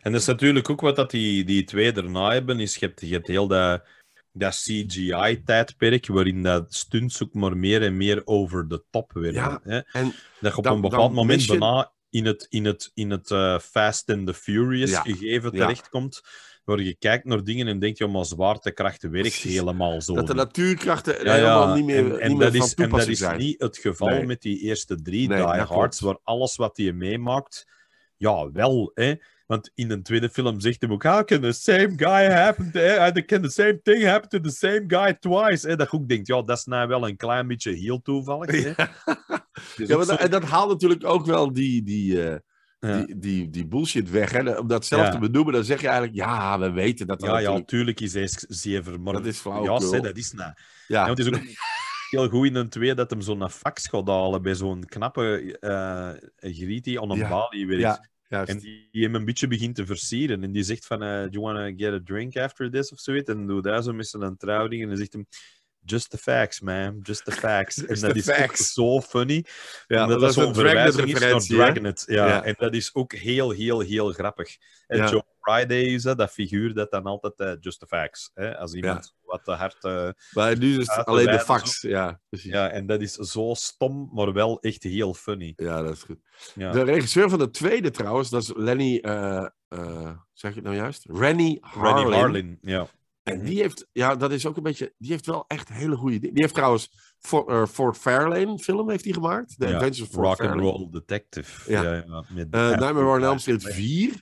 En dat is natuurlijk ook wat dat die, die twee daarna hebben. Is je, hebt, je hebt heel dat, dat CGI-tijdperk. Waarin dat stunts ook maar meer en meer over de top werden. Ja. En dat op een bepaald moment je in het, in het, in het eh, Fast and the Furious gegeven terechtkomt. Waar je kijkt naar dingen en denkt, ja maar zwaartekrachten werkt helemaal zo. Dat de natuurkrachten eh, ja, helemaal niet meer, en, niet meer dat is, En dat is niet het geval met die eerste drie nee, Die Hards, waar alles wat je meemaakt, ja, wel, hè. Want in de tweede film zegt hij ook, how can the same guy happen to, how eh, can the same thing happen to the same guy twice? En dat ook denkt, ja, dat is nou wel een klein beetje heel toevallig. ja, maar dat, en dat haalt natuurlijk ook wel die, die, eh, die, die, die bullshit weg. Hè? Om dat zelf te benoemen, dan zeg je eigenlijk: ja, we weten dat. dat ja, natuurlijk... ja, is hij zever. Maar dat is flauw. Ja, dat is na. Nou- ja. het is ook heel goed in een twee dat hem zo'n fax gaat halen bij zo'n knappe uh, eh, griet een ja. balie werkt. En die hem een beetje begint te versieren. En die zegt van, eh, do you want to get a drink after this? Of zoiets. En doe daar zo met zijn trouwding. En dan zegt hem, Just the facts, man. Just the facts. en dat is echt zo funny. Ja, dat, dat zo'n verwijzing is naar Dragnet. Ja. ja. En dat is ook heel, heel, heel grappig. En Joe Friday is dat, figuur dat dan altijd eh, just the facts. Hè? Als iemand wat te hard... Eh, maar nu is het alleen de facts, ja. Precies. Ja, en dat is zo stom, maar wel echt heel funny. Ja, dat is goed. De regisseur van de tweede trouwens, dat is Lenny... Eh, zeg ik het nou juist? Rennie Harlin. Rennie Harlin, ja. En mhm. die heeft, ja, dat is ook een beetje, die heeft wel echt hele goede dingen. Die heeft trouwens For, eh, Fairlane film heeft hij gemaakt. The Adventures of Rock and Roll Detective. Ja. ja met uh, Nightmare on Elm Street 4,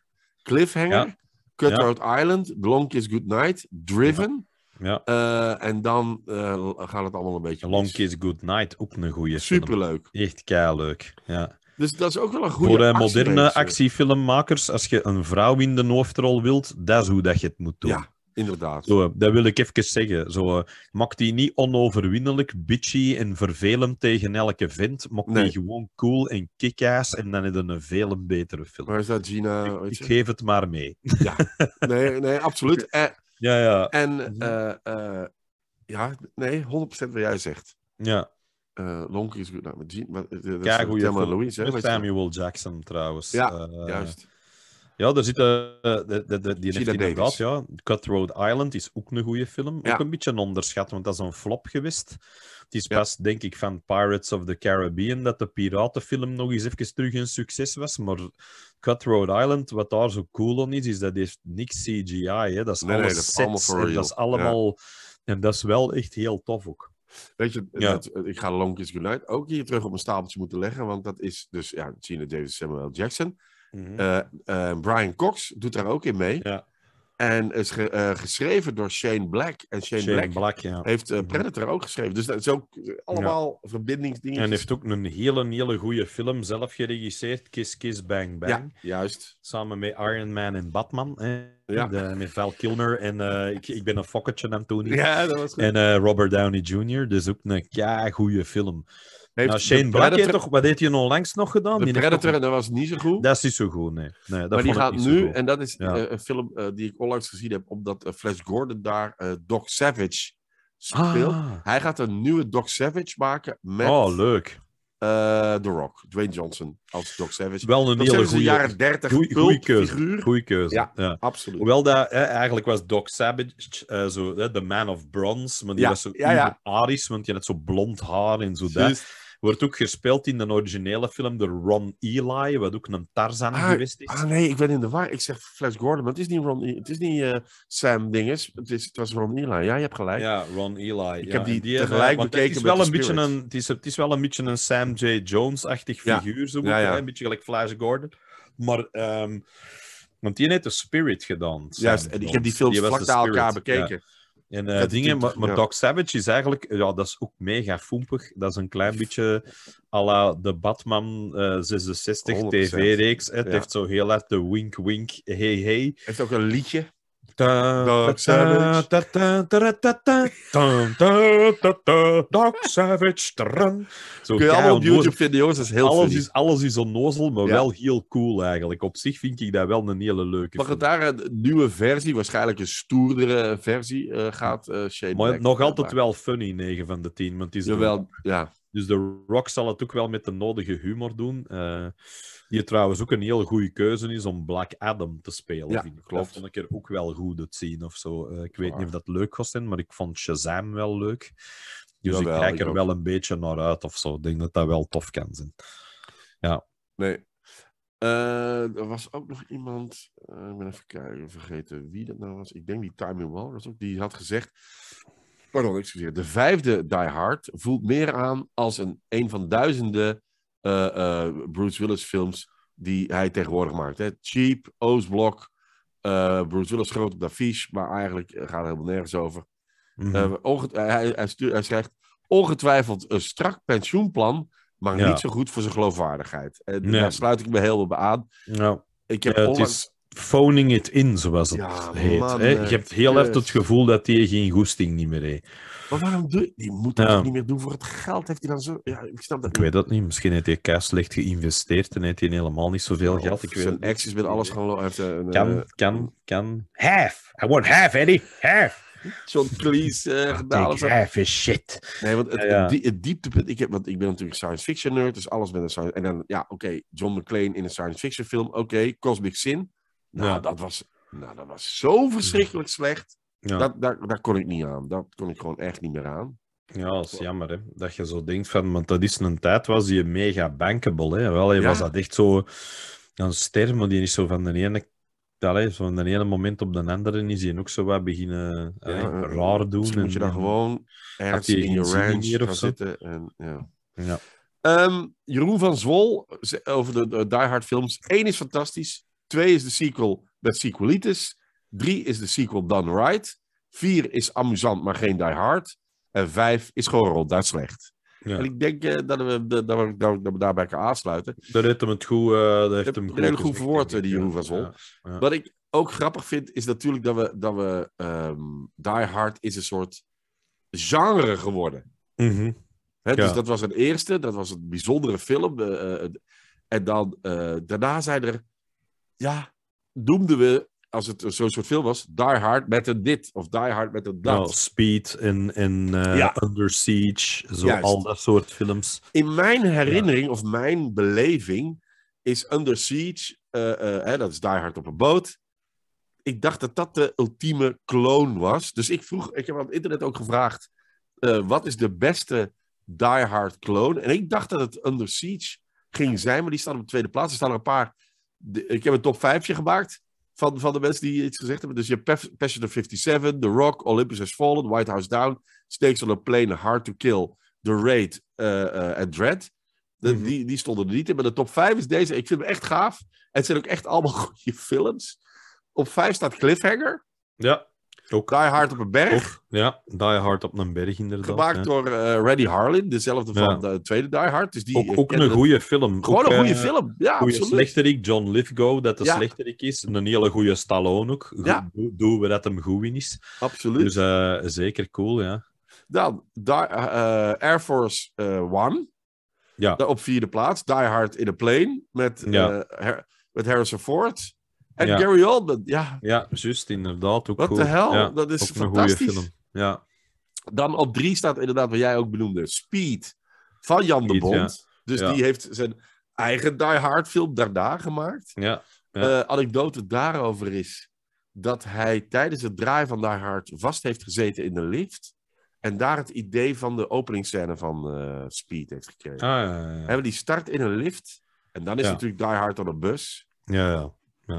Cliffhanger, ja. Cutthroat Island, Long Kiss Goodnight, Driven. Ja. Eh, en dan gaat het allemaal een beetje. Long mis. Kiss Goodnight, ook een goede Superleuk. Film. Echt kei leuk. Ja. Dus dat is ook wel een goede Voor moderne actiefilmmakers, als je een vrouw in de hoofdrol wilt, dat is hoe dat je het moet doen. Ja. Inderdaad. Zo, eh, dat wil ik even zeggen. Zo, eh, maak die niet onoverwinnelijk, bitchy en vervelend tegen elke vent. Maak die gewoon cool en kick-ass en dan is het een veel betere film. Waar is dat, Gina? Ik, geef het maar mee. Ja, nee, nee absoluut. ja, ja. En eh, mhm. ja, nee, 100% wat jij zegt. Ja. Uh, is goed. Nou, maar, dat Kijk, is Louise, Met Samuel Jackson trouwens. Ja, juist. Ja, daar zit eh, eh, de, de, de, die heeft inderdaad, ja. Cutthroat Island is ook een goede film. Ook een beetje onderschat, want dat is een flop geweest. Het is pas, denk ik, van Pirates of the Caribbean dat de piratenfilm nog eens even terug een succes was. Maar Cutthroat Island, wat daar zo cool aan is, is dat heeft niks CGI. Hè. Dat is nee, alles nee, sets, allemaal dat is allemaal... En dat is wel echt heel tof ook. Weet je, ja. Eh, ik ga Long Geluid ook hier terug op een stapeltje moeten leggen, want dat is dus, ja, Gina Davis Samuel Jackson. Mhm. Eh, eh, Brian Cox doet daar ook in mee. Ja. En is eh, geschreven door Shane Black. En Shane, Black, ja. heeft mhm. Predator ook geschreven. Dus dat is ook allemaal ja. En heeft ook een hele, hele goede film zelf geregisseerd. Kiss Kiss Bang Bang. juist. Samen met Iron Man en Batman. De, met Val Kilmer en ik, ik ben een fokketje aan het doen. Ja, dat was En Robert Downey Jr. Dus ook een kei goede film nou, Shane Black heeft toch, wat heeft hij onlangs nog gedaan? De Predator, dat was niet zo goed. Dat is niet zo goed, nee. nee dat maar die gaat nu, en dat is eh, een film eh, die ik onlangs gezien heb, omdat uh, Flash Gordon daar Doc Savage speelt. Ah. Hij gaat een nieuwe Doc Savage maken met... Oh, leuk. The Rock, Dwayne Johnson als Doc Savage. Wel een hele dus goede jaren 30 goede keuze. Goeie keuze. Ja, absoluut. Hoewel dat, hè, eigenlijk was Doc Savage zo, de man of bronze, maar die ja. was zo ja, want je had zo blond haar en zo dat. Wordt ook gespeeld in de originele film door Ron Eli, wat ook een Tarzan ah, geweest is. Ah nee, ik ben in de war. Ik zeg Flash Gordon, maar het is niet, Ron e het is niet uh, Sam Dinges. Het, is, het was Ron Eli. Ja, je hebt gelijk. Ja, Ron Eli. Ik heb die, tegelijk eh, bekeken het is wel een beetje een, het is, het, is, wel een beetje een Sam J. Jones-achtig figuur, zo ja, ja. een beetje gelijk Flash Gordon. Maar... Um, want die heeft de Spirit gedaan. Juist, ik heb die film vlak na elkaar bekeken. En eh, dingen, maar, Doc Savage is eigenlijk, ja, dat is ook mega foempig. Dat is een klein beetje à la de Batman uh, eh, 66 TV-reeks. Het heeft zo heel hard de wink-wink, hey-hey. Het heeft ook een liedje. Doc Savage. Doc Savage. Zo Kun je allemaal op YouTube video's jongens. Dat is heel alles is, alles is onnozel, maar wel heel cool eigenlijk. Op zich vind ik dat wel een hele leuke Maar het daar een nieuwe versie, waarschijnlijk een stoerdere versie, uh, gaat uh, Maar nog altijd wel funny, 9 van de 10. Want is ja. Dus de Rock zal het ook wel met de nodige humor doen. Eh, die trouwens ook een heel goede keuze is om Black Adam te spelen. Ja, vind ik geloof dat ik er ook wel goed het zien of zo. Eh, ik weet niet of dat leuk was, maar ik vond Shazam wel leuk. Dus ik kijk er wel een beetje naar uit of zo. Ik denk dat dat wel tof kan zijn. Ja. Nee. Eh, er was ook nog iemand, eh, ik ben even kijken, vergeten wie dat nou was. Ik denk die Timing Walrus ook, die had gezegd, pardon, excuseer, de vijfde Die Hard voelt meer aan als een, een van duizenden eh, eh, Bruce Willis films die hij tegenwoordig maakt. Hè? Cheap, Oostblok, eh, Bruce Willis groot op de affiche, maar eigenlijk gaat het helemaal nergens over. Mhm. hij, hij, hij, schrijft ongetwijfeld een strak pensioenplan, maar niet zo goed voor zijn geloofwaardigheid. daar sluit ik me heel bij aan. ik heb ja, phoning it in, zoals het heet. Je hebt heel erg het gevoel dat hij geen goesting niet meer heeft. Maar waarom doe Die moet dat niet meer doen voor het geld. Heeft hij dan zo... Ja, ik snap dat Ik weet dat niet. Misschien heeft hij kaas slecht geïnvesteerd en heeft hij helemaal niet zoveel geld. Ik weet zijn acties met alles gaan lopen. Eh, kan, eh, kan, kan. Half. I want half, Eddie. Half. John Cleese uh, gedaan. half is shit. Nee, want het, Die, dieptepunt... Ik, heb, want ik ben natuurlijk science fiction nerd, dus alles met een science... En dan, ja, oké, John McClane in een science fiction film. Oké, Cosmic Sin. Nou, ja. dat, was, nou dat was zo verschrikkelijk slecht. Dat, daar, daar kon ik niet aan. Dat kon ik gewoon echt niet meer aan. Ja, dat is jammer, hè. Dat je zo denkt van... Want dat is een tijd was die mega bankable, hè. Wel, hij was dat echt zo... Een ster, maar die is zo van de ene... van de ene moment op de andere is hij ook zo wat beginnen eh, raar doen. en, moet je dan gewoon ergens in je range gaan zitten. En, ja. ja. Ehm, Jeroen van Zwol over de, de Die Hard films. Eén is fantastisch. Twee is de sequel met sequelitis. Drie is de sequel Done Right. Vier is amusant, maar geen Die Hard. En vijf is gewoon ronduit slecht. En ik denk eh, dat, we, dat, we, dat, we, daarbij kunnen aansluiten. Eh, dat heeft hem het goed, uh, dat heeft hem goed, heel dus verwoord, eh, die Jeroen van Zol. Wat ik ook grappig vind, is natuurlijk dat we... Dat we ehm, Die Hard is een soort genre geworden. Mhm. Dus dat was een eerste, dat was een bijzondere film. en dan, daarna zijn er ja, noemden we, als het zo'n soort film was, Die Hard met een dit of Die Hard met een dat. speed en, en eh, Under Siege, zo, Juist. al dat soort films. In mijn herinnering of mijn beleving is Under Siege, eh, eh, dat is Die Hard op een boot. Ik dacht dat dat de ultieme kloon was. Dus ik vroeg, ik heb op het internet ook gevraagd, wat is de beste Die Hard kloon? En ik dacht dat het Under Siege ging zijn, maar die staat op de tweede plaats. Er staan er een paar ik heb een top 5 gemaakt van, van de mensen die iets gezegd hebben. Dus je hebt Passion of 57, The Rock, Olympus Has Fallen, White House Down, Snakes on a Plane, Hard to Kill, The Raid en eh, eh, Dread. Mhm. die, die stonden er niet in. Maar de top 5 is deze. Ik vind hem echt gaaf. En het zijn ook echt allemaal goede films. Op 5 staat Cliffhanger. Ja. Die Hard op een berg. Ja, Die Hard op een berg inderdaad. Gemaakt door uh, eh, Reddy Harlin, dezelfde van de tweede Die Hard. Dus die ook, een goede film. Gewoon een goede eh, film, ja goeie absoluut. slechterik, John Lithgow, dat de slechterik is. een hele goede Stallone ook. Ja. Doen we dat hem goed in is. Absoluut. Dus eh, zeker cool, ja. Dan Air Force One. Ja. Op vierde plaats. Die Hard in a Plane. Met, met Harrison Ford. En Gary Oldman, ja. Ja, juist, inderdaad. Ook Wat de hel, dat is fantastisch. Film. Ja. Dan op drie staat inderdaad wat jij ook benoemde, Speed, van Jan de Bond. Dus die heeft zijn eigen Die Hard film daarna gemaakt. Ja. Uh, anekdote daarover is dat hij tijdens het draaien van Die Hard vast heeft gezeten in de lift. En daar het idee van de openingsscène van eh, Speed heeft gekregen. Ah, ja, Hebben die start in een lift. En dan is natuurlijk Die Hard op een bus. Ja,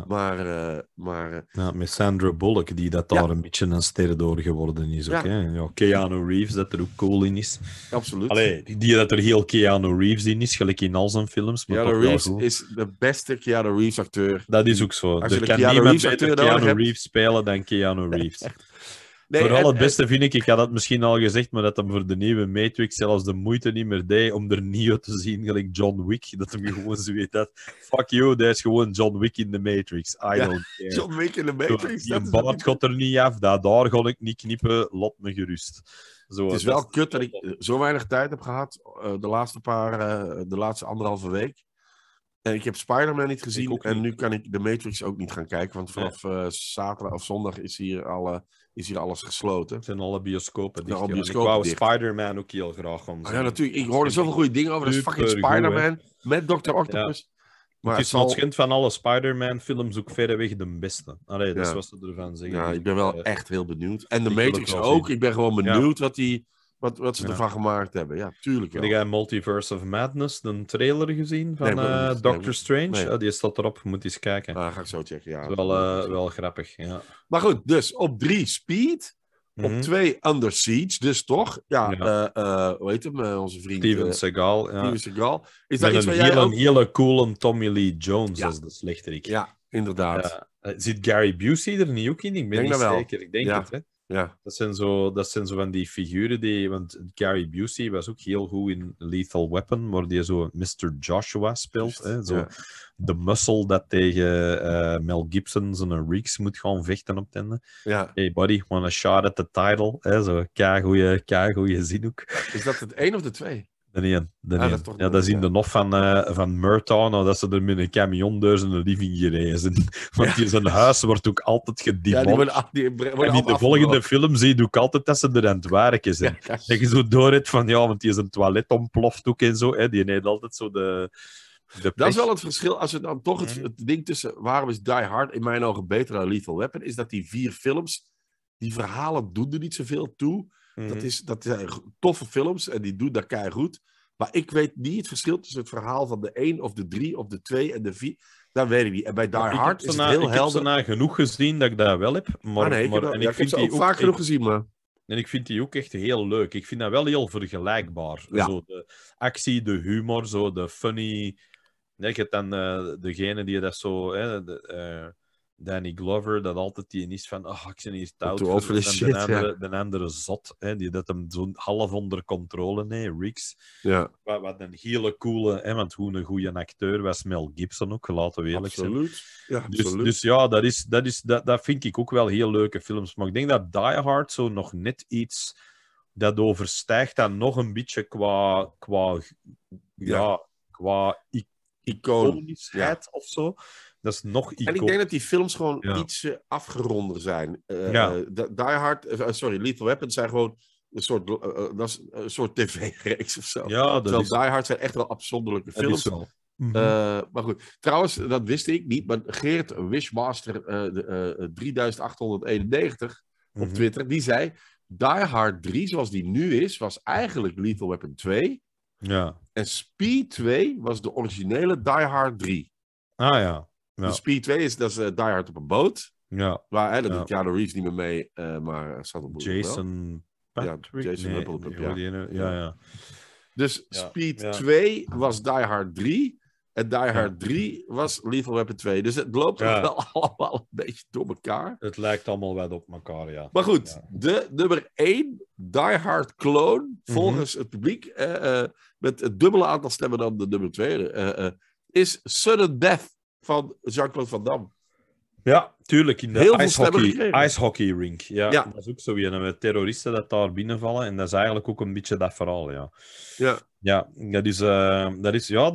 maar, eh, maar, eh, ja, met Sandra Bullock, die dat daar een beetje een ster door geworden is. Ook, ja. Keanu Reeves, dat er ook cool in is. Absoluut. Allee, die dat er heel Keanu Reeves in is, gelijk in al zijn films. Maar Keanu Reeves is de beste Keanu Reeves acteur. Dat is ook zo. Als je er kan Keanu niemand Reeves beter Keanu Reeves spelen dan Keanu Reeves. Vooral het beste vind ik, ik had dat misschien al gezegd, maar dat hem voor de nieuwe Matrix zelfs de moeite niet meer deed om er Neo te zien, gelijk John Wick. Dat hem gewoon zoiets dat Fuck you, daar is gewoon John Wick in de Matrix. I don't care. John Wick in de Matrix. Zo, die baard gaat er niet af, dat daar ga ik niet knippen, lot me gerust. Zo, het is wel kut dat ik eh, zo weinig tijd heb gehad eh, de laatste paar, eh, de laatste anderhalve week. En ik heb Spider-Man niet gezien en nu kan ik de Matrix ook niet gaan kijken, want vanaf zaterdag of zondag is hier al is hier alles gesloten. Het zijn alle bioscopen Die Alle bioscopen ik Spider-Man ook heel graag om. Ah, ja, natuurlijk. Ik hoorde zoveel goede dingen over. Dat fucking Spider-Man met Dr. Octopus. het is al... van alle Spider-Man-films ook verreweg de beste. Allee, dat is wat ze ervan zeggen. Ja, ik ben wel eh, echt heel benieuwd. En de Matrix ook. Ik ben gewoon benieuwd wat die wat, wat ze ervan gemaakt hebben, ja, tuurlijk wel. Heb Multiverse of Madness, de trailer gezien van nee, eh, Doctor Strange? Ah, die staat erop, moet eens kijken. Ah, ga ik zo checken, ja. Wel, eh, wel grappig, ja. Maar goed, dus op drie Speed, op mhm. twee Under Siege, dus toch? Ja, ja. Eh, hoe heet hem, onze vriend? Steven Seagal. Ja. Steven Seagal. Is dat iets een, hele, coole Tommy Lee Jones als de slechterik. Ja, inderdaad. zit Gary Busey er niet ook in? Ik ben denk niet zeker, ik denk het, hè. Ja, dat zijn zo, dat zijn zo van die figuren die. Want Gary Busey was ook heel goed in Lethal Weapon, waar die zo Mr. Joshua speelt. Hè? Zo De muscle dat tegen eh, Mel Gibson zijn Reeks moet gaan vechten op tenden. Ja. Hey buddy, want a shot at the title? Hè? Zo, kei goede zin ook. Is dat het één of de twee? dat ja, dat is in de nog van, uh, van Murtown, nou, dat ze er met een camion door zijn living gerezen. Want hier zijn huis wordt ook altijd gedemonteerd. Ja, die en in de volgende film zie je ook altijd dat ze er aan het werken zijn. Ja, dat je zo doorhebt van, ja, want is een toilet ontploft ook en zo. Hè. Die neemt altijd zo de... dat is wel het verschil. Als we dan toch het, mhm. het, ding tussen waarom is Die Hard in mijn ogen beter dan Lethal Weapon, is dat die vier films, die verhalen doen er niet zoveel toe. Dat, mhm. is, dat zijn toffe films en die doen dat keihard goed. Maar ik weet niet het verschil tussen het verhaal van de 1 of de 3 of de 2 en de 4. Dat weet ik niet. En bij Die Hard is het ik helder. Ik heb genoeg gezien dat ik dat wel heb. Maar, ah, nee, ik maar, heb, en ik vind die ook vaak genoeg gezien, maar... En ik vind die ook echt heel leuk. Ik vind dat wel heel vergelijkbaar. Ja. Zo de actie, de humor, zo de funny... Nee, je hebt dan uh, degene die dat zo... Hè, de, eh, Danny Glover, dat altijd die is van, ach, ik ben hier tout de, andere, de andere zot, hè, die dat hem zo half onder controle, nee Riggs. Ja. Wat, wat, een hele coole, hè, want hoe een goede acteur was Mel Gibson ook, laten we eerlijk absoluut. Ja, dus, Dus ja, dat, is, dat, is, dat, dat vind ik ook wel heel leuke films. Maar ik denk dat Die Hard zo nog net iets dat overstijgt dan nog een beetje qua, qua, ja. qua iconischheid ja. of zo. Dat nog En ik denk dat die films gewoon iets afgeronder zijn. Uh, Die Hard, eh, sorry, Lethal Weapon zijn gewoon een soort, dat is een soort tv-reeks of zo. Ja, dat Terwijl Die Hard zijn echt wel afzonderlijke films. Dat is zo. Mhm. maar goed, trouwens, dat wist ik niet, maar Geert Wishmaster 3891 op mhm. Twitter, die zei, Die Hard 3 zoals die nu is, was eigenlijk Lethal Weapon 2. Ja. En Speed 2 was de originele Die Hard 3. Ah ja. Ja. Dus Speed 2 is, dat eh, Die Hard op een boot. Ja. Waar, hè, dat doet Keanu Reeves niet meer mee, eh, maar staat op Jason Ja, Jason nee, Huppel, nee, ja. ja, Dus Speed 2 was Die Hard 3. En Die Hard 3 was Lethal Weapon 2. Dus het loopt wel allemaal een beetje door elkaar. Het lijkt allemaal wel op elkaar, ja. Maar goed, de nummer 1, Die Hard Clone, mhm. volgens het publiek, uh, uh, met het dubbele aantal stemmen dan de nummer 2, uh, is Sudden Death van Jean-Claude Van Dam. Ja, tuurlijk. In de Heel ijshockey, ring. rink. Ja, ja, Dat is ook zo een. Met terroristen dat daar binnenvallen. En dat is eigenlijk ook een beetje dat verhaal, ja. Ja. Ja, dat is... Eh, dat is ja,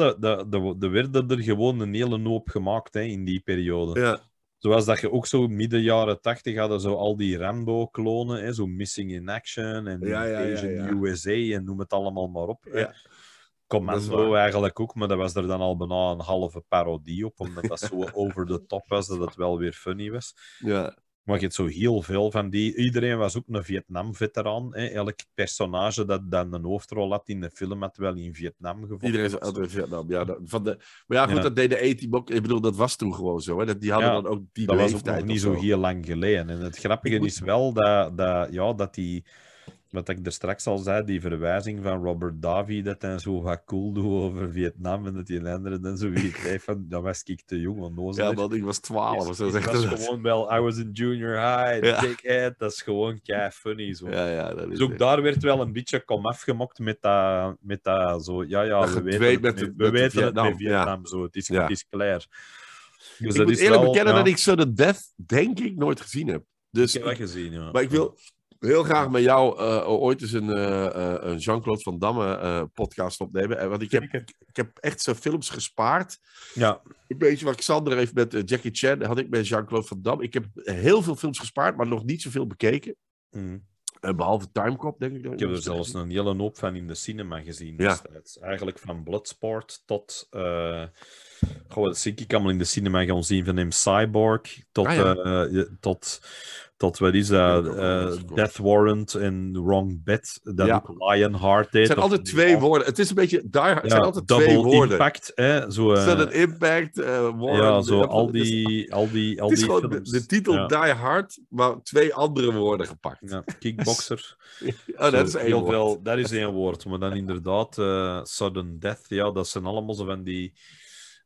er werden er gewoon een hele hoop gemaakt hè, in die periode. Ja. Zoals dat je ook zo midden jaren tachtig hadden zo al die Rambo-klonen. Zo Missing in Action en ja, Asian USA en noem het allemaal maar op. Ja. Commando eigenlijk ook, maar dat was er dan al bijna een halve parodie op, omdat dat zo over de top was dat het wel weer funny was. Ja. Maar je hebt zo heel veel van die. Iedereen was ook een Vietnam-veteraan. Elk personage dat dan een hoofdrol had in de film had wel in Vietnam gevochten. Iedereen was Vietnam, ja. van de, maar ja, goed, dat deden Etibok. ook. Ik bedoel, dat was toen gewoon zo. Hè. Dat, die hadden dan ook die dat leeftijd. Dat was ook niet zo heel lang geleden. En het grappige is wel dat, dat, ja, dat die wat ik er straks al zei, die verwijzing van Robert Davy, dat hij zo wat cool doen over Vietnam en dat die anderen en zo weer van, dan was ik te jong, want Ja, dat ik was twaalf zo. Dat was gewoon wel, I was in junior high, ja. dat is gewoon kei funny. Zo. Ja, ja, dat is dus ook daar werd wel een beetje kom gemokt met dat, met dat zo, ja, ja, we weten het, we weten Vietnam, Vietnam, zo, het is, klaar. Dus ik dat moet is eerlijk bekennen dat ik zo de death, denk ik, nooit gezien heb. Dus, ik heb dat gezien, ja. Maar ik wil, heel graag met jou eh, ooit eens een, eh, eh, een Jean-Claude Van Damme podcast opnemen. Want ik heb, ik heb echt zijn films gespaard. Ja. Een beetje wat Xander heeft met Jackie Chan, had ik met Jean-Claude Van Damme. Ik heb heel veel films gespaard, maar nog niet zoveel bekeken. Mhm. behalve Timecop, denk ik. Dan ik heb er zelfs een hele hoop van in de cinema gezien ja. Eigenlijk van Bloodsport tot... Goh, dat zie ik allemaal in de cinema gaan zien. Van hem Cyborg tot, ah, tot dat wat is dat? Death Warrant en Wrong Bet. Dat ja. Lionheart deed. Het zijn altijd twee woorden. Het is een beetje... die hard. zijn altijd twee woorden. Impact, hè? Zo, eh, Impact, eh, Warrant... Ja, zo al die, is, al die, al die De, de, titel Die Hard, maar twee andere woorden gepakt. Ja, kickboxer. dat is één woord. dat is één woord. Maar dan inderdaad, eh, Sudden Death, ja, dat zijn allemaal zo van die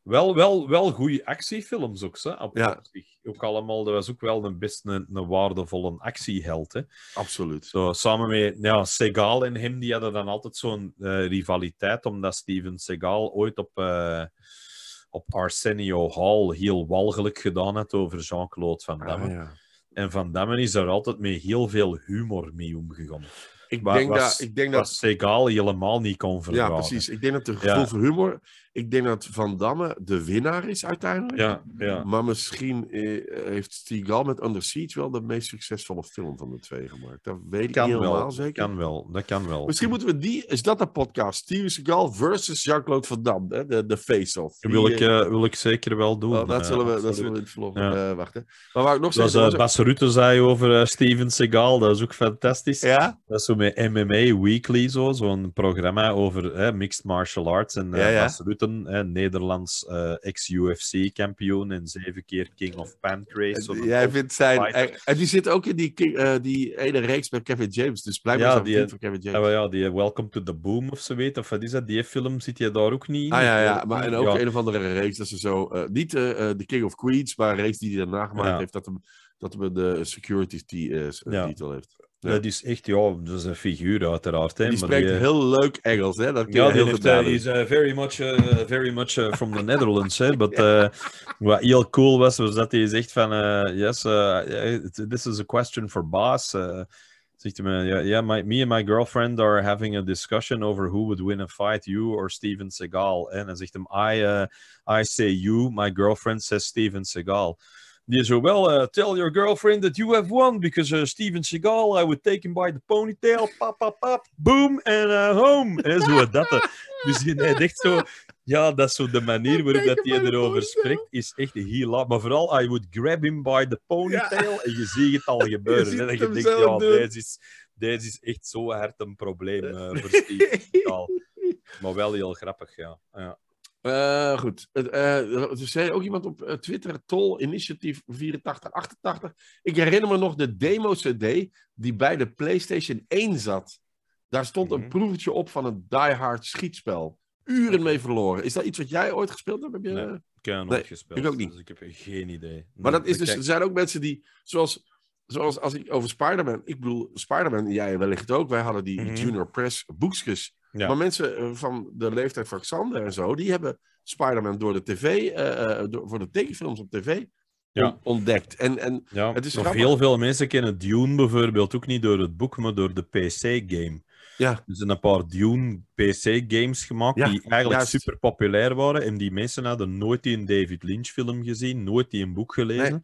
wel, wel, wel goede actiefilms ook, hè? Op, ja. zich. Ook allemaal, dat was ook wel een best een, waardevolle actieheld, hè? Absoluut. Zo, samen met ja, Segal en hem, die hadden dan altijd zo'n eh, rivaliteit, omdat Steven Segal ooit op, eh, op Arsenio Hall heel walgelijk gedaan had over Jean-Claude Van ah, Damme. En Van Damme is er altijd met heel veel humor mee omgegaan. Ik denk, was, dat, ik denk dat... Segal helemaal niet kon verdragen. Ja, precies. Ik denk dat de gevoel voor humor ik denk dat Van Damme de winnaar is uiteindelijk. Ja, ja. Maar misschien eh, heeft Stigal met Under Siege wel de meest succesvolle film van de twee gemaakt. Dat weet ik niet helemaal zeker. Kan wel, dat kan wel. Misschien moeten we die... Is dat een podcast? Steven Seagal versus Jean-Claude Van Damme. De, de face-off. Wil, ik, eh, eh, wil ik zeker wel doen. Oh, dat, zullen we, dat zullen we in het vlog wachten. Maar waar ik nog zo Bas Rutte zei over Steven Seagal. Dat is ook fantastisch. Ja? Dat is zo met MMA Weekly, zo'n programma over mixed martial arts. En ja, ja. Bas Rutte Nederlands eh, ex-UFC-kampioen en zeven keer King of Pancrase. Eh, jij vindt zijn... Eh, en die zit ook in die, uh, die ene reeks met Kevin James, dus blijkbaar ja, die, van Kevin James. Ah, ja, die Welcome to the Boom of ze weet, of wat is dat? Die film zit je daar ook niet in. Ah ja, ja maar en ook ja. een of andere reeks dat ze zo... niet de King of Queens, maar een reeks die hij daarna gemaakt heeft, dat hem, dat hem de security titel heeft. Dat is echt, ja, dat is een figuur uiteraard. Hè, die maar spreekt eh, heel leuk Engels, hè? Dat ja, die heeft, uh, is eh, very much, uh, very much from the Netherlands, hè? But, wat heel cool was, was dat hij zegt van, yes, this is a question for boss. zegt hij, me, yeah, my, me and my girlfriend are having a discussion over who would win a fight, you or Steven Seagal. En dan zegt hem, I, I say you, my girlfriend says Steven Seagal die zou wel, eh, tell your girlfriend that you have won, because eh, Steven Seagal, I would take him by the ponytail, pop, pop, pop, boom, and eh, home. En zo dat. Dus hij echt zo, ja, dat is zo de manier waarop dat hij erover spreekt, is echt heel laat. Maar vooral, I would grab him by the ponytail, en je ziet het al gebeuren. en je denkt, ja, deze is, is echt zo hard een probleem voor Steven Seagal. maar wel heel grappig, ja. ja. Uh, goed. Eh, er zei ook iemand op eh, Twitter, Tol Initiative 8488. Ik herinner me nog de demo-CD die bij de PlayStation 1 zat. Daar stond een mhm. proefje op van een Die Hard schietspel. Uren mee verloren. Is dat iets wat jij ooit gespeeld hebt? Heb je... Nee, ik heb nooit gespeeld. ook niet. Dus ik heb geen idee. maar dat is dus, er zijn ook mensen die, zoals zoals als ik over Spider-Man. Ik bedoel, Spider-Man, jij wellicht ook. Wij hadden die mhm. Junior Press boekjes maar mensen eh, van de leeftijd van Xander en zo, die hebben Spider-Man door de tv, eh, eh, door, voor de tekenfilms op tv ja. ontdekt. En, en het is heel veel mensen kennen Dune bijvoorbeeld ook niet door het boek, maar door de PC-game. Ja. Er dus zijn een paar Dune PC-games gemaakt die eigenlijk super populair waren. En die mensen hadden nooit die een David Lynch-film gezien, nooit die een boek gelezen.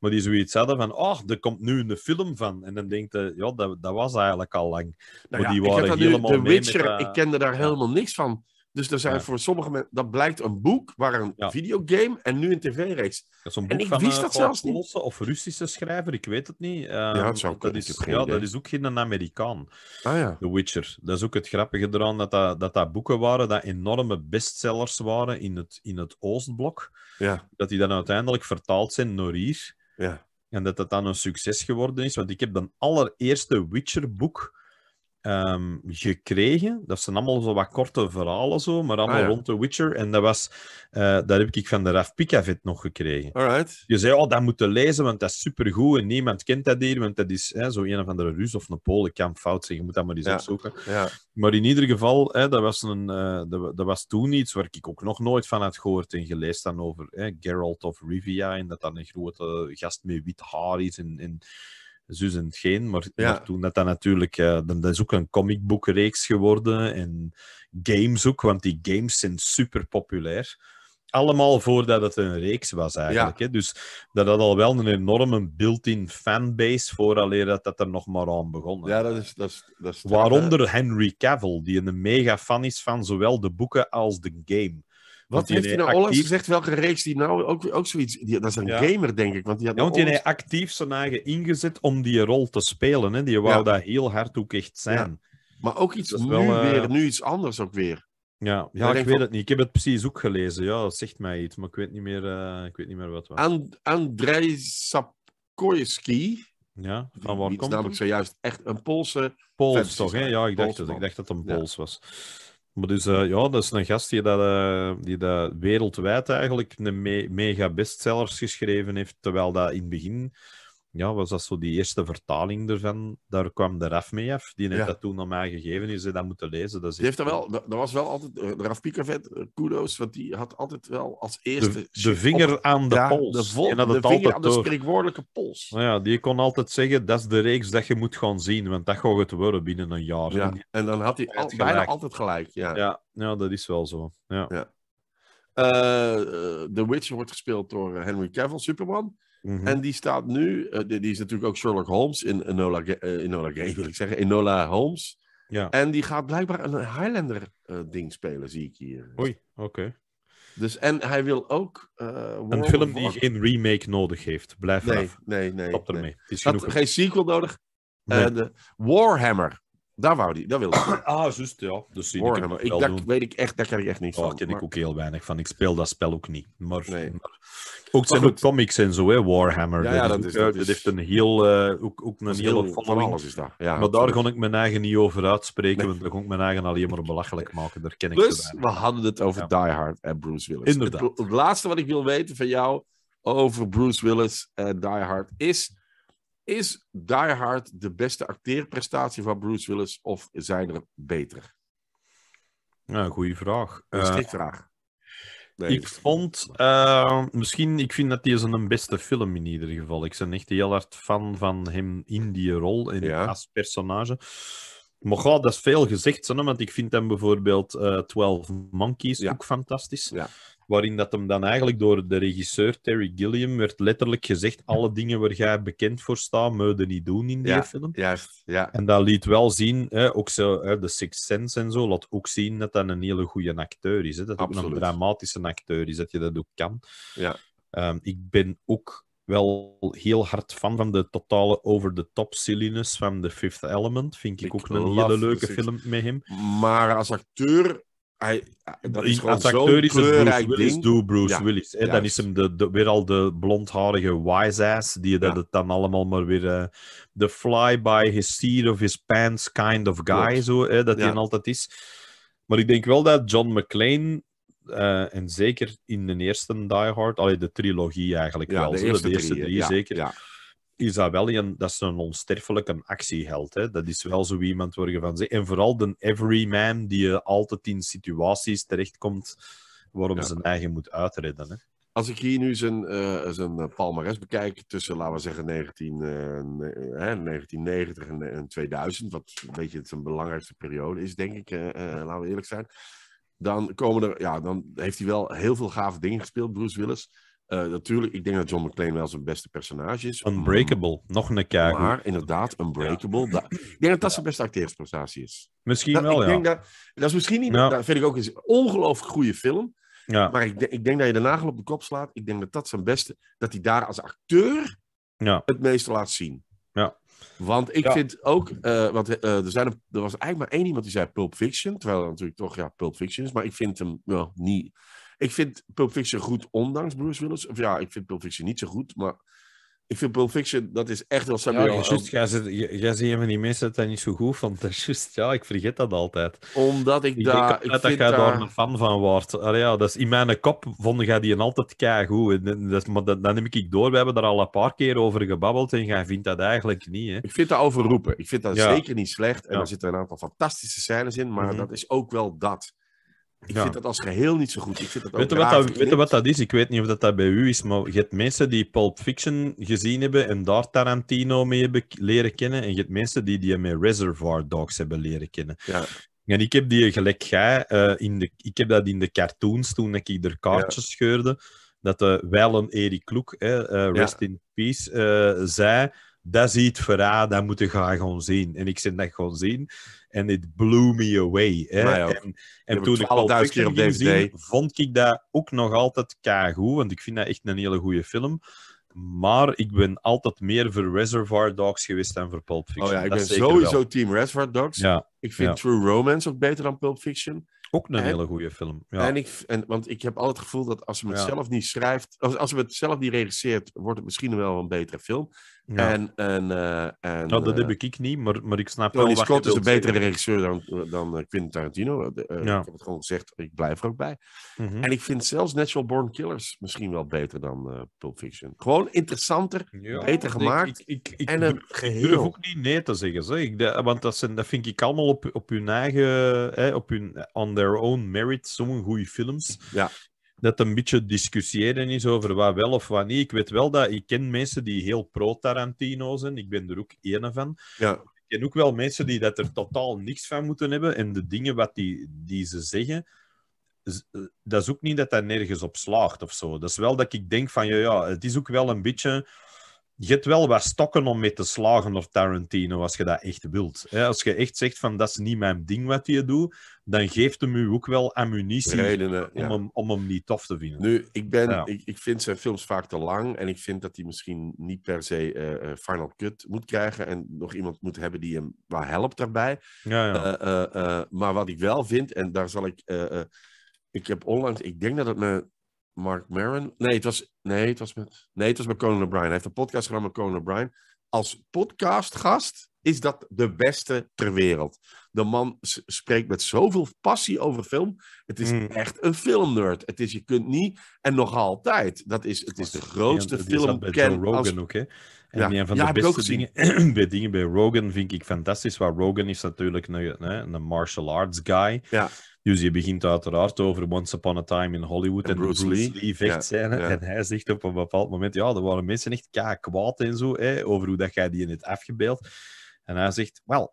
Maar die zoiets hadden van, oh, er komt nu een film van. En dan denkt je, ja, dat, dat was eigenlijk al lang. Nou maar die waren helemaal The Witcher, eh, ik kende daar helemaal niks van. Dus er zijn voor sommige mensen, dat blijkt een boek, waar een videogame en nu een tv-reeks. En ik van, wist eh, dat zelfs niet. Of Russische schrijver, ik weet het niet. Uh, ja, zou dat, is, ja dat is ook geen Amerikaan. Ah, ja. The Witcher. Dat is ook het grappige eraan, dat dat, dat, dat boeken waren dat enorme bestsellers waren in het, in het Oostblok. Ja. Dat die dan uiteindelijk vertaald zijn naar hier. Ja. En dat dat dan een succes geworden is. Want ik heb dan allereerste Witcher-boek Ehm, gekregen. Dat zijn allemaal zo wat korte verhalen, zo, maar allemaal ah, rond The Witcher. En dat was, uh, daar heb ik van de Raf Pikavet nog gekregen. Je zei, oh, dat moeten lezen, want dat is supergoed en niemand kent dat hier, want dat is hè, zo een of andere Rus of een Ik kan fout zeggen, je moet dat maar eens opzoeken. Ja. Maar in ieder geval, hè, dat, was een, eh, dat, was toen iets waar ik ook nog nooit van had gehoord en gelezen dan over hè, Geralt of Rivia en dat dan een grote gast met wit haar is en, en zus en geen. Maar, toen maar dat natuurlijk... Uh, dat is ook een comicboekreeks geworden. En games ook, want die games zijn super populair. Allemaal voordat het een reeks was, eigenlijk. Hè? Dus dat had al wel een enorme built-in fanbase vooraleer dat dat er nog maar aan begonnen. Ja, dat is... Dat is, dat is Waaronder Henry Cavill, die een mega fan is van zowel de boeken als de game. Wat heeft hij nou onlangs gezegd? Welke reeks die nou ook, ook zoiets... dat is een gamer, denk ik. Want die had ja, want hij heeft actief zijn eigen ingezet om die rol te spelen. Hè. Die wou dat heel hard ook echt zijn. Maar ook iets dus nu eh, weer, nu iets anders ook weer. Ja, ja ik weet het niet. Ik heb het precies ook gelezen. Ja, dat zegt mij iets, maar ik weet niet meer, eh, ik weet niet meer wat. Was. And Andrei Sapkowski. Ja, van waar die, komt is namelijk zojuist echt een Poolse... Pols toch, hè? Ja, ik dacht, dat, ik dacht dat het een Pools was. Maar dus eh, ja, dat is een gast die dat, uh, die dat wereldwijd eigenlijk een mega bestsellers geschreven heeft, terwijl dat in het begin ja, was dat zo die eerste vertaling ervan. Daar kwam de RAF mee af. Die heeft dat toen aan mij gegeven. Die zei dat moeten lezen. Dat, is die heeft dat, wel, dat, was wel altijd... Eh, de RAF Pikavet, eh, kudos, want die had altijd wel als eerste... De, de vinger aan de pols. De, vol, de vinger aan de spreekwoordelijke pols. ja, die kon altijd zeggen, dat is de reeks dat je moet gaan zien, want dat gaat het worden binnen een jaar. Ja. En, dan had hij bijna altijd gelijk. Ja. Ja, ja, dat is wel zo. ja. ja. Eh, The Witch wordt gespeeld door Henry Cavill, Superman. Mhm. En die staat nu, eh, die, is natuurlijk ook Sherlock Holmes in Nola, uh, Enola Gay, wil ik zeggen, Enola Holmes. Ja. En die gaat blijkbaar een Highlander-ding eh, spelen, zie ik hier. Oei, oké. Dus, en hij wil ook... Eh, een film die geen remake nodig heeft. Blijf nee, af. Nee, nee, Stop ermee. Is geen sequel nodig. Nee. Warhammer daar wou die, daar wilde hij. ah, juist, ja. Dus ik, Warhammer. Ik, weet ik echt, daar ken ik echt niet oh, van. Daar ken ik ook heel weinig van. Ik speel dat spel ook niet. Maar, ook, zijn ook comics en zo, hè, Warhammer. Ja, dat, is, dat, eh, heeft een heel, eh, ook, ook een heel, Van alles is dat. maar daar kon ik mijn eigen niet over uitspreken, nee. want daar kon ik mijn eigen alleen maar belachelijk maken. Daar ken ik Plus, we hadden het over Die Hard en Bruce Willis. Inderdaad. het laatste wat ik wil weten van jou over Bruce Willis en Die Hard is is Die Hard de beste acteerprestatie van Bruce Willis of zijn er beter? Nou, goede vraag. Eh, nee, ik vond, eh, misschien, ik vind dat die een beste film in ieder geval. Ik ben echt heel hard fan van hem in die rol en als personage. Maar dat is veel gezegd, hè, want ik vind hem bijvoorbeeld uh, eh, 12 Monkeys ook fantastisch. Ja waarin dat hem dan eigenlijk door de regisseur Terry Gilliam werd letterlijk gezegd alle dingen waar jij bekend voor staat, meuden niet doen in die film. Juist, ja. En dat liet wel zien, hè, ook zo, hè, de Sixth Sense en zo, laat ook zien dat dat een hele goede acteur is. Hè, dat het een dramatische acteur is, dat je dat ook kan. Ja. Ehm, ik ben ook wel heel hard fan van de totale over-the-top silliness van The Fifth Element. Vind ik ook een hele leuke film met hem. Maar als acteur hij, dat is gewoon Bruce Willis, Bruce Willis. Dan is hem de, weer al de blondharige wise-ass die dat het dan allemaal maar weer... Eh, de fly by his seat of his pants kind of guy, zo, dat hij altijd is. Maar ik denk wel dat John McClane eh, en zeker in de eerste Die Hard, allee, de trilogie eigenlijk wel, de, zo, eerste de eerste, drie, zeker, is dat wel een, dat is een onsterfelijke actieheld. Hè? Dat is wel zo iemand worden van zegt. En vooral de everyman die altijd in situaties terechtkomt waarom ja. zijn eigen moet uitredden. Hè? Als ik hier nu zijn, uh, zijn palmares bekijk tussen, laten we zeggen, 19, 1990 eh, en, eh, en, 2000, wat een beetje zijn een belangrijkste periode is, denk ik, eh, laten we eerlijk zijn. Dan, komen er, ja, dan heeft hij wel heel veel gave dingen gespeeld, Bruce Willis. Eh, natuurlijk, ik denk dat John McClane wel zijn beste personage is. Unbreakable, mm. nog een keer. Maar inderdaad, Unbreakable. ik denk dat dat zijn beste acteersprestatie is. Misschien nou, wel, ik ja. Denk dat, dat is misschien niet... Dat vind ik ook een ongelooflijk goede film. Maar ik, ik, denk dat je de nagel op de kop slaat. Ik denk dat dat zijn beste... Dat hij daar als acteur ja. het meeste laat zien. Ja. Want ik vind ook, eh, want eh, er, zijn, er was eigenlijk maar één iemand die zei Pulp Fiction, terwijl het natuurlijk toch ja, Pulp Fiction is, maar ik vind hem wel niet. Ik vind Pulp Fiction goed, ondanks Bruce Willis. Of ja, ik vind Pulp Fiction niet zo goed, maar ik vind Pulp Fiction, dat is echt wel Samuel. Ja, juist, jij, jij je even niet mensen dat niet zo goed vond. juist, ja, ik vergeet dat altijd. Omdat ik, daar... Ik dat jij daar... een fan van wordt. Allee, ja, dat is, in mijn kop vond jij die altijd keigoed. Dat maar dat, neem ik door. We hebben daar al een paar keer over gebabbeld en jij vindt dat eigenlijk niet. Hè? Ik vind dat overroepen. Ik vind dat zeker niet slecht. En ja. er zitten een aantal fantastische scènes in, maar mhm. dat is ook wel dat. Ik vind dat als geheel niet zo goed. Ik vind dat weet, wat dat, wat dat is? Ik weet niet of dat, bij u is, maar je hebt mensen die Pulp Fiction gezien hebben en daar Tarantino mee hebben leren kennen. En je hebt mensen die die met Reservoir Dogs hebben leren kennen. Ja. En ik heb die gelijk gij, eh, in de, ik heb dat in de cartoons toen ik er kaartjes scheurde, dat de eh, wel een Erik Kloek, eh, Rest in Peace, zei, dat iets verraad, dat moeten gaan gewoon zien. En ik zit dat gewoon zien. En it blew me away. Hè? en, en toen ik Pulp Fiction op DVD. Gezien, vond ik dat ook nog altijd kagoed, want ik vind dat echt een hele goede film. Maar ik ben altijd meer voor Reservoir Dogs geweest dan voor Pulp Fiction. Oh ja, ik ben sowieso team Reservoir Dogs. Ja, ik vind True Romance ook beter dan Pulp Fiction. Ook een hele goede film. Ja. En ik, en, want ik heb altijd het gevoel dat als ze het zelf niet schrijft, als, als ze het zelf niet regisseert, wordt het misschien wel een betere film. En, en, eh, en, dat eh, heb ik niet, maar, maar ik snap wel wat Scott is een betere regisseur dan, dan eh, Quentin Tarantino. ja. Ik heb het gewoon gezegd, ik blijf er ook bij. Mhm. En ik vind zelfs Natural Born Killers misschien wel beter dan Pulp Fiction. Gewoon interessanter, beter gemaakt. en een geheel. durf ook niet nee te zeggen. Ik, want dat, zijn, dat vind ik allemaal op, op hun eigen, op hun on their own merit, zo'n goede films. Ja dat een beetje discussiëren is over wat wel of wat niet. Ik weet wel dat ik ken mensen die heel pro-Tarantino zijn. Ik ben er ook ene van. Ja. Ik ken ook wel mensen die dat er totaal niks van moeten hebben. En de dingen wat die, die ze zeggen, eh, dat is ook niet dat dat nergens op slaagt of zo. Dat is wel dat ik denk van, ja, ja het is ook wel een beetje je hebt wel wat stokken om mee te slagen of Tarantino, als je dat echt wilt. Als je echt zegt van dat is niet mijn ding wat je doet, dan geeft hem u ook wel ammunitie om, hem, om hem niet tof te vinden. Nu, ik, ben, ik, ik vind zijn films vaak te lang en ik vind dat hij misschien niet per se uh, Final Cut moet krijgen en nog iemand moet hebben die hem wat helpt daarbij. Ja, eh, maar wat ik wel vind, en daar zal ik... ik heb onlangs, ik denk dat het me Mark Maron. Nee, het was, nee, het was, met, nee, het was met Conan O'Brien. Hij heeft een podcast gedaan met Conan O'Brien. Als podcastgast is dat de beste ter wereld. De man spreekt met zoveel passie over film. Het is hmm. echt een filmnerd. Het is je kunt niet en nog altijd. Dat is, het is de grootste ja, ken Rogan als... ook, hè? En ja. een van de beste dingen bij, dingen bij Rogan vind ik fantastisch. Waar Rogan is natuurlijk een, een martial arts guy. Ja. Dus je begint uiteraard over Once Upon a Time in Hollywood en, en Bruce, vecht zijn. En hij zegt op een bepaald moment, ja, er waren mensen echt kwaad en zo, hè, over hoe dat jij die in het afgebeeld. En hij zegt, well,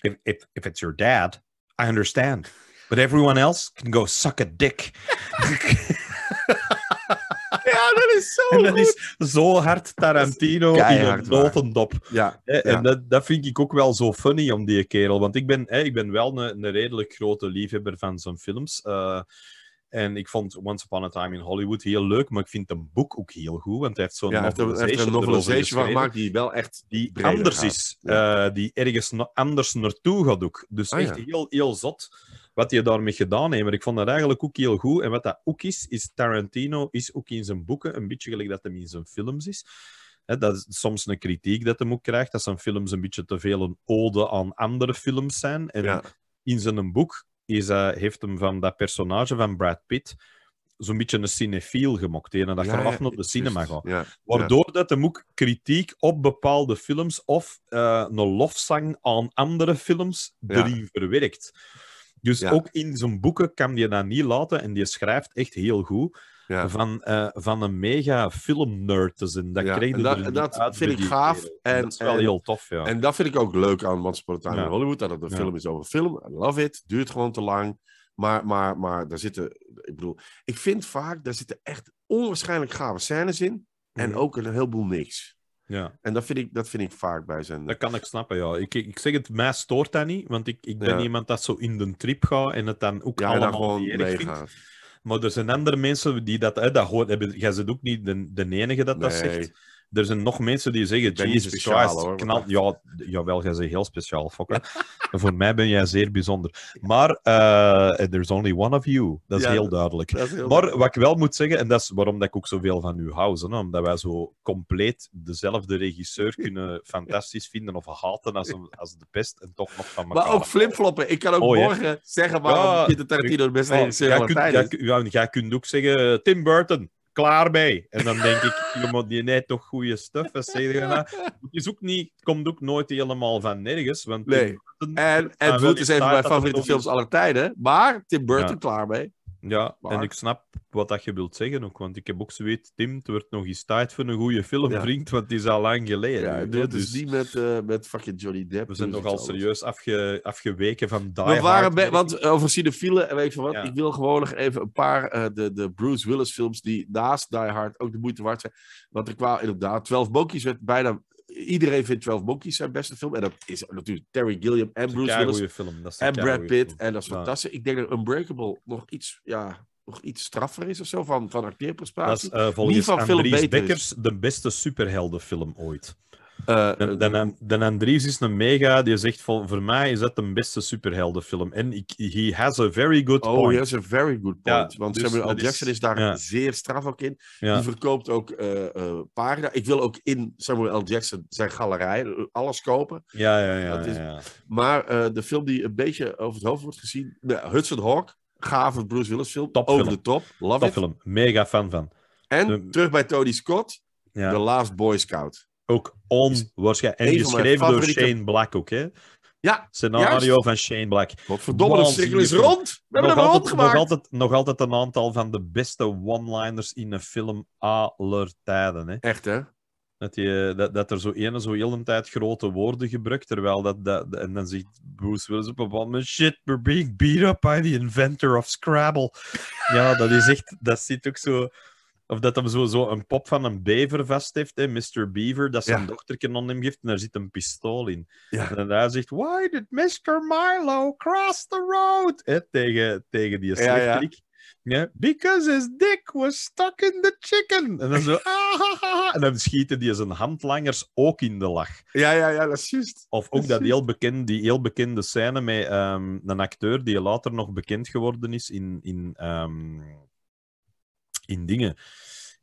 if, if, if it's your dad, I understand. But everyone else can go suck a dick. zo en dat is zo hard Tarantino in een notendop. Ja, En dat, dat vind ik ook wel zo funny om die kerel. Want ik ben, hè, ik ben wel een, een redelijk grote liefhebber van zijn films. Eh, en ik vond Once Upon a Time in Hollywood heel leuk, maar ik vind een boek ook heel goed, want hij heeft zo'n ja, novelisation, een van gemaakt die wel echt die anders is, eh, die ergens anders naartoe gaat ook. Dus ah, echt heel, heel zot wat hij daarmee gedaan heeft. Maar ik vond dat eigenlijk ook heel goed. En wat dat ook is, is Tarantino is ook in zijn boeken een beetje gelijk dat hij in zijn films is. dat is soms een kritiek dat hem ook krijgt, dat zijn films een beetje te veel een ode aan andere films zijn. En in zijn boek is, heeft hem van dat personage van Brad Pitt zo'n beetje een cinefiel gemokt. En dat ja, vanaf naar de cinema gaat. Waardoor ja. dat hem ook kritiek op bepaalde films of eh, een lofzang aan andere films erin verwerkt. Dus ook in zijn boeken kan je dat niet laten. En die schrijft echt heel goed. Van, eh, van een mega filmnerd te zijn. Dat, ja. en dat, dat vind ik gaaf. En, dat is wel heel tof, ja. En dat vind ik ook leuk aan Once Upon in Hollywood. Dat het een film is over film. I love it. Duurt gewoon te lang. Maar, maar, maar daar zitten... Ik bedoel, ik vind vaak, daar zitten echt onwaarschijnlijk gave scènes in. En mhm. ook een heleboel niks. Ja. En dat vind, ik, dat vind ik vaak bij zijn. Dat kan ik snappen, ja. Ik, ik zeg het, mij stoort dat niet, want ik, ik ben iemand dat zo in de trip gaat en het dan ook ja, allemaal niet erg vindt. Maar er zijn andere mensen die dat, hè, dat hoort hebben. Jij zit ook niet de, de enige dat dat zegt er zijn nog mensen die zeggen, Jesus speciaal, Christ, hoor, knal... Ja, jawel, jij bent heel speciaal, fokker. voor mij ben jij zeer bijzonder. Maar uh, there's only one of you. Dat is heel duidelijk. maar wat ik wel moet zeggen, en dat is waarom dat ik ook zoveel van u hou, omdat wij zo compleet dezelfde regisseur kunnen fantastisch vinden of haten als, als de pest en toch nog van elkaar. Maar ook flipfloppen. Ik kan ook oh, morgen zeggen waarom ja, Peter Tarantino de beste oh, regisseur Ja, is. Jij kunt ook zeggen Tim Burton klaar bij. En dan denk ik, joh, die net toch goede stuff. Het is ook niet, het komt ook nooit helemaal van nergens. Want nee. en Ed is een van mijn favoriete films aller tijden. Maar Tim Burton klaar bij. Ja, en ik snap wat dat je wilt zeggen ook, want ik heb ook zoiets, Tim, het wordt nog eens tijd voor een goede film, vriend, want die is al lang geleden. Ja, het dus niet met, eh, met fucking Johnny Depp. We dus zijn nogal serieus afge, afgeweken van Die We waren bij, want over cinefielen, en weet ik van wat, ik wil gewoon nog even een paar, eh, de, de Bruce Willis films die naast Die Hard ook de moeite waard zijn, want er kwamen inderdaad, 12 boekjes werd bijna iedereen vindt 12 Monkeys zijn beste film. En dat is natuurlijk Terry Gilliam en Bruce Willis. Film. Dat is en Brad Pitt. En dat is fantastisch. Ik denk dat Unbreakable nog iets, ja, nog iets straffer is of zo van, van acteerprestatie. Dat is uh, volgens de beste superheldenfilm ooit. Eh, dan, dan Andries is een mega die zegt: Voor mij is dat de beste superheldenfilm. En he has a very good oh, point. Oh, he has a very good point. Want dus Samuel L. Jackson is, daar zeer straf ook in. Die verkoopt ook uh, eh, eh, paarden. Ik wil ook in Samuel L. Jackson zijn galerij alles kopen. Ja, ja, ja. Is... Maar de film die een beetje over het hoofd wordt gezien: Hudson Hawk, gave Bruce Willis film. Top over film. de top. Love Top film. Mega fan van. En terug bij Tony Scott: The Last Boy Scout. Ook onwaarschijnlijk. En geschreven door Shane Black oké? Ja, Scenario van Shane Black. Wat verdomme, de cirkel is rond. We hebben hem rond altijd, nog, altijd, nog altijd een aantal van de beste one-liners in een film aller tijden. Hè. Echt, hè? Dat, je, dat, dat er zo en zo heel een tijd grote woorden gebruikt, terwijl dat, dat... En dan zegt Bruce Willis op een bepaald Shit, we're being beat up by the inventor of Scrabble. ja, dat is echt... Dat zit ook zo... Of dat hem zo, zo een pop van een bever vast heeft, hè, Mr. Beaver, dat zijn ja. hem geeft en daar zit een pistool in. En hij zegt, why did Mr. Milo cross the road? tegen, tegen die slechterik. Ja, Because his dick was stuck in the chicken. En dan zo, ah, En dan schieten die zijn handlangers ook in de lach. Ja, ja, ja, dat is juist. Of ook dat, heel bekend, die heel bekende scène met ehm, een acteur die later nog bekend geworden is in... in ehm, in dingen.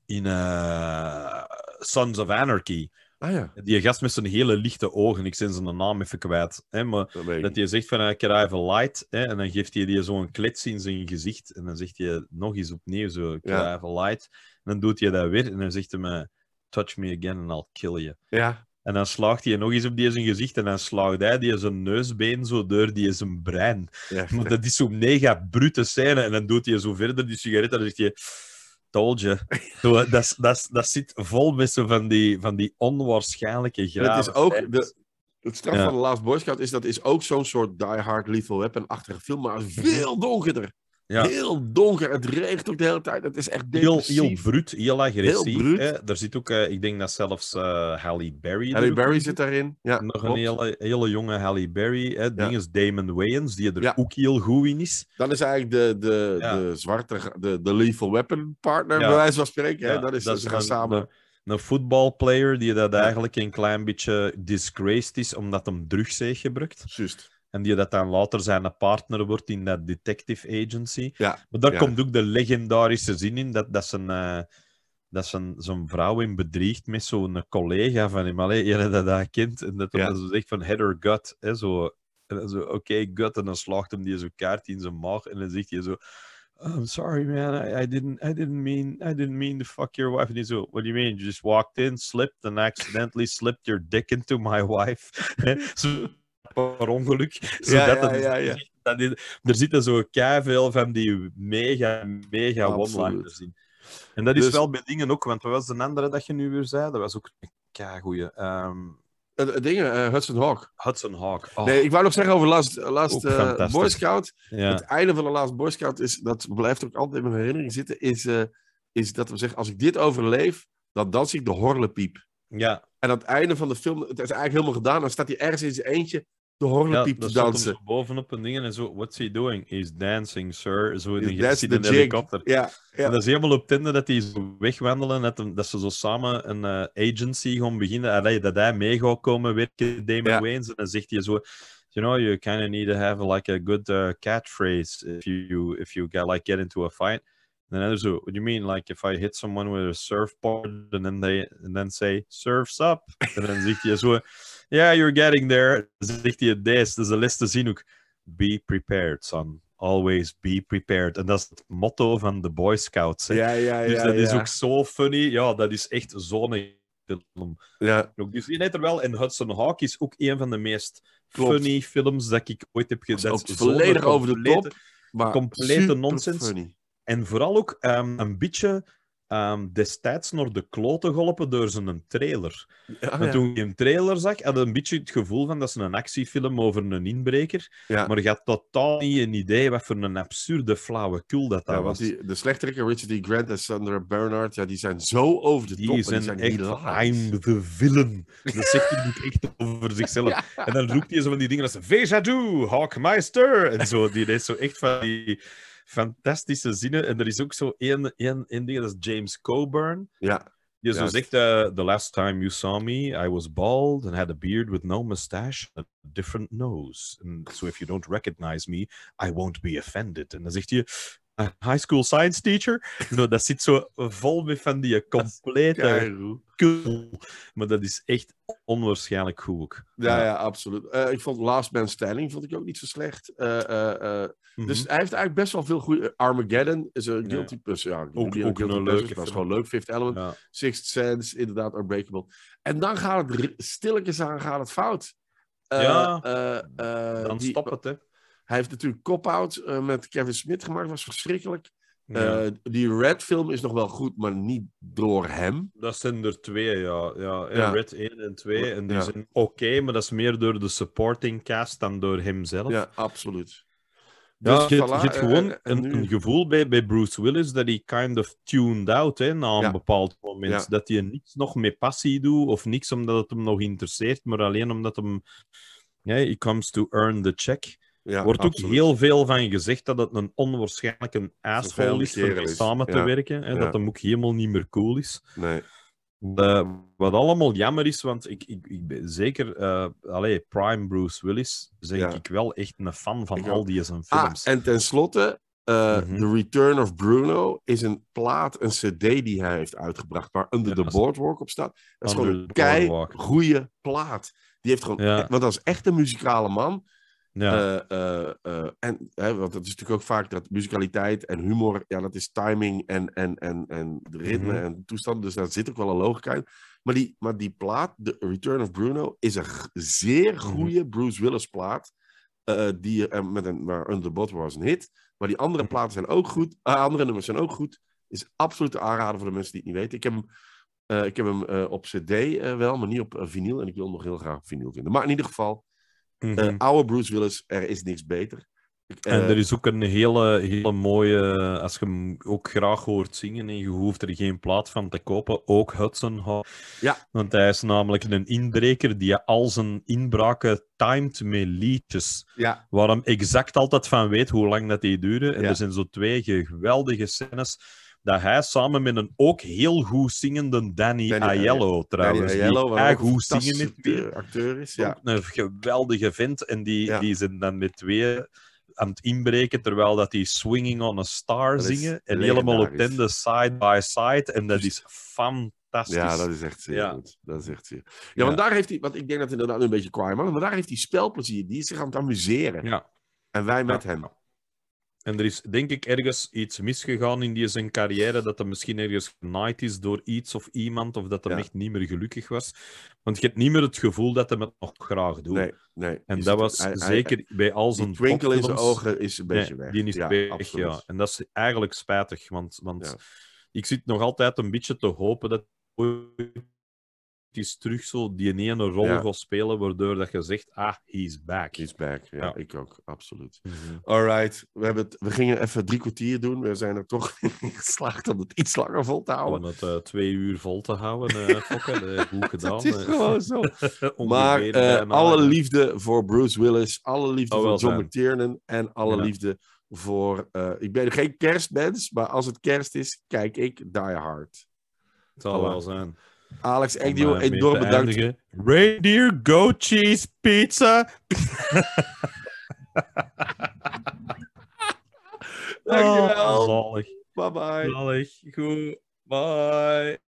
In eh, Sons of Anarchy. Ah, ja. Die gast met zijn hele lichte ogen, ik zijn de naam even kwijt. Hè, maar dat, dat hij zegt van ik can I a light? Hè, en dan geeft hij die zo'n klets in zijn gezicht. En dan zegt hij nog eens opnieuw zo, can I a light? En dan doet hij dat weer en dan zegt hij me touch me again and I'll kill you. Ja. En dan slaagt hij nog eens op die zijn gezicht en dan slaagt hij die zijn neusbeen zo door die zijn brein. maar dat is zo'n mega brute scène. En dan doet hij zo verder die sigaret dan zegt hij told you. dat, dat, dat zit vol missen van die, van die onwaarschijnlijke graven. Het is ook... het straf van de Last Boy Scout is dat is ook zo'n soort Die Hard Lethal Weapon-achtige film, maar veel donkerder. Heel donker, het regent ook de hele tijd. Het is echt depressief. Heel, heel bruut, heel agressief. Heel Er zit ook, eh, ik denk dat zelfs uh, Halle Berry... Halle Berry zit daarin, ja. Nog een hele, eh, hele jonge Halle Berry. Hè. Ding is Damon Wayans, die er ook heel goed in is. Dat is eigenlijk de, de, de zwarte, de, de lethal weapon partner, bij wijze van spreken. Hè. Dat is, ze gaan samen... een voetbalplayer die dat eigenlijk een klein beetje disgraced is, omdat hem drugs gebruikt. Juist. En die dat dan later zijn partner wordt in dat detective agency. Ja, maar daar komt ook de legendarische zin in dat, dat zijn... Uh, dat zijn zo'n vrouw in bedriegt met zo'n collega van hem. Allee, eerder dat hij kind En dat ja. ze zegt van or gut. Hè, zo, zo oké, gut. En dan slaagt hem die zo'n kaart in zijn maag. En dan zegt hij zo... I'm sorry, man. I, didn't. I didn't mean. I didn't mean to fuck your wife. en die zo, "What do you mean? You just walked in, slipped, and accidentally slipped your dick into my wife." per ongeluk. Zodat dat is, er zitten zo veel van die mega, mega one-liners En dat is dus- wel bij dingen ook, want wat was de andere dat je nu weer zei? Dat was ook een goeie. Um, dingen, eh, Hudson Hawk. Hudson Hawk. Oh. Nee, ik wou nog zeggen over Last, last Boy Scout. Het einde van de Last Boy Scout is, dat blijft ook altijd in mijn herinnering zitten, is, is dat we zeggen, als ik dit overleef, dan dans ik de horlepiep. Ja. En aan het einde van de film, het is eigenlijk helemaal gedaan, dan staat hij ergens in zijn eentje de hornpiep ja, te dansen. bovenop een ding en zo, what's he doing? He's dancing, sir. Zo in de helikopter. Ja, ja. En dat is helemaal op Tinder dat die zo wegwandelen, dat, dat ze zo samen een uh, agency gaan beginnen, Allee, dat hij mee gaat komen werken, Damon ja. Wayans, en dan zegt hij zo... You know, you kind of need to have like a good uh, catchphrase if you if you get like get into a fight. then others What do you mean? Like if I hit someone with a surfboard and then they and then say surfs up, and then zegt hij zo yeah, you're getting there. Zegt hij het deze. Dus de les te zien ook. Be prepared, son. Always be prepared. En dat is het motto van de Boy Scouts. Ja, ja, ja. Dus dat is ook zo funny. Ja, dat is echt zo'n film. Ja. Dus je weet er wel. En Hudson Hawk is ook een van de meest funny films dat ik ooit heb gezien. Dat is volledig over de top. Maar complete nonsens. En vooral ook ehm, een beetje um, destijds naar de kloten golpen door zijn trailer. en toen ik een trailer zag, had een beetje het gevoel van dat ze een actiefilm over een inbreker. Ja. Maar je had totaal niet een idee wat voor een absurde flauwekul dat dat was. Die, de slechterikken Richard Grant en Sandra Bernard. ja, die zijn zo over de top. Zijn die zijn echt I'm the villain. Dat zegt hij niet echt over zichzelf. En dan roept hij zo van die dingen als Veja Du, Hawkmeister. En zo, die is zo echt van die fantastische zinnen. En er is ook zo één, één, één ding, dat is James Coburn. Ja. Die zo zegt, eh, the last time you saw me, I was bald and had a beard with no mustache, and a different nose. And so if you don't recognize me, I won't be offended. En dan zegt hij, een high school science teacher. dat zit zo vol met van die complete cool. Maar dat is echt onwaarschijnlijk goed Ja, ja, absoluut. Eh, ik vond Last Man Standing vond ik ook niet zo slecht. Eh, eh, mhm. Dus hij heeft eigenlijk best wel veel goede... Armageddon is een guilty... Ja. ook, ook een leuke Dat Was gewoon leuk. Fifth Element, Sixth Sense, inderdaad Unbreakable. En dan gaat het stilletjes aan gaat het fout. ja, dan stop stopt het, hè. Hij heeft natuurlijk Cop-Out eh, met Kevin Smith gemaakt, was verschrikkelijk. Eh, die Red film is nog wel goed, maar niet door hem. Dat zijn er twee, ja. ja, Red 1 en 2. En die zijn oké, maar dat is meer door de supporting cast dan door hemzelf. Ja, absoluut. dus je, hebt gewoon eh, een, gevoel bij, bij Bruce Willis dat hij kind of tuned out hè, na een bepaald moment. Dat hij niets nog met passie doet of niks omdat het hem nog interesseert, maar alleen omdat hem... Yeah, he comes to earn the check. Ja, wordt ook heel veel van gezegd dat het een onwaarschijnlijke asshole is om samen te werken. en Dat de moek helemaal niet meer cool is. Nee. wat allemaal jammer is, want ik, ik, ik ben zeker, uh, eh, allez, Prime Bruce Willis, zeg ik wel echt een fan van al die zijn ah, films. Ah, en tenslotte, uh, The Return of Bruno is een plaat, een CD die hij heeft uitgebracht, waar Under the Boardwalk op staat. Dat is gewoon een kei goede plaat. Die heeft gewoon, Want dat is echt een muzikale man. Ja. Eh, eh, eh, en, hè, want dat is natuurlijk ook vaak dat musicaliteit en humor, ja, dat is timing en, en, en, en ritme mhm. en toestanden. Dus daar zit ook wel een logica in. Maar die, maar die plaat, The Return of Bruno, is een zeer mhm. goede Bruce Willis plaat. die, met een, maar Under the was een hit. Maar die andere mhm. platen zijn ook goed. andere nummers zijn ook goed. Is absoluut te aanraden voor de mensen die het niet weten. Ik heb hem ik heb hem op CD wel, maar niet op vinyl. En ik wil hem nog heel graag op vinyl vinden. Maar in ieder geval, Mm oude Bruce Willis, er is niks beter. en eh, er is ook een hele, hele mooie, eh, als je hem ook graag hoort zingen en je hoeft er geen plaat van te kopen, ook Hudson Ja. Want hij is namelijk een inbreker die al zijn inbraken timed met liedjes. Ja. exact altijd van weet hoe lang dat die duren. En er zijn zo twee geweldige scènes dat hij samen met een ook heel goed zingende Danny, Danny Aiello, trouwens, Danny goed zingen is. acteur is, Een geweldige vent, en die, die zijn dan met twee aan het inbreken, terwijl dat die Swinging on a Star zingen, en helemaal op tende, side by side, en dat is fantastisch. Ja, dat is echt zeer goed. Dat is echt zeer. Ja, want daar heeft hij, want ik denk dat het inderdaad een beetje kwaai is, maar daar heeft hij spelplezier. Die is zich aan het amuseren. Ja. En wij met hem. En er is denk ik ergens iets misgegaan in die zijn carrière, dat hij misschien ergens genaaid is door iets of iemand, of dat hij echt niet meer gelukkig was. Want je hebt niet meer het gevoel dat hij het nog graag doet. Nee, nee. En dat was zeker bij al zijn twinkel in zijn ogen is een beetje weg. Die is ja, ja. En dat is eigenlijk spijtig, want, want ik zit nog altijd een beetje te hopen dat is terug zo die ene rol spelen, waardoor dat je zegt, ah, he's back. He's back, ja, ik ook, absoluut. Mm -hmm. we, hebben we gingen even drie kwartier doen. We zijn er toch in geslaagd om het iets langer vol te houden. Om het eh, twee uur vol te houden, uh, goed gedaan. is gewoon zo. maar alle liefde voor Bruce Willis, alle liefde oh, voor John McTiernan en alle liefde voor... ik ben geen kerstmens, maar als het kerst is, kijk ik Die Hard. Het zal wel zijn. Alex echt wil enorm eh, bedankt. Reindeer Go Cheese Pizza. Dankjewel. Oh, bye bye. Zalig. Goed. Bye.